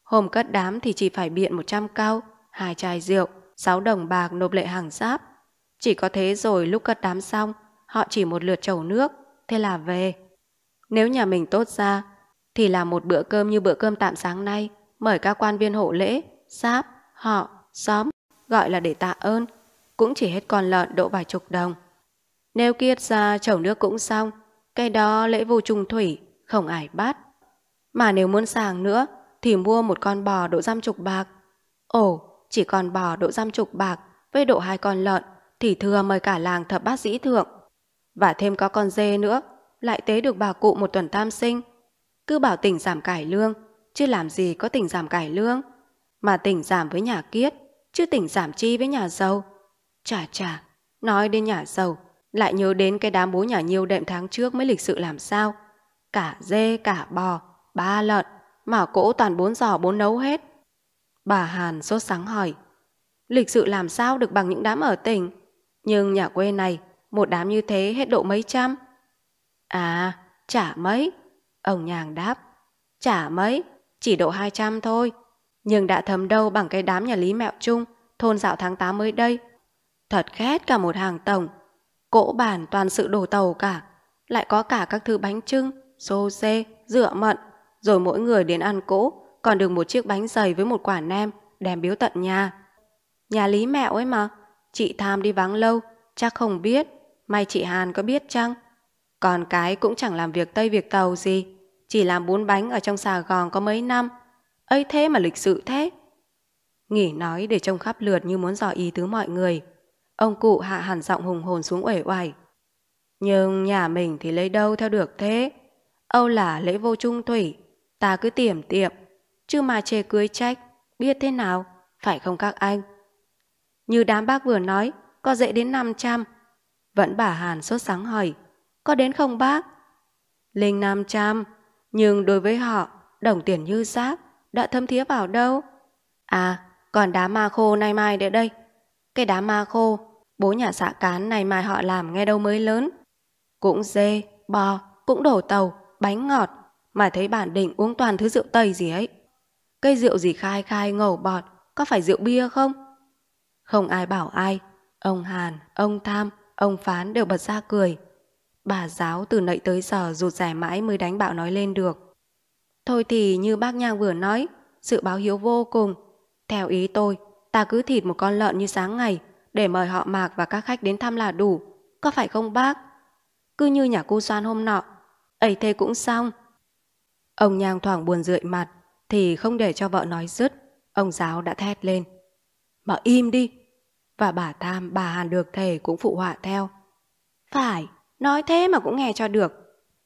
Hôm cất đám thì chỉ phải biện 100 cao, hai chai rượu, 6 đồng bạc nộp lệ hàng giáp. Chỉ có thế rồi lúc cất đám xong, họ chỉ một lượt chầu nước, thế là về. Nếu nhà mình tốt ra, thì là một bữa cơm như bữa cơm tạm sáng nay, mời các quan viên hộ lễ, giáp, họ, xóm, gọi là để tạ ơn, cũng chỉ hết con lợn độ vài chục đồng. Nếu kiết ra chậu nước cũng xong, cái đó lễ vô trùng thủy, không ải bát. Mà nếu muốn sàng nữa, thì mua một con bò độ giam chục bạc. Ồ, chỉ còn bò độ giam chục bạc với độ hai con lợn thì thừa mời cả làng thập bác sĩ thượng. Và thêm có con dê nữa, lại tế được bà cụ một tuần tam sinh. Cứ bảo tỉnh giảm cải lương, chứ làm gì có tỉnh giảm cải lương. Mà tỉnh giảm với nhà kiết, chứ tỉnh giảm chi với nhà giàu. Chà chà, nói đến nhà giàu, lại nhớ đến cái đám bố nhà nhiêu đệm tháng trước mới lịch sự làm sao. Cả dê, cả bò, ba lợn, mà cỗ toàn bốn giò bốn nấu hết. Bà Hàn sốt sáng hỏi, lịch sự làm sao được bằng những đám ở tỉnh? Nhưng nhà quê này, một đám như thế hết độ mấy trăm. À, chả mấy? Ông nhàng đáp, chả mấy, chỉ độ hai trăm thôi. Nhưng đã thấm đâu bằng cái đám nhà Lý Mẹo Trung, thôn dạo tháng 8 mới đây. Thật khét cả một hàng tổng. Cỗ bản toàn sự đồ tàu cả, lại có cả các thứ bánh trưng, xô xê, rửa mận, rồi mỗi người đến ăn cỗ, còn được một chiếc bánh dày với một quả nem, đem biếu tận nhà. Nhà Lý mẹo ấy mà, chị Tham đi vắng lâu, chắc không biết, may chị Hàn có biết chăng? Còn cái cũng chẳng làm việc Tây việc Tàu gì, chỉ làm bún bánh ở trong Sài Gòn có mấy năm. ấy thế mà lịch sự thế. Nghỉ nói để trông khắp lượt như muốn dò ý tứ mọi người. Ông cụ hạ hẳn giọng hùng hồn xuống uể oải. Nhưng nhà mình thì lấy đâu theo được thế? Âu là lễ vô trung thủy, ta cứ tiềm tiệm, chứ mà chê cưới trách, biết thế nào, phải không các anh? Như đám bác vừa nói, có dễ đến 500. Vẫn bà Hàn sốt sáng hỏi, có đến không bác? Lên 500, nhưng đối với họ, đồng tiền như rác, đã thâm thía vào đâu? À, còn đá ma khô nay mai nữa đây. Cái đá ma khô Bố nhà xã cán này mai họ làm nghe đâu mới lớn. Cũng dê, bò, cũng đổ tàu, bánh ngọt. Mà thấy bản định uống toàn thứ rượu tây gì ấy. Cây rượu gì khai khai ngầu bọt, có phải rượu bia không? Không ai bảo ai. Ông Hàn, ông Tham, ông Phán đều bật ra cười. Bà giáo từ nãy tới giờ rụt rẻ mãi mới đánh bạo nói lên được. Thôi thì như bác Nhang vừa nói, sự báo hiếu vô cùng. Theo ý tôi, ta cứ thịt một con lợn như sáng ngày, để mời họ Mạc và các khách đến thăm là đủ. Có phải không bác? Cứ như nhà cô Soan hôm nọ, ấy thế cũng xong. Ông Nhang thoảng buồn rượi mặt, thì không để cho vợ nói dứt. Ông giáo đã thét lên. Mà im đi! Và bà Tham, bà Hàn được thề cũng phụ họa theo. Phải, nói thế mà cũng nghe cho được.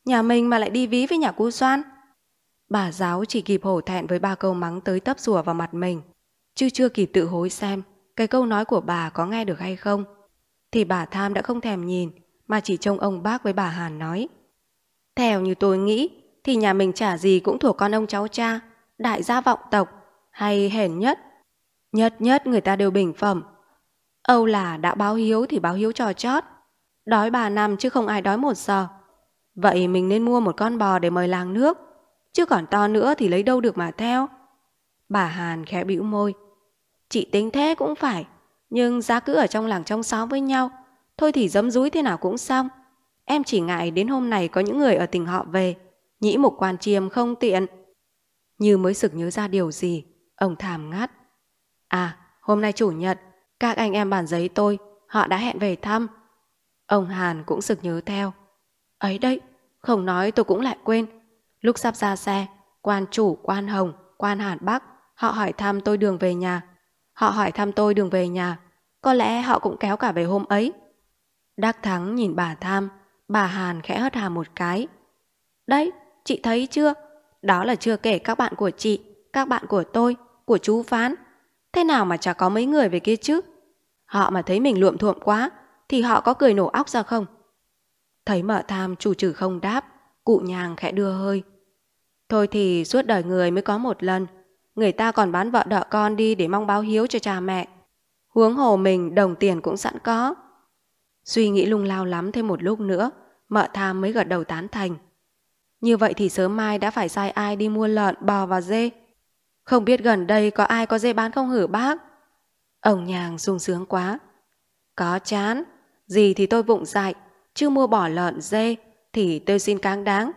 Nhà mình mà lại đi ví với nhà cô Soan. Bà giáo chỉ kịp hổ thẹn với ba câu mắng tới tấp rùa vào mặt mình, chứ chưa kịp tự hối xem cái câu nói của bà có nghe được hay không, thì bà Tham đã không thèm nhìn mà chỉ trông ông bác với bà Hàn nói. Theo như tôi nghĩ thì nhà mình chả gì cũng thuộc con ông cháu cha, đại gia vọng tộc hay hèn nhất. Nhất nhất người ta đều bình phẩm. Âu là đã báo hiếu thì báo hiếu trò chót. Đói bà năm chứ không ai đói một giờ Vậy mình nên mua một con bò để mời làng nước. Chứ còn to nữa thì lấy đâu được mà theo. Bà Hàn khẽ bĩu môi. Chị tính thế cũng phải, nhưng giá cứ ở trong làng trong xóm với nhau, thôi thì dấm dúi thế nào cũng xong. Em chỉ ngại đến hôm này có những người ở tỉnh họ về, nhĩ một quan chiêm không tiện. Như mới sực nhớ ra điều gì, ông thàm ngắt. À, hôm nay chủ nhật, các anh em bàn giấy tôi, họ đã hẹn về thăm. Ông Hàn cũng sực nhớ theo. Ấy đấy, không nói tôi cũng lại quên. Lúc sắp ra xe, quan chủ, quan hồng, quan Hàn Bắc, họ hỏi thăm tôi đường về nhà. Họ hỏi thăm tôi đường về nhà, có lẽ họ cũng kéo cả về hôm ấy. Đắc Thắng nhìn bà Tham, bà Hàn khẽ hất hà một cái. Đấy, chị thấy chưa? Đó là chưa kể các bạn của chị, các bạn của tôi, của chú Phán. Thế nào mà chả có mấy người về kia chứ? Họ mà thấy mình luộm thuộm quá, thì họ có cười nổ óc ra không? Thấy mợ tham chủ trừ không đáp, cụ nhàng khẽ đưa hơi. Thôi thì suốt đời người mới có một lần, Người ta còn bán vợ đợ con đi để mong báo hiếu cho cha mẹ. Huống hồ mình đồng tiền cũng sẵn có. Suy nghĩ lung lao lắm thêm một lúc nữa, mợ tham mới gật đầu tán thành. Như vậy thì sớm mai đã phải sai ai đi mua lợn, bò và dê. Không biết gần đây có ai có dê bán không hử bác? Ông nhàng sung sướng quá. Có chán, gì thì tôi vụng dại, chứ mua bỏ lợn dê thì tôi xin cáng đáng.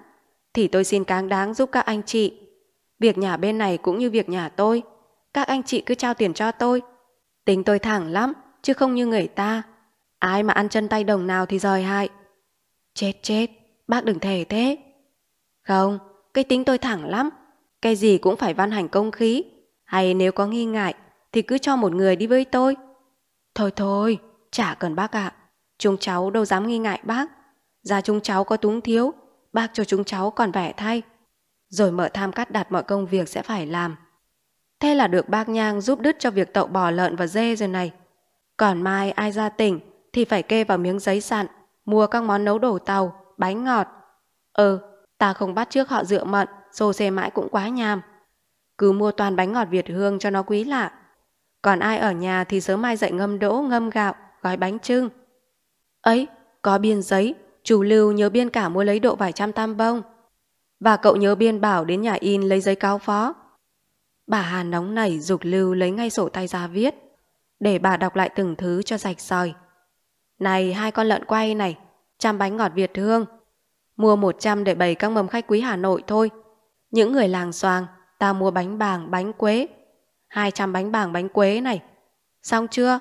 Thì tôi xin cáng đáng giúp các anh chị Việc nhà bên này cũng như việc nhà tôi. Các anh chị cứ trao tiền cho tôi. Tính tôi thẳng lắm, chứ không như người ta. Ai mà ăn chân tay đồng nào thì rời hại. Chết chết, bác đừng thề thế. Không, cái tính tôi thẳng lắm. Cái gì cũng phải văn hành công khí. Hay nếu có nghi ngại thì cứ cho một người đi với tôi. Thôi thôi, chả cần bác ạ. À. Chúng cháu đâu dám nghi ngại bác. già chúng cháu có túng thiếu, bác cho chúng cháu còn vẻ thay rồi mở tham cắt đặt mọi công việc sẽ phải làm. Thế là được bác Nhang giúp đứt cho việc tậu bò lợn và dê rồi này. Còn mai ai ra tỉnh thì phải kê vào miếng giấy sạn, mua các món nấu đổ tàu, bánh ngọt. Ừ, ta không bắt trước họ dựa mận, xô xê mãi cũng quá nham. Cứ mua toàn bánh ngọt Việt Hương cho nó quý lạ. Còn ai ở nhà thì sớm mai dậy ngâm đỗ, ngâm gạo, gói bánh trưng. Ấy, có biên giấy, chủ lưu nhớ biên cả mua lấy độ vài trăm tam bông và cậu nhớ biên bảo đến nhà in lấy giấy cáo phó. Bà Hàn nóng nảy dục lưu lấy ngay sổ tay ra viết, để bà đọc lại từng thứ cho rạch sòi. Này hai con lợn quay này, trăm bánh ngọt Việt thương. Mua một trăm để bày các mâm khách quý Hà Nội thôi. Những người làng xoàng, ta mua bánh bàng, bánh quế. hai trăm bánh bàng, bánh quế này. Xong chưa?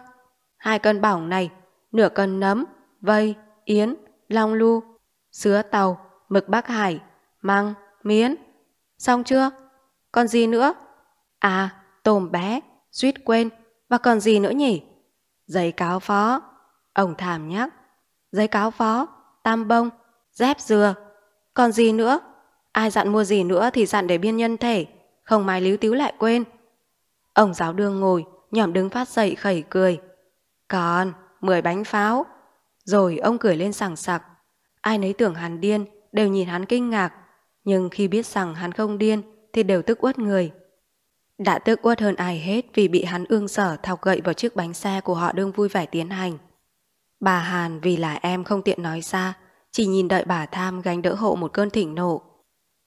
Hai cân bỏng này, nửa cân nấm, vây, yến, long lu, sứa tàu, mực Bắc Hải, măng, miến. Xong chưa? Còn gì nữa? À, tôm bé, suýt quên. Và còn gì nữa nhỉ? Giấy cáo phó. Ông thảm nhắc. Giấy cáo phó, tam bông, dép dừa. Còn gì nữa? Ai dặn mua gì nữa thì dặn để biên nhân thể. Không mai líu tíu lại quên. Ông giáo đương ngồi, nhỏm đứng phát dậy khẩy cười. Còn, mười bánh pháo. Rồi ông cười lên sảng sặc. Ai nấy tưởng hắn điên, đều nhìn hắn kinh ngạc nhưng khi biết rằng hắn không điên thì đều tức uất người. Đã tức uất hơn ai hết vì bị hắn ương sở thọc gậy vào chiếc bánh xe của họ đương vui vẻ tiến hành. Bà Hàn vì là em không tiện nói ra, chỉ nhìn đợi bà Tham gánh đỡ hộ một cơn thỉnh nộ.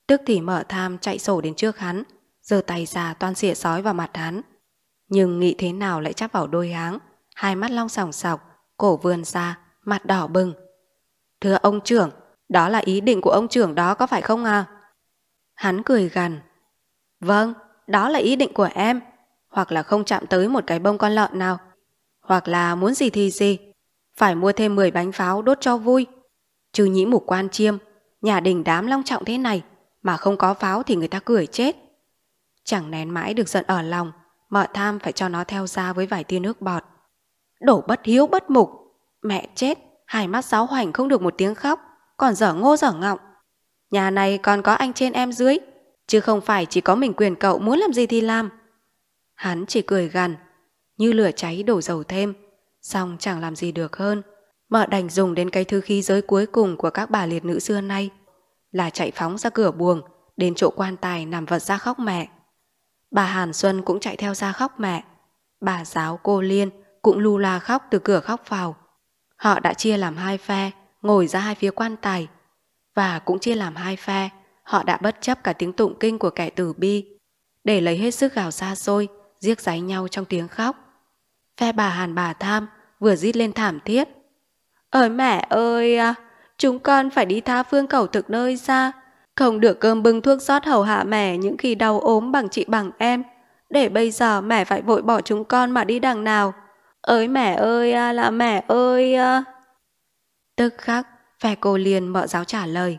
Tức thì mở Tham chạy sổ đến trước hắn, giơ tay ra toan xỉa sói vào mặt hắn. Nhưng nghĩ thế nào lại chắp vào đôi háng, hai mắt long sòng sọc, cổ vươn ra, mặt đỏ bừng. Thưa ông trưởng, đó là ý định của ông trưởng đó có phải không à? Hắn cười gằn. Vâng, đó là ý định của em. Hoặc là không chạm tới một cái bông con lợn nào. Hoặc là muốn gì thì gì. Phải mua thêm 10 bánh pháo đốt cho vui. trừ nhĩ mục quan chiêm, nhà đình đám long trọng thế này mà không có pháo thì người ta cười chết. Chẳng nén mãi được giận ở lòng, mợ tham phải cho nó theo ra với vài tia nước bọt. Đổ bất hiếu bất mục, mẹ chết, hai mắt giáo hoành không được một tiếng khóc còn dở ngô dở ngọng. Nhà này còn có anh trên em dưới, chứ không phải chỉ có mình quyền cậu muốn làm gì thì làm. Hắn chỉ cười gằn, như lửa cháy đổ dầu thêm, xong chẳng làm gì được hơn. Mợ đành dùng đến cái thư khí giới cuối cùng của các bà liệt nữ xưa nay là chạy phóng ra cửa buồng, đến chỗ quan tài nằm vật ra khóc mẹ. Bà Hàn Xuân cũng chạy theo ra khóc mẹ. Bà giáo cô Liên cũng lu la khóc từ cửa khóc vào. Họ đã chia làm hai phe, ngồi ra hai phía quan tài và cũng chia làm hai phe, họ đã bất chấp cả tiếng tụng kinh của kẻ tử bi để lấy hết sức gào xa xôi, giết giấy nhau trong tiếng khóc. Phe bà Hàn bà Tham vừa rít lên thảm thiết. Ơi mẹ ơi, à, chúng con phải đi tha phương cầu thực nơi xa, không được cơm bưng thuốc xót hầu hạ mẹ những khi đau ốm bằng chị bằng em, để bây giờ mẹ phải vội bỏ chúng con mà đi đằng nào. Ơi mẹ ơi, à, là mẹ ơi... À. Tức khắc, phe cô liền mở giáo trả lời.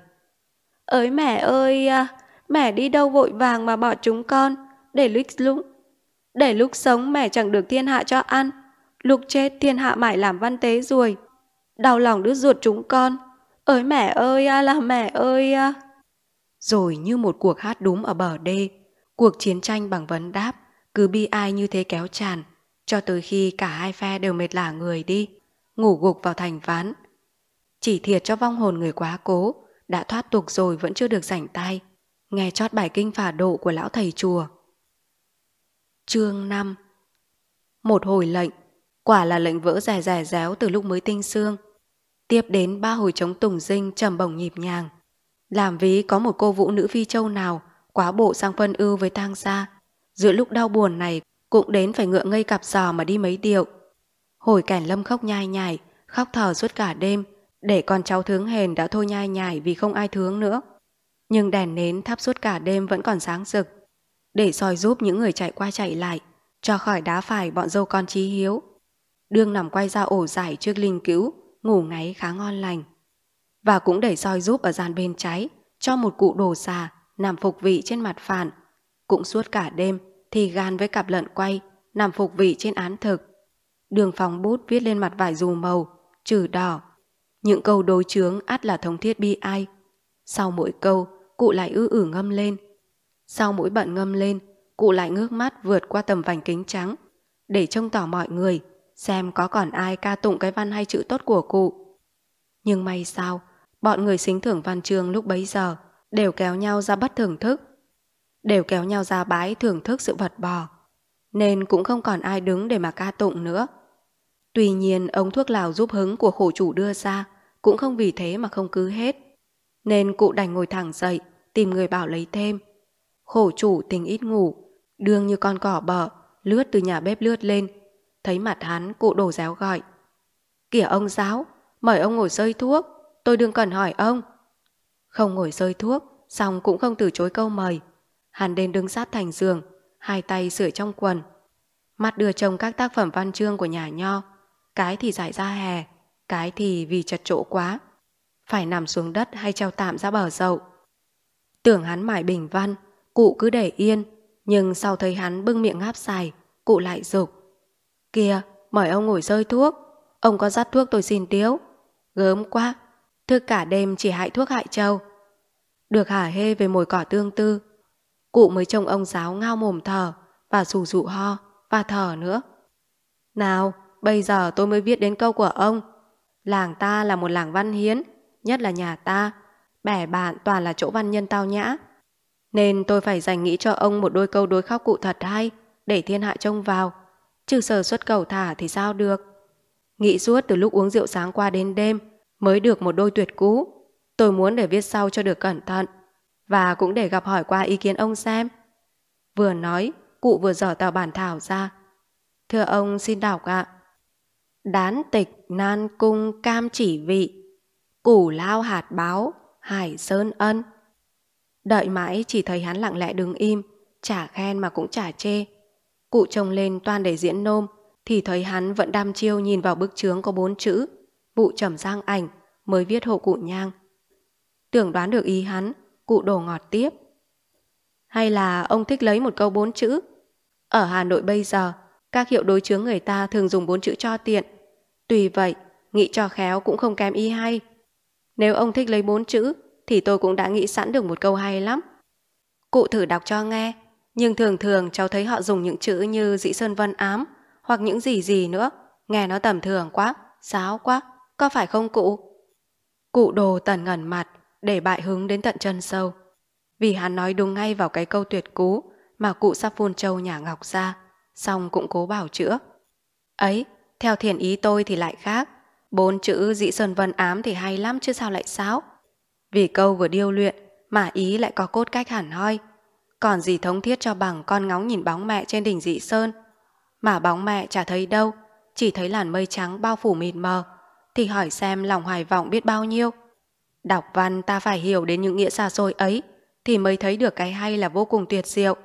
Ới mẹ ơi, à, mẹ đi đâu vội vàng mà bỏ chúng con, để lúc lúc. Để lúc sống mẹ chẳng được thiên hạ cho ăn, lúc chết thiên hạ mãi làm văn tế rồi, Đau lòng đứa ruột chúng con, ới mẹ ơi à, là mẹ ơi à. Rồi như một cuộc hát đúng ở bờ đê, cuộc chiến tranh bằng vấn đáp, cứ bi ai như thế kéo tràn, cho tới khi cả hai phe đều mệt lả người đi, ngủ gục vào thành ván, chỉ thiệt cho vong hồn người quá cố, đã thoát tục rồi vẫn chưa được rảnh tay. Nghe chót bài kinh phả độ của lão thầy chùa. Chương 5 Một hồi lệnh, quả là lệnh vỡ rẻ rẻ réo từ lúc mới tinh xương. Tiếp đến ba hồi chống tùng dinh trầm bổng nhịp nhàng. Làm ví có một cô vũ nữ phi châu nào quá bộ sang phân ưu với tang gia. Giữa lúc đau buồn này cũng đến phải ngựa ngây cặp giò mà đi mấy điệu. Hồi cảnh lâm khóc nhai nhài, khóc thở suốt cả đêm, để con cháu thướng hền đã thôi nhai nhải vì không ai thướng nữa. Nhưng đèn nến thắp suốt cả đêm vẫn còn sáng rực, để soi giúp những người chạy qua chạy lại, cho khỏi đá phải bọn dâu con trí hiếu. Đương nằm quay ra ổ giải trước linh cứu, ngủ ngáy khá ngon lành. Và cũng để soi giúp ở gian bên trái, cho một cụ đồ xà nằm phục vị trên mặt phản. Cũng suốt cả đêm thì gan với cặp lợn quay nằm phục vị trên án thực. Đường phòng bút viết lên mặt vải dù màu, trừ đỏ, những câu đối chướng át là thống thiết bi ai. Sau mỗi câu, cụ lại ư ử ngâm lên. Sau mỗi bận ngâm lên, cụ lại ngước mắt vượt qua tầm vành kính trắng để trông tỏ mọi người xem có còn ai ca tụng cái văn hay chữ tốt của cụ. Nhưng may sao, bọn người xính thưởng văn chương lúc bấy giờ đều kéo nhau ra bắt thưởng thức, đều kéo nhau ra bái thưởng thức sự vật bò, nên cũng không còn ai đứng để mà ca tụng nữa. Tuy nhiên, ống thuốc lào giúp hứng của khổ chủ đưa ra cũng không vì thế mà không cứ hết. Nên cụ đành ngồi thẳng dậy, tìm người bảo lấy thêm. Khổ chủ tình ít ngủ, đương như con cỏ bờ, lướt từ nhà bếp lướt lên. Thấy mặt hắn, cụ đổ giáo gọi. Kìa ông giáo, mời ông ngồi rơi thuốc, tôi đương cần hỏi ông. Không ngồi rơi thuốc, xong cũng không từ chối câu mời. Hắn đến đứng sát thành giường, hai tay sửa trong quần. mặt đưa chồng các tác phẩm văn chương của nhà nho, cái thì giải ra hè, cái thì vì chật chỗ quá, phải nằm xuống đất hay treo tạm ra bờ dậu. Tưởng hắn mải bình văn, cụ cứ để yên, nhưng sau thấy hắn bưng miệng ngáp dài, cụ lại dục Kìa, mời ông ngồi rơi thuốc, ông có dắt thuốc tôi xin tiếu. Gớm quá, thức cả đêm chỉ hại thuốc hại trâu. Được hả hê về mồi cỏ tương tư, cụ mới trông ông giáo ngao mồm thở và rủ rụ ho và thở nữa. Nào, bây giờ tôi mới viết đến câu của ông, Làng ta là một làng văn hiến, nhất là nhà ta. Bẻ bạn toàn là chỗ văn nhân tao nhã. Nên tôi phải dành nghĩ cho ông một đôi câu đối khóc cụ thật hay, để thiên hạ trông vào. Trừ sở xuất cầu thả thì sao được. Nghĩ suốt từ lúc uống rượu sáng qua đến đêm, mới được một đôi tuyệt cú. Tôi muốn để viết sau cho được cẩn thận, và cũng để gặp hỏi qua ý kiến ông xem. Vừa nói, cụ vừa dở tờ bản thảo ra. Thưa ông, xin đọc ạ. À. Đán tịch nan cung cam chỉ vị Củ lao hạt báo Hải sơn ân Đợi mãi chỉ thấy hắn lặng lẽ đứng im Chả khen mà cũng chả chê Cụ trông lên toan để diễn nôm Thì thấy hắn vẫn đam chiêu nhìn vào bức chướng có bốn chữ Vụ trầm giang ảnh Mới viết hộ cụ nhang Tưởng đoán được ý hắn Cụ đồ ngọt tiếp Hay là ông thích lấy một câu bốn chữ Ở Hà Nội bây giờ Các hiệu đối chướng người ta thường dùng bốn chữ cho tiện tùy vậy, nghĩ cho khéo cũng không kém y hay. Nếu ông thích lấy bốn chữ, thì tôi cũng đã nghĩ sẵn được một câu hay lắm. Cụ thử đọc cho nghe, nhưng thường thường cháu thấy họ dùng những chữ như dị sơn vân ám hoặc những gì gì nữa. Nghe nó tầm thường quá, sáo quá, có phải không cụ? Cụ đồ tần ngẩn mặt, để bại hứng đến tận chân sâu. Vì hắn nói đúng ngay vào cái câu tuyệt cú mà cụ sắp phun trâu nhà ngọc ra, xong cũng cố bảo chữa. Ấy, theo thiền ý tôi thì lại khác. Bốn chữ dị sơn vân ám thì hay lắm chứ sao lại sao Vì câu vừa điêu luyện mà ý lại có cốt cách hẳn hoi. Còn gì thống thiết cho bằng con ngóng nhìn bóng mẹ trên đỉnh dị sơn. Mà bóng mẹ chả thấy đâu, chỉ thấy làn mây trắng bao phủ mịt mờ. Thì hỏi xem lòng hoài vọng biết bao nhiêu. Đọc văn ta phải hiểu đến những nghĩa xa xôi ấy thì mới thấy được cái hay là vô cùng tuyệt diệu.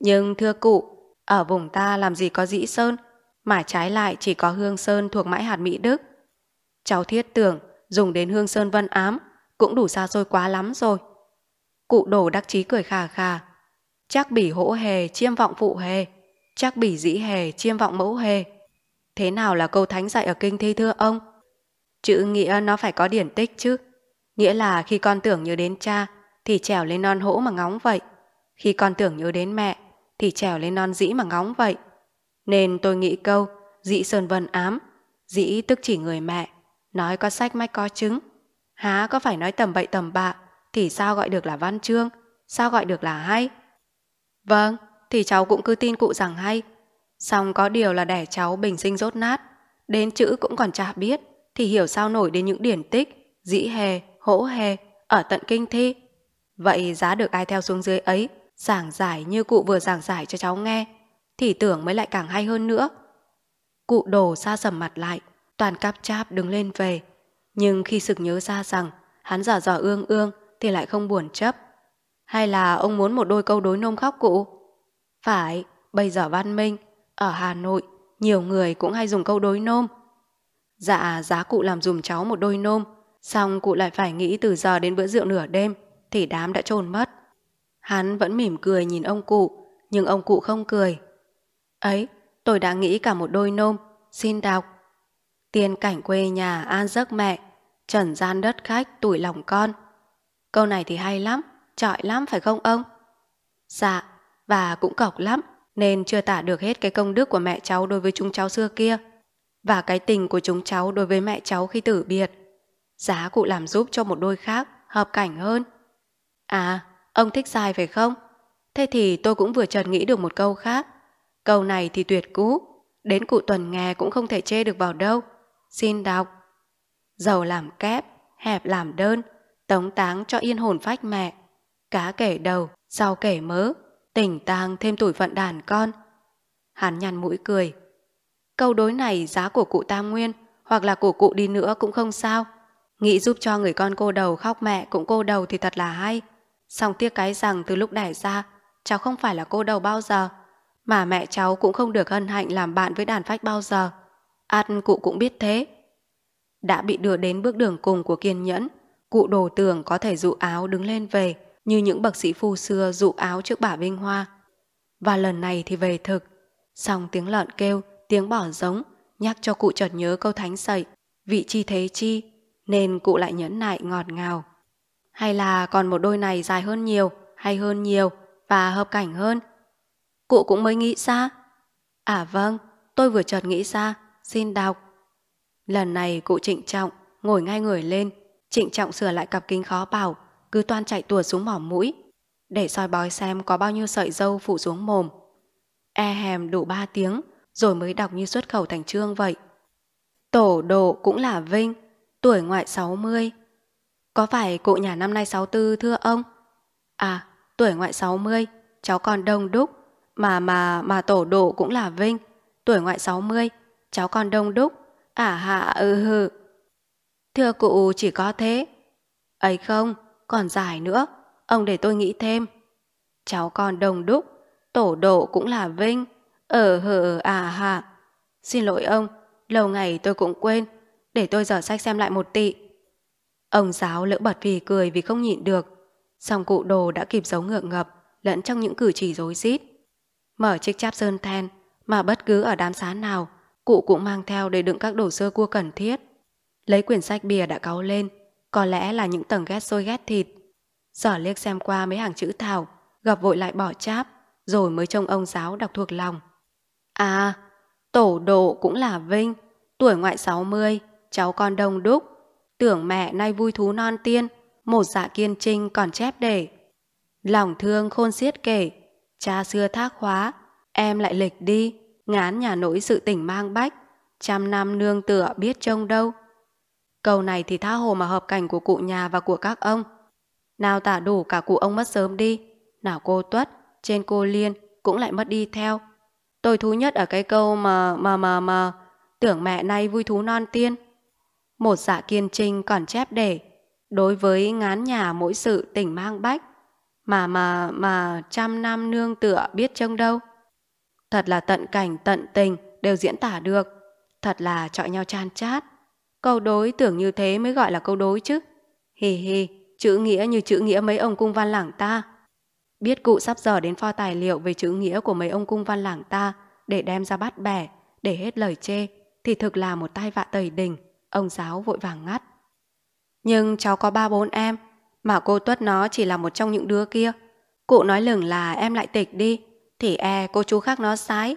Nhưng thưa cụ, ở vùng ta làm gì có dĩ sơn, mà trái lại chỉ có hương sơn thuộc mãi hạt Mỹ Đức. Cháu thiết tưởng dùng đến hương sơn vân ám cũng đủ xa xôi quá lắm rồi. Cụ đổ đắc chí cười khà khà. Chắc bỉ hỗ hề chiêm vọng phụ hề, chắc bỉ dĩ hề chiêm vọng mẫu hề. Thế nào là câu thánh dạy ở kinh thi thưa ông? Chữ nghĩa nó phải có điển tích chứ. Nghĩa là khi con tưởng nhớ đến cha thì trèo lên non hỗ mà ngóng vậy. Khi con tưởng nhớ đến mẹ thì trèo lên non dĩ mà ngóng vậy. Nên tôi nghĩ câu dĩ sơn vân ám, dĩ tức chỉ người mẹ, nói có sách mách có chứng. Há có phải nói tầm bậy tầm bạ, thì sao gọi được là văn chương, sao gọi được là hay? Vâng, thì cháu cũng cứ tin cụ rằng hay. song có điều là đẻ cháu bình sinh rốt nát, đến chữ cũng còn chả biết, thì hiểu sao nổi đến những điển tích, dĩ hề, hỗ hề, ở tận kinh thi. Vậy giá được ai theo xuống dưới ấy, giảng giải như cụ vừa giảng giải cho cháu nghe thì tưởng mới lại càng hay hơn nữa. Cụ đồ xa sầm mặt lại, toàn cáp cháp đứng lên về. Nhưng khi sực nhớ ra rằng hắn giả dò ương ương thì lại không buồn chấp. Hay là ông muốn một đôi câu đối nôm khóc cụ? Phải, bây giờ văn minh, ở Hà Nội, nhiều người cũng hay dùng câu đối nôm. Dạ, giá cụ làm dùm cháu một đôi nôm, xong cụ lại phải nghĩ từ giờ đến bữa rượu nửa đêm, thì đám đã trồn mất. Hắn vẫn mỉm cười nhìn ông cụ, nhưng ông cụ không cười, Ấy, tôi đã nghĩ cả một đôi nôm, xin đọc. Tiên cảnh quê nhà an giấc mẹ, trần gian đất khách tuổi lòng con. Câu này thì hay lắm, trọi lắm phải không ông? Dạ, và cũng cọc lắm, nên chưa tả được hết cái công đức của mẹ cháu đối với chúng cháu xưa kia và cái tình của chúng cháu đối với mẹ cháu khi tử biệt. Giá cụ làm giúp cho một đôi khác, hợp cảnh hơn. À, ông thích dài phải không? Thế thì tôi cũng vừa chợt nghĩ được một câu khác. Câu này thì tuyệt cú, đến cụ tuần nghe cũng không thể chê được vào đâu. Xin đọc. Giàu làm kép, hẹp làm đơn, tống táng cho yên hồn phách mẹ. Cá kể đầu, sau kể mớ, tỉnh tang thêm tuổi phận đàn con. Hắn nhăn mũi cười. Câu đối này giá của cụ Tam Nguyên hoặc là của cụ đi nữa cũng không sao. Nghĩ giúp cho người con cô đầu khóc mẹ cũng cô đầu thì thật là hay. Xong tiếc cái rằng từ lúc đẻ ra, cháu không phải là cô đầu bao giờ. Mà mẹ cháu cũng không được hân hạnh làm bạn với đàn phách bao giờ. Át cụ cũng biết thế. Đã bị đưa đến bước đường cùng của kiên nhẫn, cụ đồ tưởng có thể dụ áo đứng lên về như những bậc sĩ phu xưa dụ áo trước bà Vinh Hoa. Và lần này thì về thực. Xong tiếng lợn kêu, tiếng bỏ giống, nhắc cho cụ chợt nhớ câu thánh sậy, vị chi thế chi, nên cụ lại nhẫn nại ngọt ngào. Hay là còn một đôi này dài hơn nhiều, hay hơn nhiều và hợp cảnh hơn, Cụ cũng mới nghĩ ra. À vâng, tôi vừa chợt nghĩ ra, xin đọc. Lần này cụ trịnh trọng, ngồi ngay người lên, trịnh trọng sửa lại cặp kính khó bảo, cứ toan chạy tùa xuống mỏm mũi, để soi bói xem có bao nhiêu sợi dâu phủ xuống mồm. E hèm đủ ba tiếng, rồi mới đọc như xuất khẩu thành trương vậy. Tổ độ cũng là Vinh, tuổi ngoại 60. Có phải cụ nhà năm nay 64 thưa ông? À, tuổi ngoại 60, cháu còn đông đúc, mà mà mà tổ độ cũng là Vinh, tuổi ngoại 60, cháu con đông đúc, à hạ ừ hừ. Thưa cụ chỉ có thế. Ấy không, còn dài nữa, ông để tôi nghĩ thêm. Cháu con đông đúc, tổ độ cũng là Vinh, ở ờ, hờ à hạ. Xin lỗi ông, lâu ngày tôi cũng quên, để tôi dở sách xem lại một tị. Ông giáo lỡ bật vì cười vì không nhịn được, song cụ đồ đã kịp giấu ngượng ngập lẫn trong những cử chỉ rối rít. Mở chiếc cháp sơn then mà bất cứ ở đám xá nào cụ cũng mang theo để đựng các đồ sơ cua cần thiết. Lấy quyển sách bìa đã cáu lên có lẽ là những tầng ghét sôi ghét thịt. Giỏ liếc xem qua mấy hàng chữ thảo gặp vội lại bỏ cháp rồi mới trông ông giáo đọc thuộc lòng. À, tổ độ cũng là Vinh, tuổi ngoại 60, cháu con đông đúc. Tưởng mẹ nay vui thú non tiên, một dạ kiên trinh còn chép để. Lòng thương khôn xiết kể, Cha xưa thác khóa, em lại lịch đi, ngán nhà nỗi sự tỉnh mang bách, trăm năm nương tựa biết trông đâu. Câu này thì tha hồ mà hợp cảnh của cụ nhà và của các ông. Nào tả đủ cả cụ ông mất sớm đi, nào cô Tuất, trên cô Liên cũng lại mất đi theo. Tôi thú nhất ở cái câu mà mà mà mà tưởng mẹ nay vui thú non tiên. Một dạ kiên trinh còn chép để đối với ngán nhà mỗi sự tỉnh mang bách mà mà mà trăm năm nương tựa biết trông đâu. Thật là tận cảnh tận tình đều diễn tả được, thật là chọi nhau chan chát. Câu đối tưởng như thế mới gọi là câu đối chứ. Hì hì, chữ nghĩa như chữ nghĩa mấy ông cung văn lảng ta. Biết cụ sắp giờ đến pho tài liệu về chữ nghĩa của mấy ông cung văn lảng ta để đem ra bắt bẻ, để hết lời chê, thì thực là một tai vạ tầy đình, ông giáo vội vàng ngắt. Nhưng cháu có ba bốn em, mà cô Tuất nó chỉ là một trong những đứa kia. Cụ nói lửng là em lại tịch đi, thì e cô chú khác nó sái.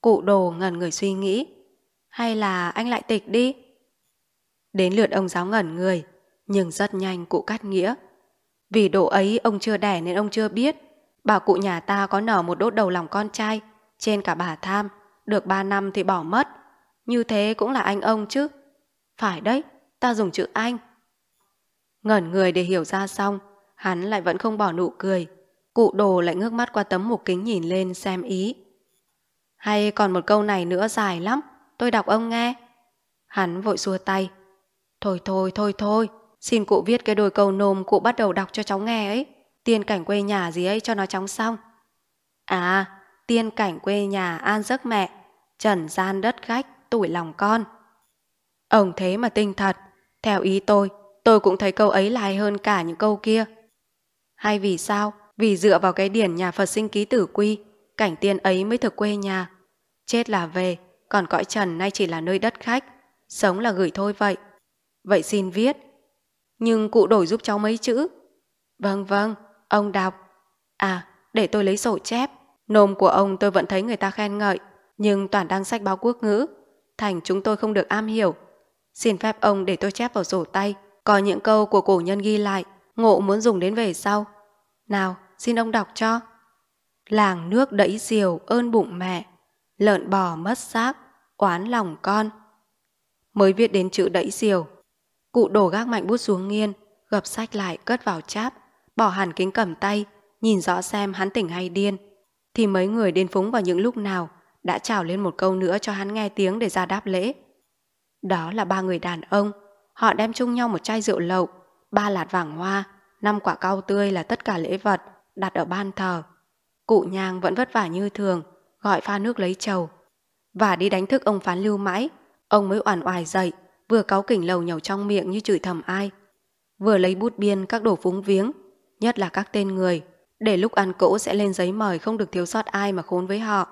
Cụ đồ ngẩn người suy nghĩ, hay là anh lại tịch đi. Đến lượt ông giáo ngẩn người, nhưng rất nhanh cụ cắt nghĩa. Vì độ ấy ông chưa đẻ nên ông chưa biết, bảo cụ nhà ta có nở một đốt đầu lòng con trai, trên cả bà tham, được ba năm thì bỏ mất. Như thế cũng là anh ông chứ. Phải đấy, ta dùng chữ anh. Ngẩn người để hiểu ra xong, hắn lại vẫn không bỏ nụ cười. Cụ đồ lại ngước mắt qua tấm mục kính nhìn lên xem ý. Hay còn một câu này nữa dài lắm, tôi đọc ông nghe. Hắn vội xua tay. Thôi thôi thôi thôi, xin cụ viết cái đôi câu nôm cụ bắt đầu đọc cho cháu nghe ấy. Tiên cảnh quê nhà gì ấy cho nó chóng xong. À, tiên cảnh quê nhà an giấc mẹ, trần gian đất khách, tuổi lòng con. Ông thế mà tinh thật, theo ý tôi tôi cũng thấy câu ấy là hơn cả những câu kia. Hay vì sao? Vì dựa vào cái điển nhà Phật sinh ký tử quy, cảnh tiên ấy mới thực quê nhà. Chết là về, còn cõi trần nay chỉ là nơi đất khách, sống là gửi thôi vậy. Vậy xin viết. Nhưng cụ đổi giúp cháu mấy chữ. Vâng vâng, ông đọc. À, để tôi lấy sổ chép. Nôm của ông tôi vẫn thấy người ta khen ngợi, nhưng toàn đăng sách báo quốc ngữ. Thành chúng tôi không được am hiểu. Xin phép ông để tôi chép vào sổ tay có những câu của cổ nhân ghi lại, ngộ muốn dùng đến về sau. Nào, xin ông đọc cho. Làng nước đẫy diều ơn bụng mẹ, lợn bò mất xác, oán lòng con. Mới viết đến chữ đẫy diều, cụ đổ gác mạnh bút xuống nghiên, gập sách lại cất vào cháp, bỏ hẳn kính cầm tay, nhìn rõ xem hắn tỉnh hay điên. Thì mấy người đến phúng vào những lúc nào đã trào lên một câu nữa cho hắn nghe tiếng để ra đáp lễ. Đó là ba người đàn ông, Họ đem chung nhau một chai rượu lậu, ba lạt vàng hoa, năm quả cau tươi là tất cả lễ vật đặt ở ban thờ. Cụ nhang vẫn vất vả như thường, gọi pha nước lấy trầu. Và đi đánh thức ông phán lưu mãi, ông mới oản oài dậy, vừa cáu kỉnh lầu nhầu trong miệng như chửi thầm ai. Vừa lấy bút biên các đồ phúng viếng, nhất là các tên người, để lúc ăn cỗ sẽ lên giấy mời không được thiếu sót ai mà khốn với họ.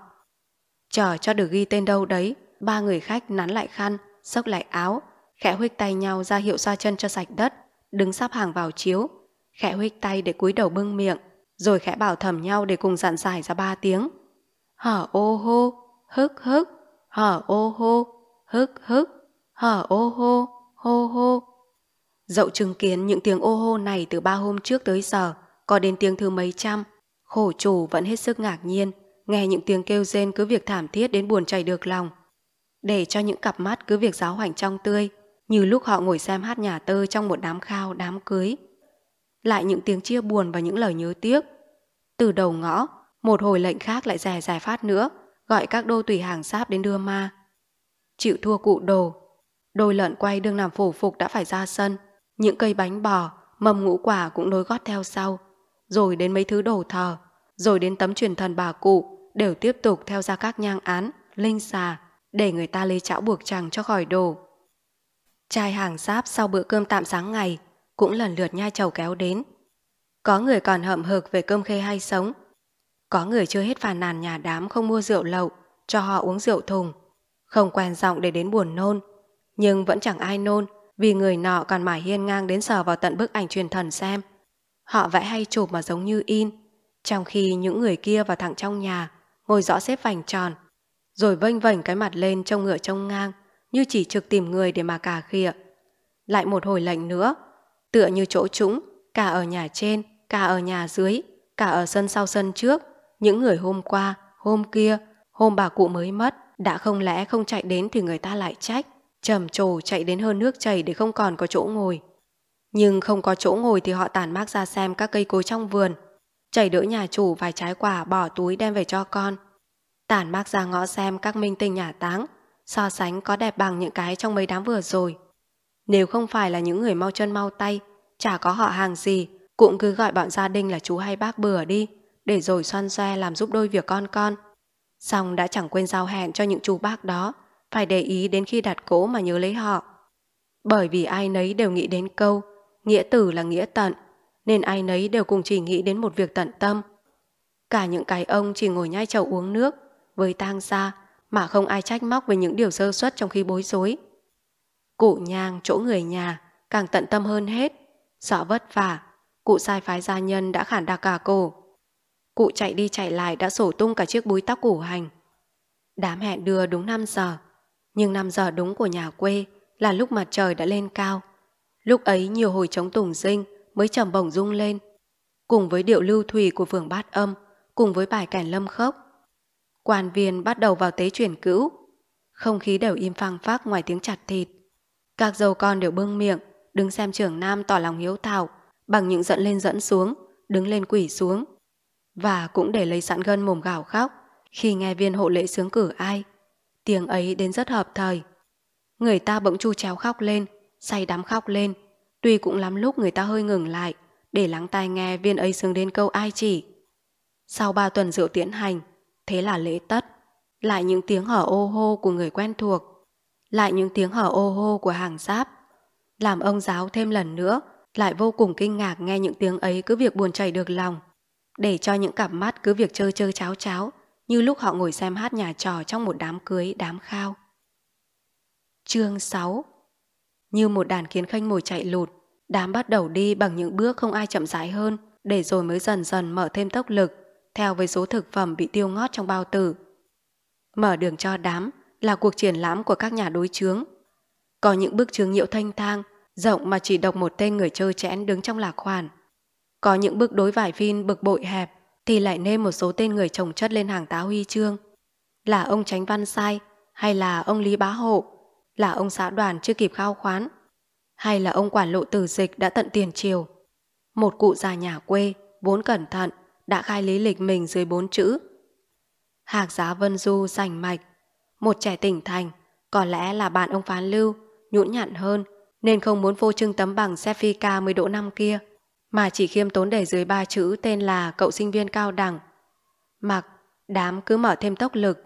Chờ cho được ghi tên đâu đấy, ba người khách nắn lại khăn, xốc lại áo, khẽ huých tay nhau ra hiệu xoa chân cho sạch đất, đứng sắp hàng vào chiếu, khẽ huých tay để cúi đầu bưng miệng, rồi khẽ bảo thầm nhau để cùng dặn giải ra ba tiếng. Hở ô hô, hức hức, hở ô hô, hức hức, hở ô hô, hô hô. Dậu chứng kiến những tiếng ô hô này từ ba hôm trước tới giờ, có đến tiếng thứ mấy trăm, khổ chủ vẫn hết sức ngạc nhiên, nghe những tiếng kêu rên cứ việc thảm thiết đến buồn chảy được lòng. Để cho những cặp mắt cứ việc giáo hoành trong tươi, như lúc họ ngồi xem hát nhà tơ trong một đám khao, đám cưới. Lại những tiếng chia buồn và những lời nhớ tiếc. Từ đầu ngõ, một hồi lệnh khác lại rè rè phát nữa, gọi các đô tùy hàng sáp đến đưa ma. Chịu thua cụ đồ, đôi lợn quay đương làm phủ phục đã phải ra sân, những cây bánh bò, mầm ngũ quả cũng nối gót theo sau, rồi đến mấy thứ đồ thờ, rồi đến tấm truyền thần bà cụ đều tiếp tục theo ra các nhang án, linh xà để người ta lấy chảo buộc chàng cho khỏi đồ. Trai hàng giáp sau bữa cơm tạm sáng ngày cũng lần lượt nhai chầu kéo đến. Có người còn hậm hực về cơm khê hay sống. Có người chưa hết phàn nàn nhà đám không mua rượu lậu, cho họ uống rượu thùng. Không quen giọng để đến buồn nôn, nhưng vẫn chẳng ai nôn vì người nọ còn mải hiên ngang đến sờ vào tận bức ảnh truyền thần xem. Họ vẽ hay chụp mà giống như in, trong khi những người kia vào thẳng trong nhà, ngồi rõ xếp vành tròn, rồi vênh vảnh cái mặt lên trông ngựa trông ngang, như chỉ trực tìm người để mà cà khịa. Lại một hồi lệnh nữa, tựa như chỗ chúng, cả ở nhà trên, cả ở nhà dưới, cả ở sân sau sân trước, những người hôm qua, hôm kia, hôm bà cụ mới mất, đã không lẽ không chạy đến thì người ta lại trách, trầm trồ chạy đến hơn nước chảy để không còn có chỗ ngồi. Nhưng không có chỗ ngồi thì họ tản mát ra xem các cây cối trong vườn. Chảy đỡ nhà chủ vài trái quả bỏ túi đem về cho con. Tản mát ra ngõ xem các minh tinh nhà táng, so sánh có đẹp bằng những cái trong mấy đám vừa rồi. Nếu không phải là những người mau chân mau tay, chả có họ hàng gì, cũng cứ gọi bọn gia đình là chú hay bác bừa đi, để rồi xoan xoe làm giúp đôi việc con con. Xong đã chẳng quên giao hẹn cho những chú bác đó, phải để ý đến khi đặt cỗ mà nhớ lấy họ. Bởi vì ai nấy đều nghĩ đến câu, nghĩa tử là nghĩa tận, nên ai nấy đều cùng chỉ nghĩ đến một việc tận tâm. Cả những cái ông chỉ ngồi nhai chầu uống nước, với tang gia mà không ai trách móc về những điều sơ suất trong khi bối rối. Cụ nhang chỗ người nhà càng tận tâm hơn hết. Sợ vất vả, cụ sai phái gia nhân đã khản đặc cả cổ. Cụ chạy đi chạy lại đã sổ tung cả chiếc búi tóc củ hành. Đám hẹn đưa đúng 5 giờ, nhưng 5 giờ đúng của nhà quê là lúc mặt trời đã lên cao. Lúc ấy nhiều hồi trống tùng dinh mới trầm bổng rung lên. Cùng với điệu lưu thủy của phường bát âm, cùng với bài cảnh lâm khốc, Quan viên bắt đầu vào tế chuyển cữu. Không khí đều im phăng phắc ngoài tiếng chặt thịt. Các dâu con đều bưng miệng, đứng xem trưởng nam tỏ lòng hiếu thảo, bằng những dẫn lên dẫn xuống, đứng lên quỷ xuống. Và cũng để lấy sẵn gân mồm gào khóc khi nghe viên hộ lễ sướng cử ai. Tiếng ấy đến rất hợp thời. Người ta bỗng chu chéo khóc lên, say đắm khóc lên. Tuy cũng lắm lúc người ta hơi ngừng lại, để lắng tai nghe viên ấy sướng đến câu ai chỉ. Sau ba tuần rượu tiến hành, Thế là lễ tất. Lại những tiếng hở ô hô của người quen thuộc. Lại những tiếng hở ô hô của hàng giáp. Làm ông giáo thêm lần nữa, lại vô cùng kinh ngạc nghe những tiếng ấy cứ việc buồn chảy được lòng. Để cho những cặp mắt cứ việc chơi chơi cháo cháo, như lúc họ ngồi xem hát nhà trò trong một đám cưới, đám khao. Chương 6 Như một đàn kiến khanh mồi chạy lụt, đám bắt đầu đi bằng những bước không ai chậm rãi hơn, để rồi mới dần dần mở thêm tốc lực, theo với số thực phẩm bị tiêu ngót trong bao tử. Mở đường cho đám là cuộc triển lãm của các nhà đối chướng. Có những bức chướng nhiễu thanh thang, rộng mà chỉ đọc một tên người chơi chẽn đứng trong lạc khoản. Có những bức đối vải vin bực bội hẹp thì lại nêm một số tên người trồng chất lên hàng tá huy chương. Là ông Tránh Văn Sai hay là ông Lý Bá Hộ, là ông xã đoàn chưa kịp khao khoán, hay là ông quản lộ tử dịch đã tận tiền triều. Một cụ già nhà quê, vốn cẩn thận, đã khai lý lịch mình dưới bốn chữ. Hạc giá Vân Du rành mạch, một trẻ tỉnh thành, có lẽ là bạn ông Phán Lưu, nhũn nhặn hơn, nên không muốn vô trưng tấm bằng ca 10 độ năm kia, mà chỉ khiêm tốn để dưới ba chữ tên là cậu sinh viên cao đẳng. Mặc, đám cứ mở thêm tốc lực.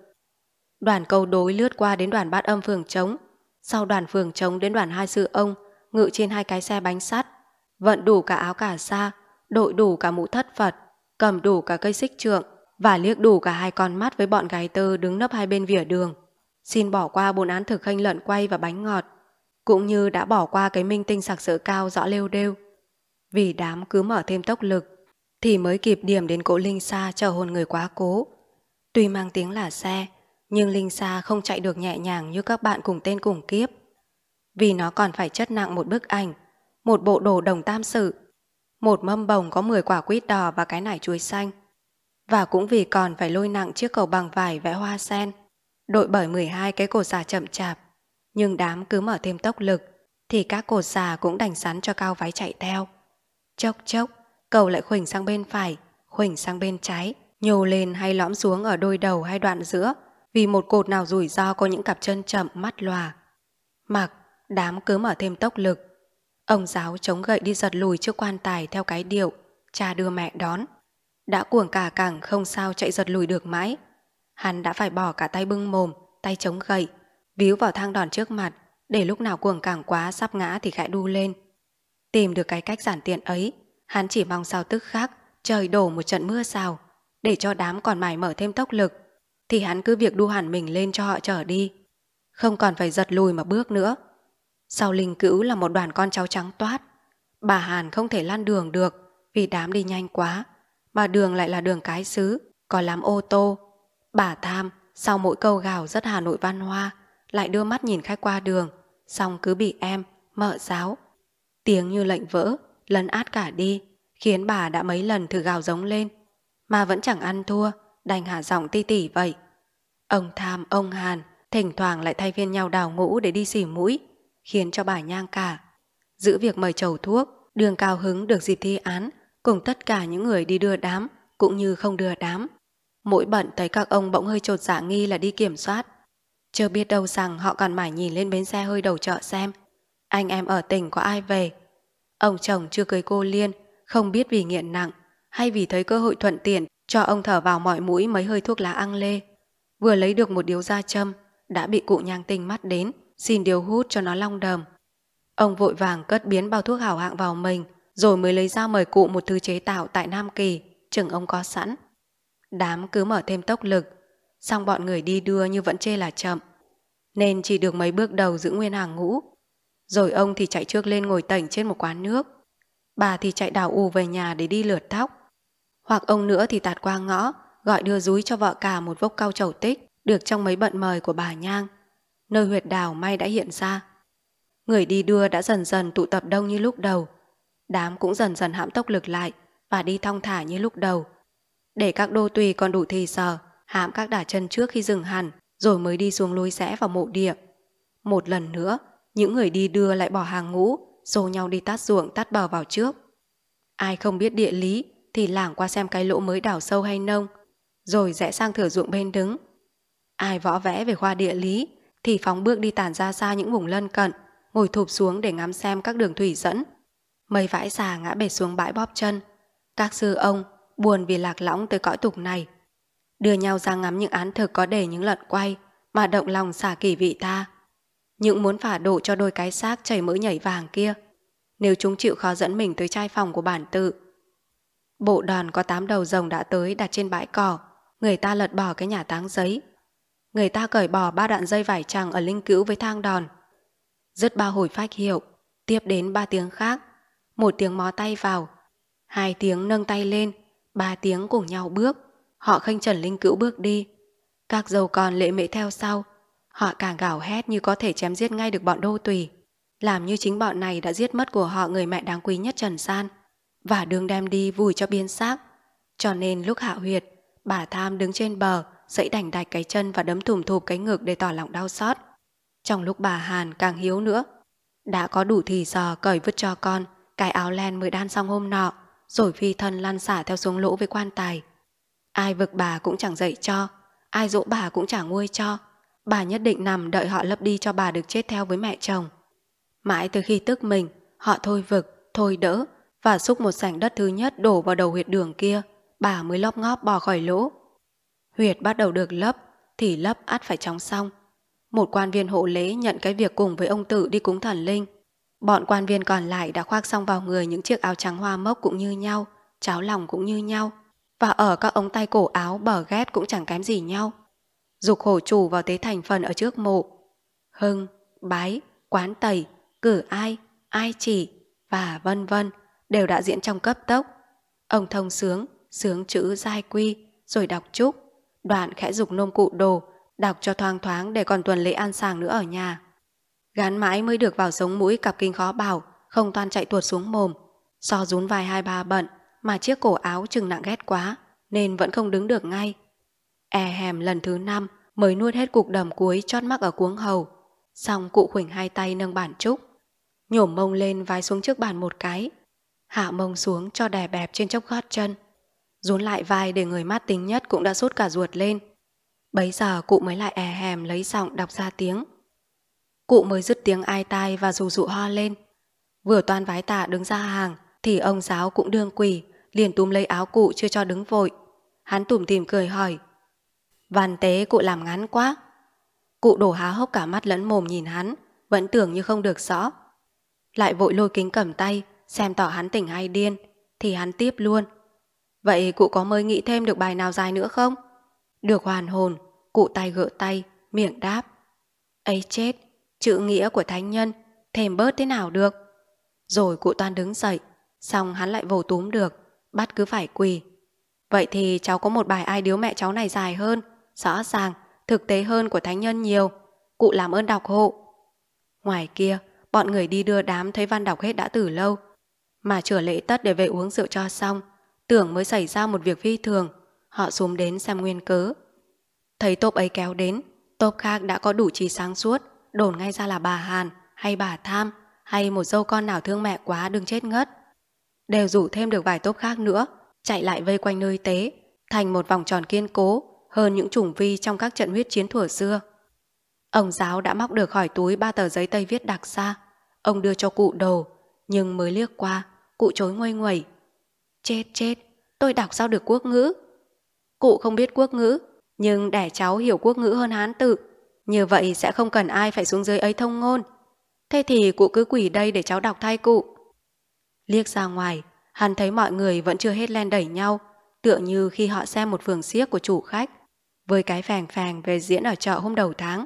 Đoàn câu đối lướt qua đến đoàn bát âm phường trống, sau đoàn phường trống đến đoàn hai sư ông, ngự trên hai cái xe bánh sắt, vận đủ cả áo cả xa, đội đủ cả mũ thất Phật cầm đủ cả cây xích trượng và liếc đủ cả hai con mắt với bọn gái tơ đứng nấp hai bên vỉa đường. Xin bỏ qua bốn án thực khanh lợn quay và bánh ngọt, cũng như đã bỏ qua cái minh tinh sặc sỡ cao rõ lêu đêu. Vì đám cứ mở thêm tốc lực, thì mới kịp điểm đến cỗ Linh Sa chờ hồn người quá cố. Tuy mang tiếng là xe, nhưng Linh Sa không chạy được nhẹ nhàng như các bạn cùng tên cùng kiếp. Vì nó còn phải chất nặng một bức ảnh, một bộ đồ đồng tam sự một mâm bồng có 10 quả quýt đỏ và cái nải chuối xanh. Và cũng vì còn phải lôi nặng chiếc cầu bằng vải vẽ hoa sen, đội bởi 12 cái cột xà chậm chạp. Nhưng đám cứ mở thêm tốc lực, thì các cột xà cũng đành sắn cho cao váy chạy theo. Chốc chốc, cầu lại khuỳnh sang bên phải, khuỳnh sang bên trái, nhô lên hay lõm xuống ở đôi đầu hay đoạn giữa, vì một cột nào rủi ro có những cặp chân chậm mắt lòa. Mặc, đám cứ mở thêm tốc lực, Ông giáo chống gậy đi giật lùi trước quan tài theo cái điệu, cha đưa mẹ đón. Đã cuồng cả cẳng không sao chạy giật lùi được mãi. Hắn đã phải bỏ cả tay bưng mồm, tay chống gậy, víu vào thang đòn trước mặt, để lúc nào cuồng cẳng quá sắp ngã thì gãi đu lên. Tìm được cái cách giản tiện ấy, hắn chỉ mong sao tức khác, trời đổ một trận mưa xào, để cho đám còn mải mở thêm tốc lực, thì hắn cứ việc đu hẳn mình lên cho họ trở đi. Không còn phải giật lùi mà bước nữa, sau linh cữu là một đoàn con cháu trắng toát. Bà Hàn không thể lan đường được vì đám đi nhanh quá. Mà đường lại là đường cái xứ, có làm ô tô. Bà Tham sau mỗi câu gào rất Hà Nội văn hoa lại đưa mắt nhìn khách qua đường xong cứ bị em, mợ giáo. Tiếng như lệnh vỡ, lấn át cả đi, khiến bà đã mấy lần thử gào giống lên. Mà vẫn chẳng ăn thua, đành hạ giọng ti tỉ vậy. Ông Tham, ông Hàn, thỉnh thoảng lại thay phiên nhau đào ngũ để đi xỉ mũi, khiến cho bà nhang cả. Giữ việc mời chầu thuốc, đường cao hứng được dịp thi án cùng tất cả những người đi đưa đám cũng như không đưa đám. Mỗi bận thấy các ông bỗng hơi trột dạ nghi là đi kiểm soát. Chưa biết đâu rằng họ còn mải nhìn lên bến xe hơi đầu chợ xem anh em ở tỉnh có ai về. Ông chồng chưa cưới cô Liên, không biết vì nghiện nặng hay vì thấy cơ hội thuận tiện cho ông thở vào mọi mũi mấy hơi thuốc lá ăn lê. Vừa lấy được một điếu da châm, đã bị cụ nhang tinh mắt đến, xin điều hút cho nó long đờm. Ông vội vàng cất biến bao thuốc hảo hạng vào mình, rồi mới lấy ra mời cụ một thứ chế tạo tại Nam Kỳ, chừng ông có sẵn. Đám cứ mở thêm tốc lực, xong bọn người đi đưa như vẫn chê là chậm, nên chỉ được mấy bước đầu giữ nguyên hàng ngũ. Rồi ông thì chạy trước lên ngồi tảnh trên một quán nước. Bà thì chạy đào ù về nhà để đi lượt tóc. Hoặc ông nữa thì tạt qua ngõ, gọi đưa dúi cho vợ cả một vốc cao chầu tích, được trong mấy bận mời của bà Nhang nơi huyệt đào may đã hiện ra. Người đi đưa đã dần dần tụ tập đông như lúc đầu. Đám cũng dần dần hãm tốc lực lại và đi thong thả như lúc đầu. Để các đô tùy còn đủ thì giờ, hãm các đả chân trước khi dừng hẳn rồi mới đi xuống lối rẽ vào mộ địa. Một lần nữa, những người đi đưa lại bỏ hàng ngũ, xô nhau đi tát ruộng tát bờ vào trước. Ai không biết địa lý thì lảng qua xem cái lỗ mới đào sâu hay nông, rồi rẽ sang thửa ruộng bên đứng. Ai võ vẽ về khoa địa lý thì phóng bước đi tản ra xa những vùng lân cận, ngồi thụp xuống để ngắm xem các đường thủy dẫn. Mây vãi xà ngã bể xuống bãi bóp chân. Các sư ông buồn vì lạc lõng tới cõi tục này. Đưa nhau ra ngắm những án thực có để những lận quay mà động lòng xả kỳ vị ta. Những muốn phả độ cho đôi cái xác chảy mỡ nhảy vàng kia nếu chúng chịu khó dẫn mình tới trai phòng của bản tự. Bộ đòn có tám đầu rồng đã tới đặt trên bãi cỏ, người ta lật bỏ cái nhà táng giấy, người ta cởi bỏ ba đoạn dây vải trắng ở linh cữu với thang đòn. Dứt ba hồi phách hiệu, tiếp đến ba tiếng khác, một tiếng mó tay vào, hai tiếng nâng tay lên, ba tiếng cùng nhau bước, họ khênh trần linh cữu bước đi. Các dầu còn lệ mễ theo sau, họ càng gào hét như có thể chém giết ngay được bọn đô tùy. Làm như chính bọn này đã giết mất của họ người mẹ đáng quý nhất Trần San và đường đem đi vùi cho biên xác. Cho nên lúc hạ huyệt, bà Tham đứng trên bờ, dẫy đành đạch cái chân và đấm thùm thụp cái ngực để tỏ lòng đau xót. Trong lúc bà Hàn càng hiếu nữa, đã có đủ thì giờ cởi vứt cho con, cái áo len mới đan xong hôm nọ, rồi phi thân lăn xả theo xuống lỗ với quan tài. Ai vực bà cũng chẳng dậy cho, ai dỗ bà cũng chẳng nuôi cho. Bà nhất định nằm đợi họ lấp đi cho bà được chết theo với mẹ chồng. Mãi từ khi tức mình, họ thôi vực, thôi đỡ và xúc một sảnh đất thứ nhất đổ vào đầu huyệt đường kia, bà mới lóp ngóp bò khỏi lỗ. Huyệt bắt đầu được lấp, thì lấp át phải chóng xong. Một quan viên hộ lễ nhận cái việc cùng với ông tử đi cúng thần linh. Bọn quan viên còn lại đã khoác xong vào người những chiếc áo trắng hoa mốc cũng như nhau, cháo lòng cũng như nhau, và ở các ống tay cổ áo bờ ghét cũng chẳng kém gì nhau. Dục hổ chủ vào tế thành phần ở trước mộ. Hưng, bái, quán tẩy, cử ai, ai chỉ và vân vân đều đã diễn trong cấp tốc. Ông thông sướng, sướng chữ giai quy, rồi đọc chúc, Đoạn khẽ dục nôm cụ đồ, đọc cho thoang thoáng để còn tuần lễ an sàng nữa ở nhà. Gán mãi mới được vào sống mũi cặp kinh khó bảo, không toan chạy tuột xuống mồm. So rún vài hai ba bận, mà chiếc cổ áo chừng nặng ghét quá, nên vẫn không đứng được ngay. E hèm lần thứ năm mới nuốt hết cục đầm cuối chót mắc ở cuống hầu. Xong cụ khuỳnh hai tay nâng bản trúc. Nhổm mông lên vái xuống trước bàn một cái. Hạ mông xuống cho đè bẹp trên chốc gót chân rún lại vai để người mát tính nhất cũng đã sốt cả ruột lên. Bấy giờ cụ mới lại è e hèm lấy giọng đọc ra tiếng. Cụ mới dứt tiếng ai tai và rù rụ ho lên. Vừa toan vái tả đứng ra hàng thì ông giáo cũng đương quỳ liền túm lấy áo cụ chưa cho đứng vội. Hắn tủm tìm cười hỏi Văn tế cụ làm ngắn quá. Cụ đổ há hốc cả mắt lẫn mồm nhìn hắn vẫn tưởng như không được rõ. Lại vội lôi kính cầm tay xem tỏ hắn tỉnh hay điên thì hắn tiếp luôn. Vậy cụ có mới nghĩ thêm được bài nào dài nữa không? Được hoàn hồn, cụ tay gỡ tay, miệng đáp. ấy chết, chữ nghĩa của thánh nhân, thèm bớt thế nào được? Rồi cụ toàn đứng dậy, xong hắn lại vồ túm được, bắt cứ phải quỳ. Vậy thì cháu có một bài ai điếu mẹ cháu này dài hơn, rõ ràng, thực tế hơn của thánh nhân nhiều. Cụ làm ơn đọc hộ. Ngoài kia, bọn người đi đưa đám thấy văn đọc hết đã từ lâu. Mà chửa lễ tất để về uống rượu cho xong, tưởng mới xảy ra một việc phi thường, họ xuống đến xem nguyên cớ. Thấy tốp ấy kéo đến, tốp khác đã có đủ trí sáng suốt, đồn ngay ra là bà Hàn hay bà Tham hay một dâu con nào thương mẹ quá đừng chết ngất. Đều rủ thêm được vài tốp khác nữa, chạy lại vây quanh nơi tế, thành một vòng tròn kiên cố hơn những chủng vi trong các trận huyết chiến thuở xưa. Ông giáo đã móc được khỏi túi ba tờ giấy tây viết đặc xa. Ông đưa cho cụ đồ, nhưng mới liếc qua, cụ chối nguây nguẩy Chết chết, tôi đọc sao được quốc ngữ? Cụ không biết quốc ngữ, nhưng để cháu hiểu quốc ngữ hơn hán tự. Như vậy sẽ không cần ai phải xuống dưới ấy thông ngôn. Thế thì cụ cứ quỷ đây để cháu đọc thay cụ. Liếc ra ngoài, hắn thấy mọi người vẫn chưa hết len đẩy nhau, tựa như khi họ xem một phường xiếc của chủ khách, với cái phàng phàng về diễn ở chợ hôm đầu tháng.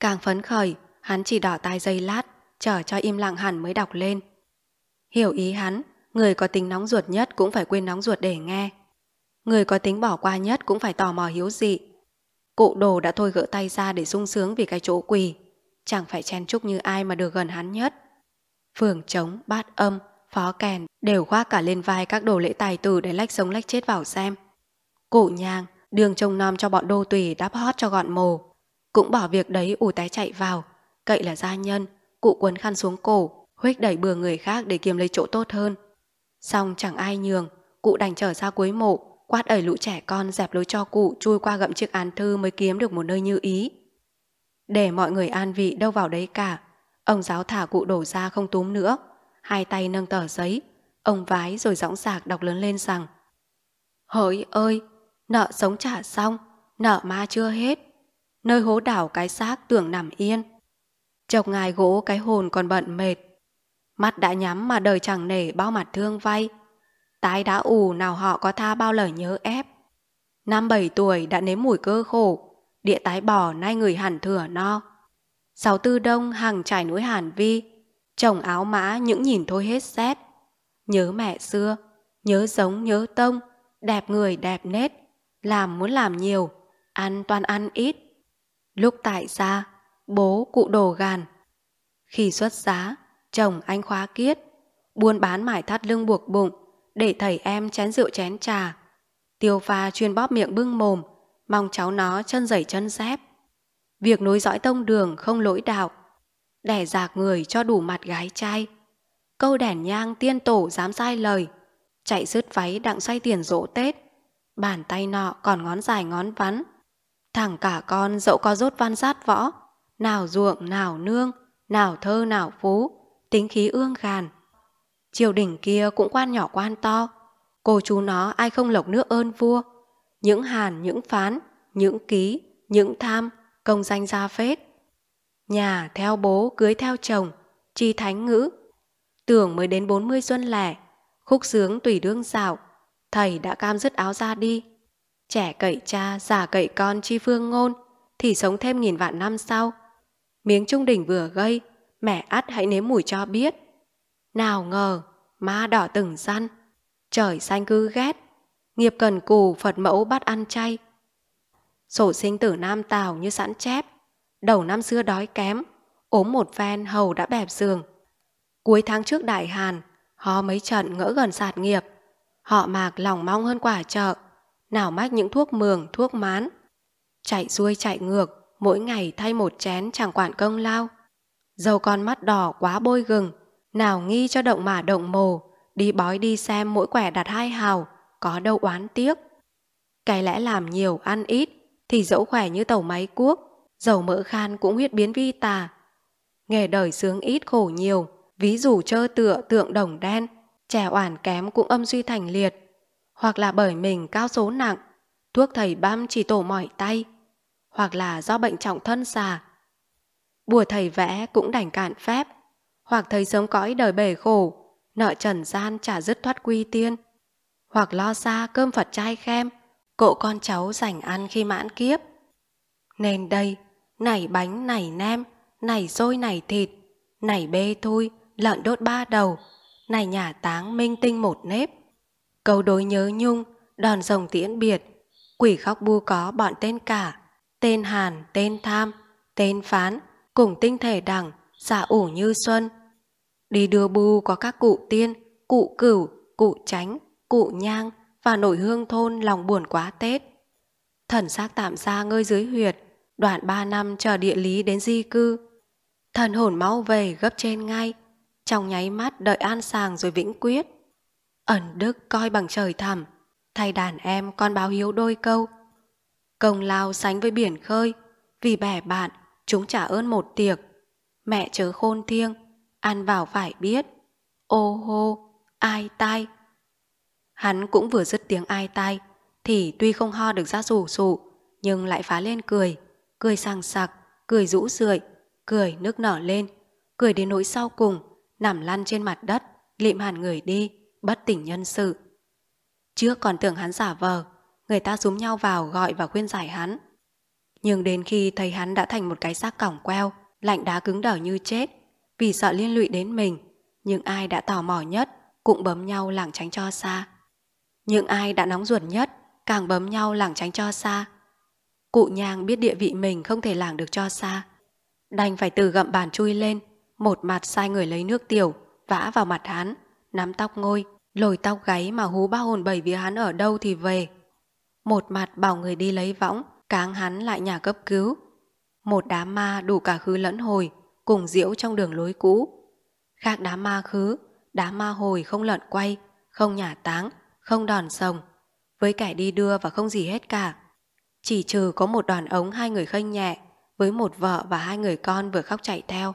Càng phấn khởi, hắn chỉ đỏ tai dây lát, chờ cho im lặng hẳn mới đọc lên. Hiểu ý hắn, Người có tính nóng ruột nhất cũng phải quên nóng ruột để nghe. Người có tính bỏ qua nhất cũng phải tò mò hiếu dị. Cụ đồ đã thôi gỡ tay ra để sung sướng vì cái chỗ quỳ. Chẳng phải chen chúc như ai mà được gần hắn nhất. Phường trống, bát âm, phó kèn đều khoác cả lên vai các đồ lễ tài tử để lách sống lách chết vào xem. Cụ nhang, đường trông nom cho bọn đô tùy đáp hót cho gọn mồ. Cũng bỏ việc đấy ủ té chạy vào. Cậy là gia nhân, cụ quấn khăn xuống cổ, huếch đẩy bừa người khác để kiếm lấy chỗ tốt hơn. Xong chẳng ai nhường, cụ đành trở ra cuối mộ, quát ẩy lũ trẻ con dẹp lối cho cụ chui qua gậm chiếc án thư mới kiếm được một nơi như ý. Để mọi người an vị đâu vào đấy cả, ông giáo thả cụ đổ ra không túm nữa, hai tay nâng tờ giấy, ông vái rồi dõng sạc đọc lớn lên rằng Hỡi ơi, nợ sống trả xong, nợ ma chưa hết, nơi hố đảo cái xác tưởng nằm yên. Chọc ngài gỗ cái hồn còn bận mệt, Mắt đã nhắm mà đời chẳng nể bao mặt thương vay. Tái đã ù nào họ có tha bao lời nhớ ép. Năm bảy tuổi đã nếm mùi cơ khổ, địa tái bỏ nay người hẳn thừa no. Sáu tư đông hàng trải núi hàn vi, chồng áo mã những nhìn thôi hết xét. Nhớ mẹ xưa, nhớ giống nhớ tông, đẹp người đẹp nết, làm muốn làm nhiều, ăn toàn ăn ít. Lúc tại gia bố cụ đồ gàn. Khi xuất giá, chồng anh khóa kiết, buôn bán mải thắt lưng buộc bụng, để thầy em chén rượu chén trà. Tiêu pha chuyên bóp miệng bưng mồm, mong cháu nó chân giày chân dép. Việc nối dõi tông đường không lỗi đạo, đẻ dạc người cho đủ mặt gái trai. Câu đèn nhang tiên tổ dám sai lời, chạy rứt váy đặng xoay tiền rỗ Tết. Bàn tay nọ còn ngón dài ngón vắn. Thẳng cả con dẫu có rốt văn sát võ, nào ruộng, nào nương, nào thơ, nào phú tính khí ương gàn. Triều đình kia cũng quan nhỏ quan to, cô chú nó ai không lộc nước ơn vua. Những hàn, những phán, những ký, những tham, công danh ra phết. Nhà theo bố, cưới theo chồng, chi thánh ngữ. Tưởng mới đến 40 xuân lẻ, khúc sướng tùy đương dạo, thầy đã cam dứt áo ra đi. Trẻ cậy cha, già cậy con chi phương ngôn, thì sống thêm nghìn vạn năm sau. Miếng trung đỉnh vừa gây, mẹ ắt hãy nếm mùi cho biết. Nào ngờ, ma đỏ từng răn, trời xanh cứ ghét, nghiệp cần cù Phật mẫu bắt ăn chay. Sổ sinh tử Nam Tào như sẵn chép, đầu năm xưa đói kém, ốm một phen hầu đã bẹp giường. Cuối tháng trước Đại Hàn, họ mấy trận ngỡ gần sạt nghiệp, họ mạc lòng mong hơn quả chợ, nào mách những thuốc mường, thuốc mán. Chạy xuôi chạy ngược, mỗi ngày thay một chén chẳng quản công lao dầu con mắt đỏ quá bôi gừng, nào nghi cho động mà động mồ, đi bói đi xem mỗi quẻ đặt hai hào, có đâu oán tiếc. Cái lẽ làm nhiều ăn ít, thì dẫu khỏe như tàu máy cuốc, dầu mỡ khan cũng huyết biến vi tà. Nghề đời sướng ít khổ nhiều, ví dụ chơ tựa tượng đồng đen, trẻ oản kém cũng âm suy thành liệt, hoặc là bởi mình cao số nặng, thuốc thầy băm chỉ tổ mỏi tay, hoặc là do bệnh trọng thân xà, bùa thầy vẽ cũng đành cạn phép, hoặc thấy sống cõi đời bể khổ, nợ trần gian trả dứt thoát quy tiên, hoặc lo xa cơm Phật trai khem, cộ con cháu rảnh ăn khi mãn kiếp. Nên đây, nảy bánh, nảy nem, nảy xôi, nảy thịt, nảy bê thui, lợn đốt ba đầu, nảy nhà táng minh tinh một nếp. Câu đối nhớ nhung, đòn rồng tiễn biệt, quỷ khóc bu có bọn tên cả, tên hàn, tên tham, tên phán, cùng tinh thể đẳng, giả ủ như xuân. Đi đưa bu có các cụ tiên, cụ cửu, cụ tránh, cụ nhang và nổi hương thôn lòng buồn quá Tết. Thần xác tạm ra ngơi dưới huyệt, đoạn ba năm chờ địa lý đến di cư. Thần hồn mau về gấp trên ngay, trong nháy mắt đợi an sàng rồi vĩnh quyết. Ẩn đức coi bằng trời thẳm, thay đàn em con báo hiếu đôi câu. Công lao sánh với biển khơi, vì bẻ bạn chúng trả ơn một tiệc. Mẹ chớ khôn thiêng, ăn vào phải biết. Ô hô, ai tai. Hắn cũng vừa dứt tiếng ai tai, thì tuy không ho được ra rủ rụ nhưng lại phá lên cười, cười sàng sặc, cười rũ rượi, cười nước nở lên, cười đến nỗi sau cùng, nằm lăn trên mặt đất, lịm hẳn người đi, bất tỉnh nhân sự. Trước còn tưởng hắn giả vờ, người ta rúm nhau vào gọi và khuyên giải hắn. Nhưng đến khi thấy hắn đã thành một cái xác cỏng queo, lạnh đá cứng đở như chết, vì sợ liên lụy đến mình, những ai đã tò mò nhất cũng bấm nhau lảng tránh cho xa. những ai đã nóng ruột nhất càng bấm nhau lảng tránh cho xa. Cụ nhang biết địa vị mình không thể lảng được cho xa. Đành phải từ gậm bàn chui lên, một mặt sai người lấy nước tiểu, vã vào mặt hắn, nắm tóc ngôi, lồi tóc gáy mà hú bao hồn bảy vía hắn ở đâu thì về. Một mặt bảo người đi lấy võng, cáng hắn lại nhà cấp cứu. Một đám ma đủ cả khứ lẫn hồi, cùng diễu trong đường lối cũ. Khác đám ma khứ, đám ma hồi không lợn quay, không nhà táng, không đòn sồng, với kẻ đi đưa và không gì hết cả. Chỉ trừ có một đoàn ống hai người khênh nhẹ, với một vợ và hai người con vừa khóc chạy theo.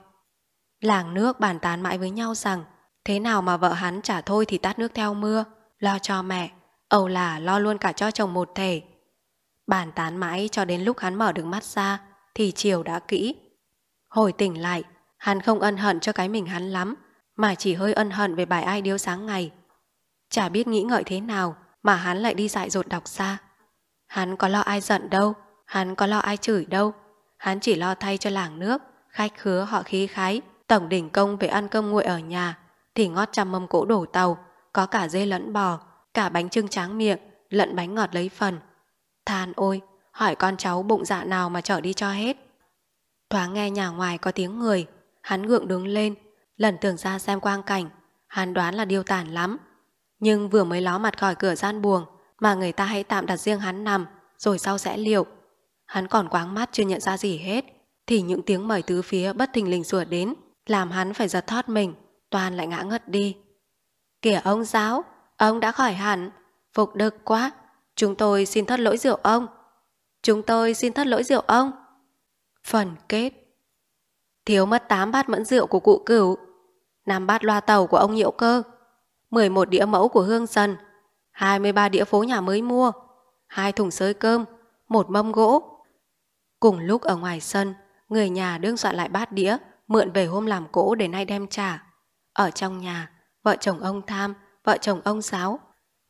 Làng nước bàn tán mãi với nhau rằng thế nào mà vợ hắn trả thôi thì tát nước theo mưa, lo cho mẹ, ầu là lo luôn cả cho chồng một thể. Bàn tán mãi cho đến lúc hắn mở được mắt ra thì chiều đã kỹ. Hồi tỉnh lại, hắn không ân hận cho cái mình hắn lắm, mà chỉ hơi ân hận về bài ai điếu sáng ngày. Chả biết nghĩ ngợi thế nào mà hắn lại đi dại dột đọc ra Hắn có lo ai giận đâu, hắn có lo ai chửi đâu, hắn chỉ lo thay cho làng nước, khách khứa họ khí khái, tổng đỉnh công về ăn cơm nguội ở nhà, thì ngót trăm mâm cỗ đổ tàu, có cả dê lẫn bò, cả bánh trưng tráng miệng, lẫn bánh ngọt lấy phần. Than ôi, hỏi con cháu bụng dạ nào mà trở đi cho hết. Thoáng nghe nhà ngoài có tiếng người, hắn gượng đứng lên, lần tưởng ra xem quang cảnh, hắn đoán là điều tản lắm. Nhưng vừa mới ló mặt khỏi cửa gian buồng mà người ta hãy tạm đặt riêng hắn nằm, rồi sau sẽ liệu. Hắn còn quáng mắt chưa nhận ra gì hết, thì những tiếng mời tứ phía bất thình lình sủa đến, làm hắn phải giật thót mình, toàn lại ngã ngất đi. Kìa ông giáo, ông đã khỏi hẳn, phục đực quá, Chúng tôi xin thất lỗi rượu ông. Chúng tôi xin thất lỗi rượu ông. Phần kết Thiếu mất 8 bát mẫn rượu của cụ cửu, 5 bát loa tàu của ông Nhiễu Cơ, 11 đĩa mẫu của Hương Sần, 23 đĩa phố nhà mới mua, hai thùng sới cơm, một mâm gỗ. Cùng lúc ở ngoài sân, người nhà đương soạn lại bát đĩa, mượn về hôm làm cỗ để nay đem trả. Ở trong nhà, vợ chồng ông Tham, vợ chồng ông Sáo,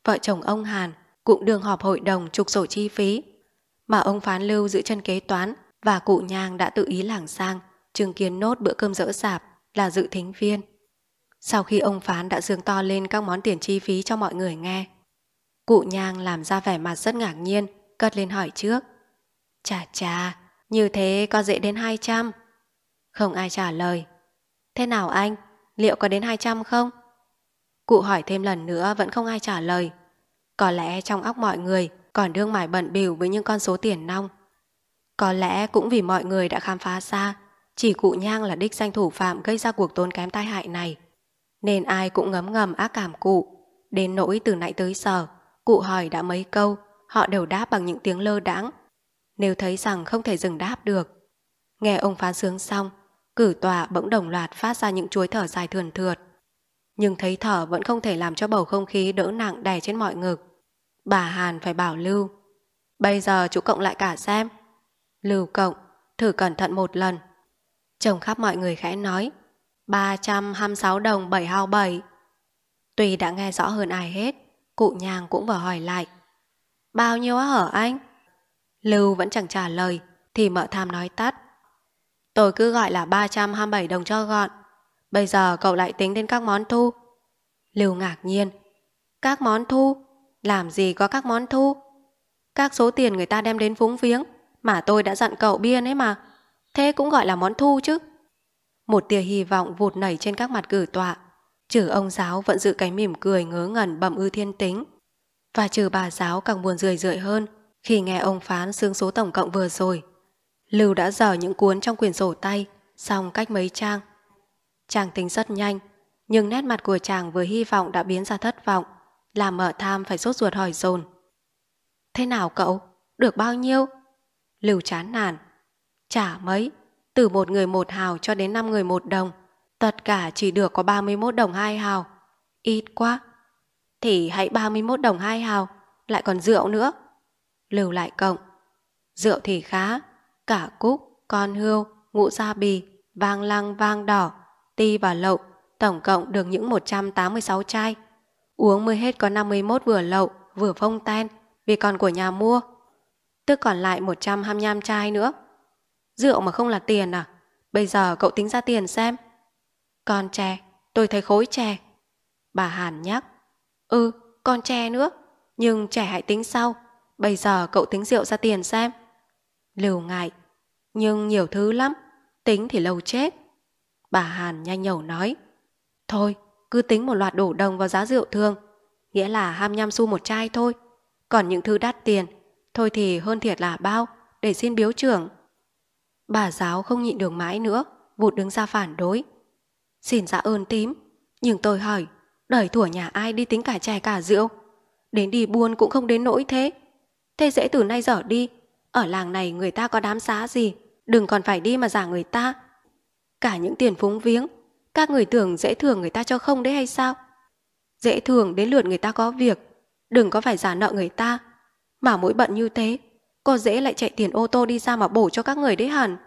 vợ chồng ông Hàn cũng đường họp hội đồng trục sổ chi phí. Mà ông Phán Lưu giữ chân kế toán và cụ Nhang đã tự ý lảng sang, chứng kiến nốt bữa cơm dỡ sạp là dự thính viên. Sau khi ông Phán đã dương to lên các món tiền chi phí cho mọi người nghe, cụ Nhang làm ra vẻ mặt rất ngạc nhiên, cất lên hỏi trước. Chà chà, như thế có dễ đến 200? Không ai trả lời. Thế nào anh, liệu có đến 200 không? Cụ hỏi thêm lần nữa vẫn không ai trả lời. Có lẽ trong óc mọi người còn đương mải bận biểu với những con số tiền nong. Có lẽ cũng vì mọi người đã khám phá ra chỉ cụ Nhang là đích danh thủ phạm gây ra cuộc tốn kém tai hại này. Nên ai cũng ngấm ngầm ác cảm cụ. Đến nỗi từ nãy tới giờ, cụ hỏi đã mấy câu, họ đều đáp bằng những tiếng lơ đãng. Nếu thấy rằng không thể dừng đáp được. Nghe ông phán sướng xong, cử tòa bỗng đồng loạt phát ra những chuối thở dài thườn thượt nhưng thấy thở vẫn không thể làm cho bầu không khí đỡ nặng đè trên mọi ngực. Bà Hàn phải bảo Lưu. Bây giờ chú cộng lại cả xem. Lưu cộng, thử cẩn thận một lần. Chồng khắp mọi người khẽ nói. 326 đồng 7 hao 7. Tùy đã nghe rõ hơn ai hết, cụ nhàng cũng vừa hỏi lại. Bao nhiêu á hở anh? Lưu vẫn chẳng trả lời, thì mợ tham nói tắt. Tôi cứ gọi là 327 đồng cho gọn. Bây giờ cậu lại tính đến các món thu. Lưu ngạc nhiên. Các món thu? Làm gì có các món thu? Các số tiền người ta đem đến vúng viếng mà tôi đã dặn cậu biên ấy mà. Thế cũng gọi là món thu chứ. Một tia hy vọng vụt nảy trên các mặt cử tọa. Trừ ông giáo vẫn giữ cái mỉm cười ngớ ngẩn bẩm ư thiên tính. Và trừ bà giáo càng buồn rười rượi hơn khi nghe ông phán xương số tổng cộng vừa rồi. Lưu đã dở những cuốn trong quyển sổ tay, xong cách mấy trang Chàng tính rất nhanh, nhưng nét mặt của chàng vừa hy vọng đã biến ra thất vọng, làm mở tham phải sốt ruột hỏi dồn. Thế nào cậu? Được bao nhiêu? Lưu chán nản. Chả mấy, từ một người một hào cho đến năm người một đồng, tất cả chỉ được có 31 đồng hai hào. Ít quá. Thì hãy 31 đồng hai hào, lại còn rượu nữa. Lưu lại cộng. Rượu thì khá, cả cúc, con hươu, ngũ gia bì, vang lăng vang đỏ, ti và lậu, tổng cộng được những 186 chai. Uống mới hết có 51 vừa lậu, vừa phong ten, vì còn của nhà mua. Tức còn lại 125 chai nữa. Rượu mà không là tiền à? Bây giờ cậu tính ra tiền xem. Con chè, tôi thấy khối chè. Bà Hàn nhắc. Ừ, con chè nữa. Nhưng trẻ hãy tính sau. Bây giờ cậu tính rượu ra tiền xem. Lưu ngại. Nhưng nhiều thứ lắm. Tính thì lâu chết. Bà Hàn nhanh nhẩu nói Thôi cứ tính một loạt đổ đồng vào giá rượu thương Nghĩa là 25 xu một chai thôi Còn những thứ đắt tiền Thôi thì hơn thiệt là bao Để xin biếu trưởng Bà giáo không nhịn được mãi nữa Vụt đứng ra phản đối Xin dạ ơn tím Nhưng tôi hỏi Đời thủa nhà ai đi tính cả chè cả rượu Đến đi buôn cũng không đến nỗi thế Thế dễ từ nay dở đi Ở làng này người ta có đám xá gì Đừng còn phải đi mà giả người ta cả những tiền phúng viếng. Các người tưởng dễ thường người ta cho không đấy hay sao? Dễ thường đến lượt người ta có việc, đừng có phải giả nợ người ta. Mà mỗi bận như thế, có dễ lại chạy tiền ô tô đi ra mà bổ cho các người đấy hẳn.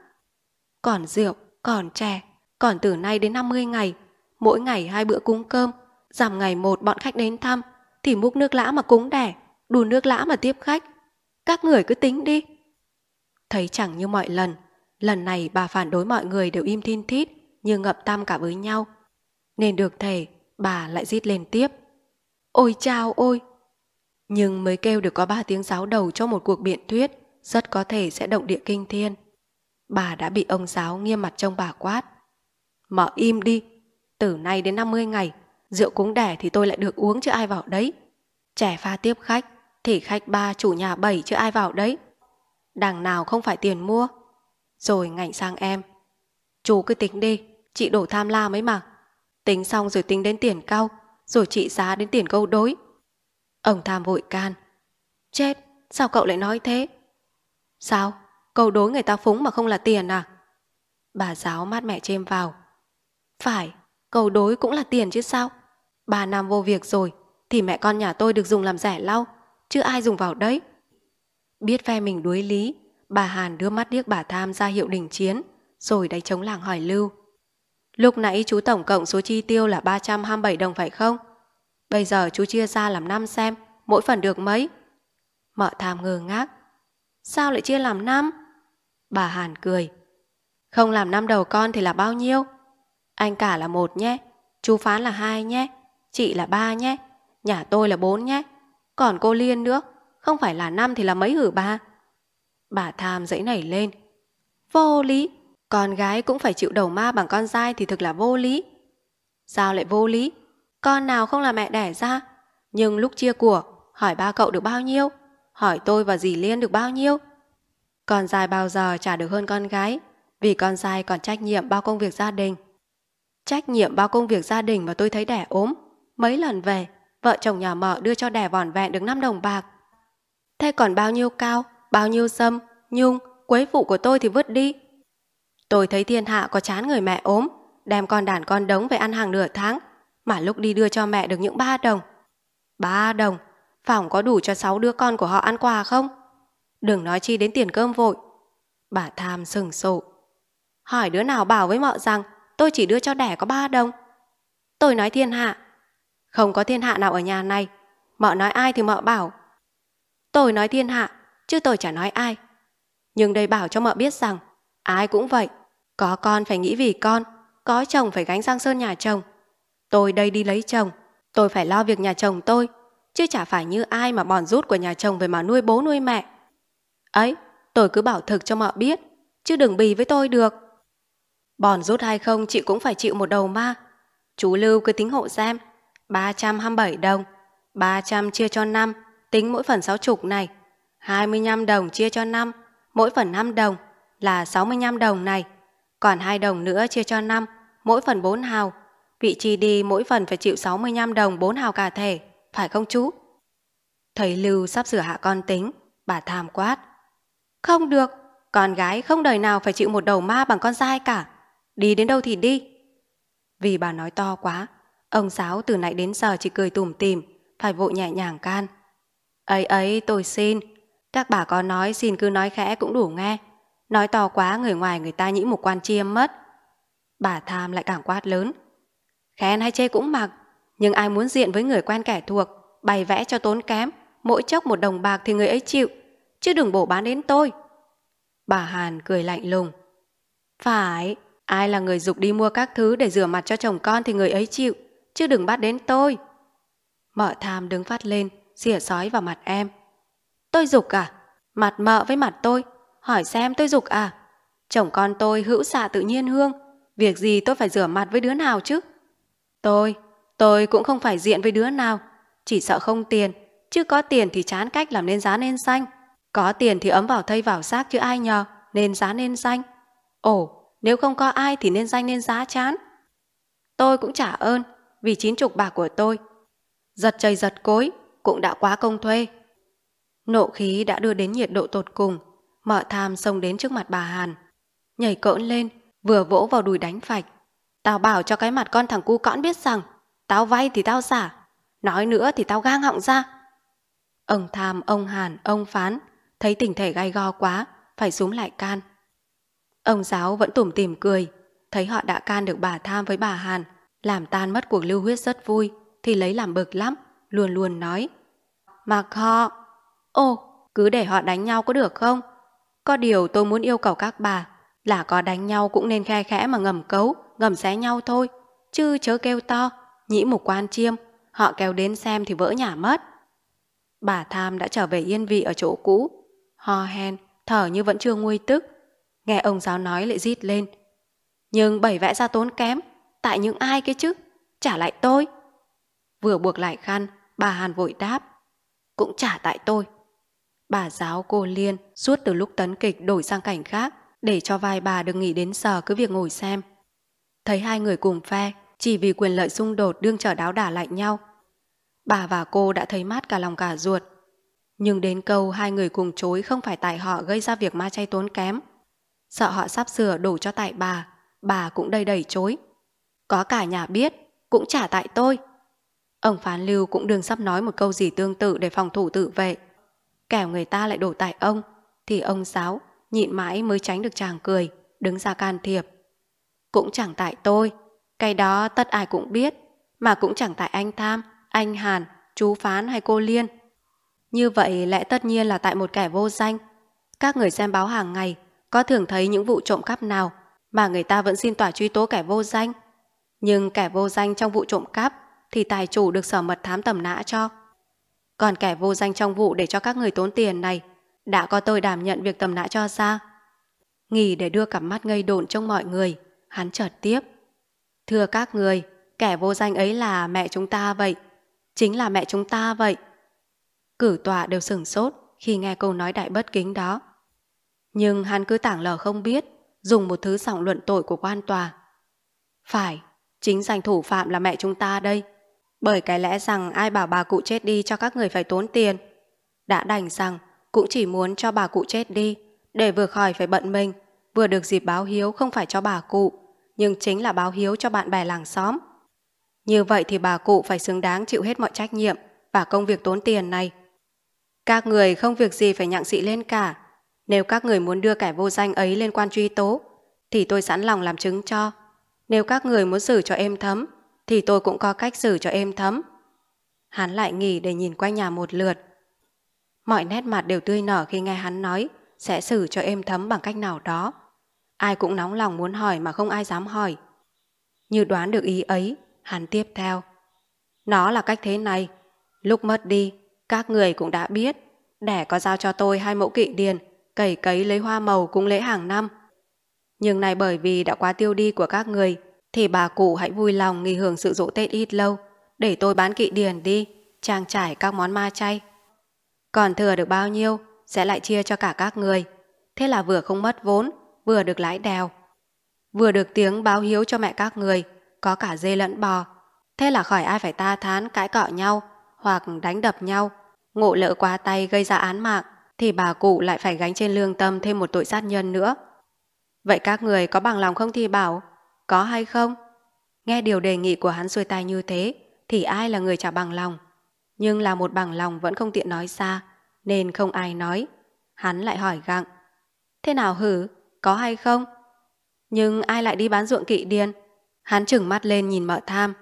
Còn rượu, còn chè, còn từ nay đến 50 ngày, mỗi ngày hai bữa cúng cơm, giảm ngày một bọn khách đến thăm, thì múc nước lã mà cúng đẻ, đùn nước lã mà tiếp khách. Các người cứ tính đi. Thấy chẳng như mọi lần, Lần này bà phản đối mọi người đều im thiên thít như ngập tam cả với nhau. Nên được thầy bà lại rít lên tiếp. Ôi chao ôi! Nhưng mới kêu được có ba tiếng giáo đầu cho một cuộc biện thuyết, rất có thể sẽ động địa kinh thiên. Bà đã bị ông giáo nghiêm mặt trông bà quát. Mở im đi, từ nay đến 50 ngày, rượu cúng đẻ thì tôi lại được uống chứ ai vào đấy. Trẻ pha tiếp khách, thì khách ba chủ nhà bảy chứ ai vào đấy. Đằng nào không phải tiền mua, rồi ngảnh sang em. Chú cứ tính đi, chị đổ tham lam ấy mà. Tính xong rồi tính đến tiền cao, rồi chị giá đến tiền câu đối. Ông tham vội can. Chết, sao cậu lại nói thế? Sao? Câu đối người ta phúng mà không là tiền à? Bà giáo mát mẹ chêm vào. Phải, câu đối cũng là tiền chứ sao? Bà Nam vô việc rồi, thì mẹ con nhà tôi được dùng làm rẻ lau, chứ ai dùng vào đấy. Biết phe mình đuối lý, Bà Hàn đưa mắt điếc bà Tham ra hiệu đình chiến, rồi đánh chống làng hỏi Lưu. Lúc nãy chú tổng cộng số chi tiêu là 327 đồng phải không? Bây giờ chú chia ra làm năm xem, mỗi phần được mấy? Mợ Tham ngơ ngác. Sao lại chia làm năm? Bà Hàn cười. Không làm năm đầu con thì là bao nhiêu? Anh cả là một nhé, chú Phán là hai nhé, chị là ba nhé, nhà tôi là bốn nhé, còn cô Liên nữa, không phải là năm thì là mấy hử ba? Bà tham dãy nảy lên. Vô lý, con gái cũng phải chịu đầu ma bằng con trai thì thực là vô lý. Sao lại vô lý? Con nào không là mẹ đẻ ra? Nhưng lúc chia của, hỏi ba cậu được bao nhiêu? Hỏi tôi và dì Liên được bao nhiêu? Con trai bao giờ trả được hơn con gái vì con trai còn trách nhiệm bao công việc gia đình. Trách nhiệm bao công việc gia đình mà tôi thấy đẻ ốm. Mấy lần về, vợ chồng nhà mợ đưa cho đẻ vòn vẹn được 5 đồng bạc. Thế còn bao nhiêu cao bao nhiêu sâm, nhung, quấy phụ của tôi thì vứt đi. Tôi thấy thiên hạ có chán người mẹ ốm, đem con đàn con đống về ăn hàng nửa tháng, mà lúc đi đưa cho mẹ được những ba đồng. Ba đồng, phòng có đủ cho sáu đứa con của họ ăn quà không? Đừng nói chi đến tiền cơm vội. Bà Tham sừng sộ. Hỏi đứa nào bảo với mợ rằng tôi chỉ đưa cho đẻ có ba đồng. Tôi nói thiên hạ. Không có thiên hạ nào ở nhà này. Mợ nói ai thì mợ bảo. Tôi nói thiên hạ chứ tôi chả nói ai. Nhưng đây bảo cho mợ biết rằng, ai cũng vậy, có con phải nghĩ vì con, có chồng phải gánh sang sơn nhà chồng. Tôi đây đi lấy chồng, tôi phải lo việc nhà chồng tôi, chứ chả phải như ai mà bòn rút của nhà chồng về mà nuôi bố nuôi mẹ. Ấy, tôi cứ bảo thực cho mợ biết, chứ đừng bì với tôi được. Bòn rút hay không chị cũng phải chịu một đầu ma. Chú Lưu cứ tính hộ xem, 327 đồng, 300 chia cho 5, tính mỗi phần sáu chục này, 25 đồng chia cho 5, mỗi phần 5 đồng là 65 đồng này. Còn 2 đồng nữa chia cho 5, mỗi phần 4 hào. Vị chi đi mỗi phần phải chịu 65 đồng 4 hào cả thể, phải không chú? Thầy Lưu sắp sửa hạ con tính, bà tham quát. Không được, con gái không đời nào phải chịu một đầu ma bằng con dai cả. Đi đến đâu thì đi. Vì bà nói to quá, ông giáo từ nãy đến giờ chỉ cười tủm tỉm, phải vội nhẹ nhàng can. Ấy ấy tôi xin, các bà có nói xin cứ nói khẽ cũng đủ nghe. Nói to quá người ngoài người ta nhĩ một quan chiêm mất. Bà tham lại càng quát lớn. Khen hay chê cũng mặc, nhưng ai muốn diện với người quen kẻ thuộc, bày vẽ cho tốn kém, mỗi chốc một đồng bạc thì người ấy chịu, chứ đừng bổ bán đến tôi. Bà Hàn cười lạnh lùng. Phải, ai là người dục đi mua các thứ để rửa mặt cho chồng con thì người ấy chịu, chứ đừng bắt đến tôi. Mợ tham đứng phát lên, xỉa sói vào mặt em. Tôi dục à? Mặt mợ với mặt tôi. Hỏi xem tôi dục à? Chồng con tôi hữu xạ tự nhiên hương. Việc gì tôi phải rửa mặt với đứa nào chứ? Tôi, tôi cũng không phải diện với đứa nào. Chỉ sợ không tiền. Chứ có tiền thì chán cách làm nên giá nên xanh. Có tiền thì ấm vào thây vào xác chứ ai nhờ. Nên giá nên xanh. Ồ, nếu không có ai thì nên danh nên giá chán. Tôi cũng trả ơn vì chín chục bạc của tôi. Giật chầy giật cối cũng đã quá công thuê Nộ khí đã đưa đến nhiệt độ tột cùng, mợ tham xông đến trước mặt bà Hàn. Nhảy cỡn lên, vừa vỗ vào đùi đánh phạch. Tao bảo cho cái mặt con thằng cu cõn biết rằng, tao vay thì tao giả, nói nữa thì tao gang họng ra. Ông tham, ông Hàn, ông phán, thấy tình thể gai go quá, phải xuống lại can. Ông giáo vẫn tủm tỉm cười, thấy họ đã can được bà tham với bà Hàn, làm tan mất cuộc lưu huyết rất vui, thì lấy làm bực lắm, luôn luôn nói. Mặc họ, Ô, cứ để họ đánh nhau có được không? Có điều tôi muốn yêu cầu các bà là có đánh nhau cũng nên khe khẽ mà ngầm cấu, ngầm xé nhau thôi. Chứ chớ kêu to, nhĩ mục quan chiêm, họ kéo đến xem thì vỡ nhà mất. Bà Tham đã trở về yên vị ở chỗ cũ, ho hen, thở như vẫn chưa nguôi tức. Nghe ông giáo nói lại rít lên. Nhưng bảy vẽ ra tốn kém, tại những ai kia chứ, trả lại tôi. Vừa buộc lại khăn, bà Hàn vội đáp. Cũng trả tại tôi, Bà giáo cô Liên suốt từ lúc tấn kịch đổi sang cảnh khác để cho vai bà được nghỉ đến giờ cứ việc ngồi xem. Thấy hai người cùng phe chỉ vì quyền lợi xung đột đương trở đáo đả lại nhau. Bà và cô đã thấy mát cả lòng cả ruột. Nhưng đến câu hai người cùng chối không phải tại họ gây ra việc ma chay tốn kém. Sợ họ sắp sửa đổ cho tại bà, bà cũng đầy đầy chối. Có cả nhà biết, cũng trả tại tôi. Ông Phán Lưu cũng đừng sắp nói một câu gì tương tự để phòng thủ tự vệ kẻo người ta lại đổ tại ông, thì ông giáo nhịn mãi mới tránh được chàng cười, đứng ra can thiệp. Cũng chẳng tại tôi, cái đó tất ai cũng biết, mà cũng chẳng tại anh Tham, anh Hàn, chú Phán hay cô Liên. Như vậy lẽ tất nhiên là tại một kẻ vô danh. Các người xem báo hàng ngày có thường thấy những vụ trộm cắp nào mà người ta vẫn xin tỏa truy tố kẻ vô danh. Nhưng kẻ vô danh trong vụ trộm cắp thì tài chủ được sở mật thám tầm nã cho. Còn kẻ vô danh trong vụ để cho các người tốn tiền này đã có tôi đảm nhận việc tầm nã cho ra. Nghỉ để đưa cặp mắt ngây đồn trong mọi người, hắn chợt tiếp. Thưa các người, kẻ vô danh ấy là mẹ chúng ta vậy. Chính là mẹ chúng ta vậy. Cử tọa đều sửng sốt khi nghe câu nói đại bất kính đó. Nhưng hắn cứ tảng lờ không biết, dùng một thứ giọng luận tội của quan tòa. Phải, chính danh thủ phạm là mẹ chúng ta đây. Bởi cái lẽ rằng ai bảo bà cụ chết đi cho các người phải tốn tiền. Đã đành rằng cũng chỉ muốn cho bà cụ chết đi để vừa khỏi phải bận mình vừa được dịp báo hiếu không phải cho bà cụ nhưng chính là báo hiếu cho bạn bè làng xóm. Như vậy thì bà cụ phải xứng đáng chịu hết mọi trách nhiệm và công việc tốn tiền này. Các người không việc gì phải nhặng dị lên cả. Nếu các người muốn đưa kẻ vô danh ấy lên quan truy tố thì tôi sẵn lòng làm chứng cho. Nếu các người muốn xử cho êm thấm thì tôi cũng có cách xử cho êm thấm. Hắn lại nghỉ để nhìn quanh nhà một lượt. Mọi nét mặt đều tươi nở khi nghe hắn nói sẽ xử cho êm thấm bằng cách nào đó. Ai cũng nóng lòng muốn hỏi mà không ai dám hỏi. Như đoán được ý ấy, hắn tiếp theo. Nó là cách thế này. Lúc mất đi, các người cũng đã biết. Đẻ có giao cho tôi hai mẫu kỵ điền, cẩy cấy lấy hoa màu cũng lễ hàng năm. Nhưng này bởi vì đã quá tiêu đi của các người thì bà cụ hãy vui lòng nghỉ hưởng sự dỗ Tết ít lâu, để tôi bán kỵ điền đi, trang trải các món ma chay. Còn thừa được bao nhiêu sẽ lại chia cho cả các người. Thế là vừa không mất vốn, vừa được lãi đèo. Vừa được tiếng báo hiếu cho mẹ các người, có cả dê lẫn bò. Thế là khỏi ai phải ta thán cãi cọ nhau hoặc đánh đập nhau. Ngộ lỡ qua tay gây ra án mạng thì bà cụ lại phải gánh trên lương tâm thêm một tội sát nhân nữa. Vậy các người có bằng lòng không thì bảo? Có hay không? Nghe điều đề nghị của hắn xuôi tai như thế thì ai là người trả bằng lòng. Nhưng là một bằng lòng vẫn không tiện nói xa nên không ai nói. Hắn lại hỏi gặng. Thế nào hử? Có hay không? Nhưng ai lại đi bán ruộng kỵ điên? Hắn chừng mắt lên nhìn mợ tham.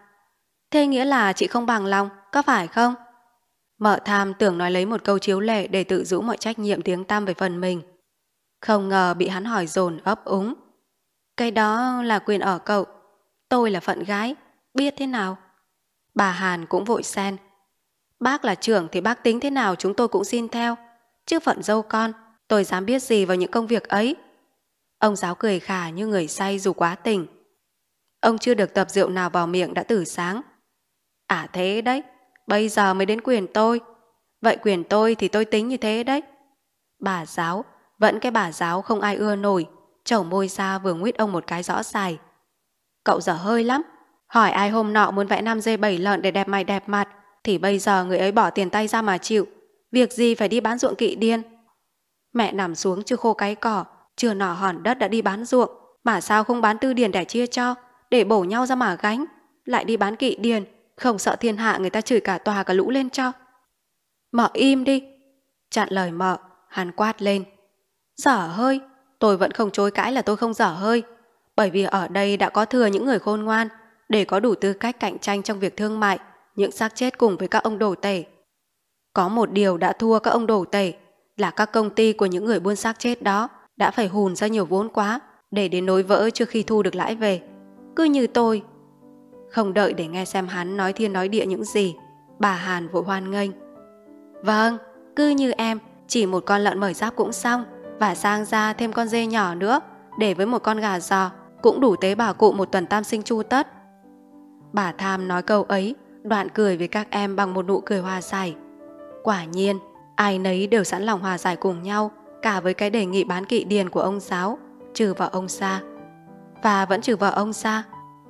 Thế nghĩa là chị không bằng lòng, có phải không? Mợ tham tưởng nói lấy một câu chiếu lệ để tự rũ mọi trách nhiệm tiếng tam về phần mình. Không ngờ bị hắn hỏi dồn ấp úng. Cái đó là quyền ở cậu. Tôi là phận gái, biết thế nào? Bà Hàn cũng vội xen. Bác là trưởng thì bác tính thế nào chúng tôi cũng xin theo. Chứ phận dâu con, tôi dám biết gì vào những công việc ấy. Ông giáo cười khà như người say dù quá tình, Ông chưa được tập rượu nào vào miệng đã từ sáng. À thế đấy, bây giờ mới đến quyền tôi. Vậy quyền tôi thì tôi tính như thế đấy. Bà giáo, vẫn cái bà giáo không ai ưa nổi chầu môi ra vừa nguyết ông một cái rõ dài. Cậu dở hơi lắm, hỏi ai hôm nọ muốn vẽ nam dê bảy lợn để đẹp mày đẹp mặt, thì bây giờ người ấy bỏ tiền tay ra mà chịu, việc gì phải đi bán ruộng kỵ điên. Mẹ nằm xuống chưa khô cái cỏ, chưa nỏ hòn đất đã đi bán ruộng, mà sao không bán tư điền để chia cho, để bổ nhau ra mà gánh, lại đi bán kỵ điền, không sợ thiên hạ người ta chửi cả tòa cả lũ lên cho. Mợ im đi, chặn lời mợ, hắn quát lên. Dở hơi, tôi vẫn không chối cãi là tôi không dở hơi. Bởi vì ở đây đã có thừa những người khôn ngoan để có đủ tư cách cạnh tranh trong việc thương mại, những xác chết cùng với các ông đồ tể. Có một điều đã thua các ông đồ tể là các công ty của những người buôn xác chết đó đã phải hùn ra nhiều vốn quá để đến nối vỡ trước khi thu được lãi về. Cứ như tôi. Không đợi để nghe xem hắn nói thiên nói địa những gì, bà Hàn vội hoan nghênh. Vâng, cứ như em, chỉ một con lợn mời giáp cũng xong và sang ra thêm con dê nhỏ nữa để với một con gà giò cũng đủ tế bà cụ một tuần tam sinh chu tất. Bà Tham nói câu ấy, đoạn cười với các em bằng một nụ cười hòa giải. Quả nhiên, ai nấy đều sẵn lòng hòa giải cùng nhau, cả với cái đề nghị bán kỵ điền của ông giáo, trừ vợ ông xa. Và vẫn trừ vợ ông xa,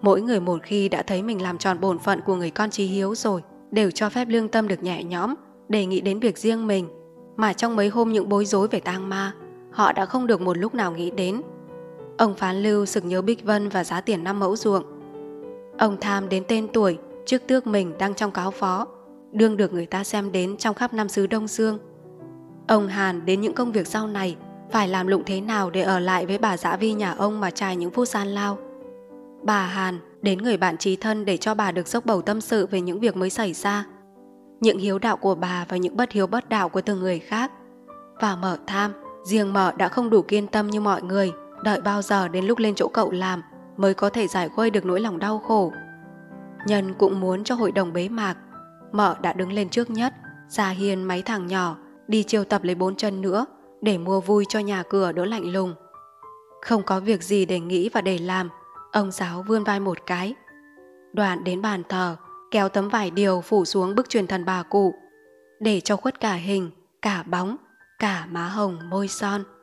mỗi người một khi đã thấy mình làm tròn bổn phận của người con trí hiếu rồi, đều cho phép lương tâm được nhẹ nhõm, đề nghị đến việc riêng mình. Mà trong mấy hôm những bối rối về tang ma, họ đã không được một lúc nào nghĩ đến. Ông Phán Lưu sực nhớ Bích Vân và giá tiền năm mẫu ruộng. Ông tham đến tên tuổi, trước tước mình đang trong cáo phó, đương được người ta xem đến trong khắp năm xứ Đông Dương. Ông Hàn đến những công việc sau này, phải làm lụng thế nào để ở lại với bà Giã Vi nhà ông mà trai những phút gian lao. Bà Hàn đến người bạn trí thân để cho bà được dốc bầu tâm sự về những việc mới xảy ra, những hiếu đạo của bà và những bất hiếu bất đạo của từng người khác. Và mở tham Riêng mợ đã không đủ kiên tâm như mọi người, đợi bao giờ đến lúc lên chỗ cậu làm mới có thể giải khuây được nỗi lòng đau khổ. Nhân cũng muốn cho hội đồng bế mạc, mợ đã đứng lên trước nhất, già hiền máy thằng nhỏ, đi chiêu tập lấy bốn chân nữa để mua vui cho nhà cửa đỡ lạnh lùng. Không có việc gì để nghĩ và để làm, ông giáo vươn vai một cái. Đoạn đến bàn thờ, kéo tấm vải điều phủ xuống bức truyền thần bà cụ, để cho khuất cả hình, cả bóng, cả má hồng môi son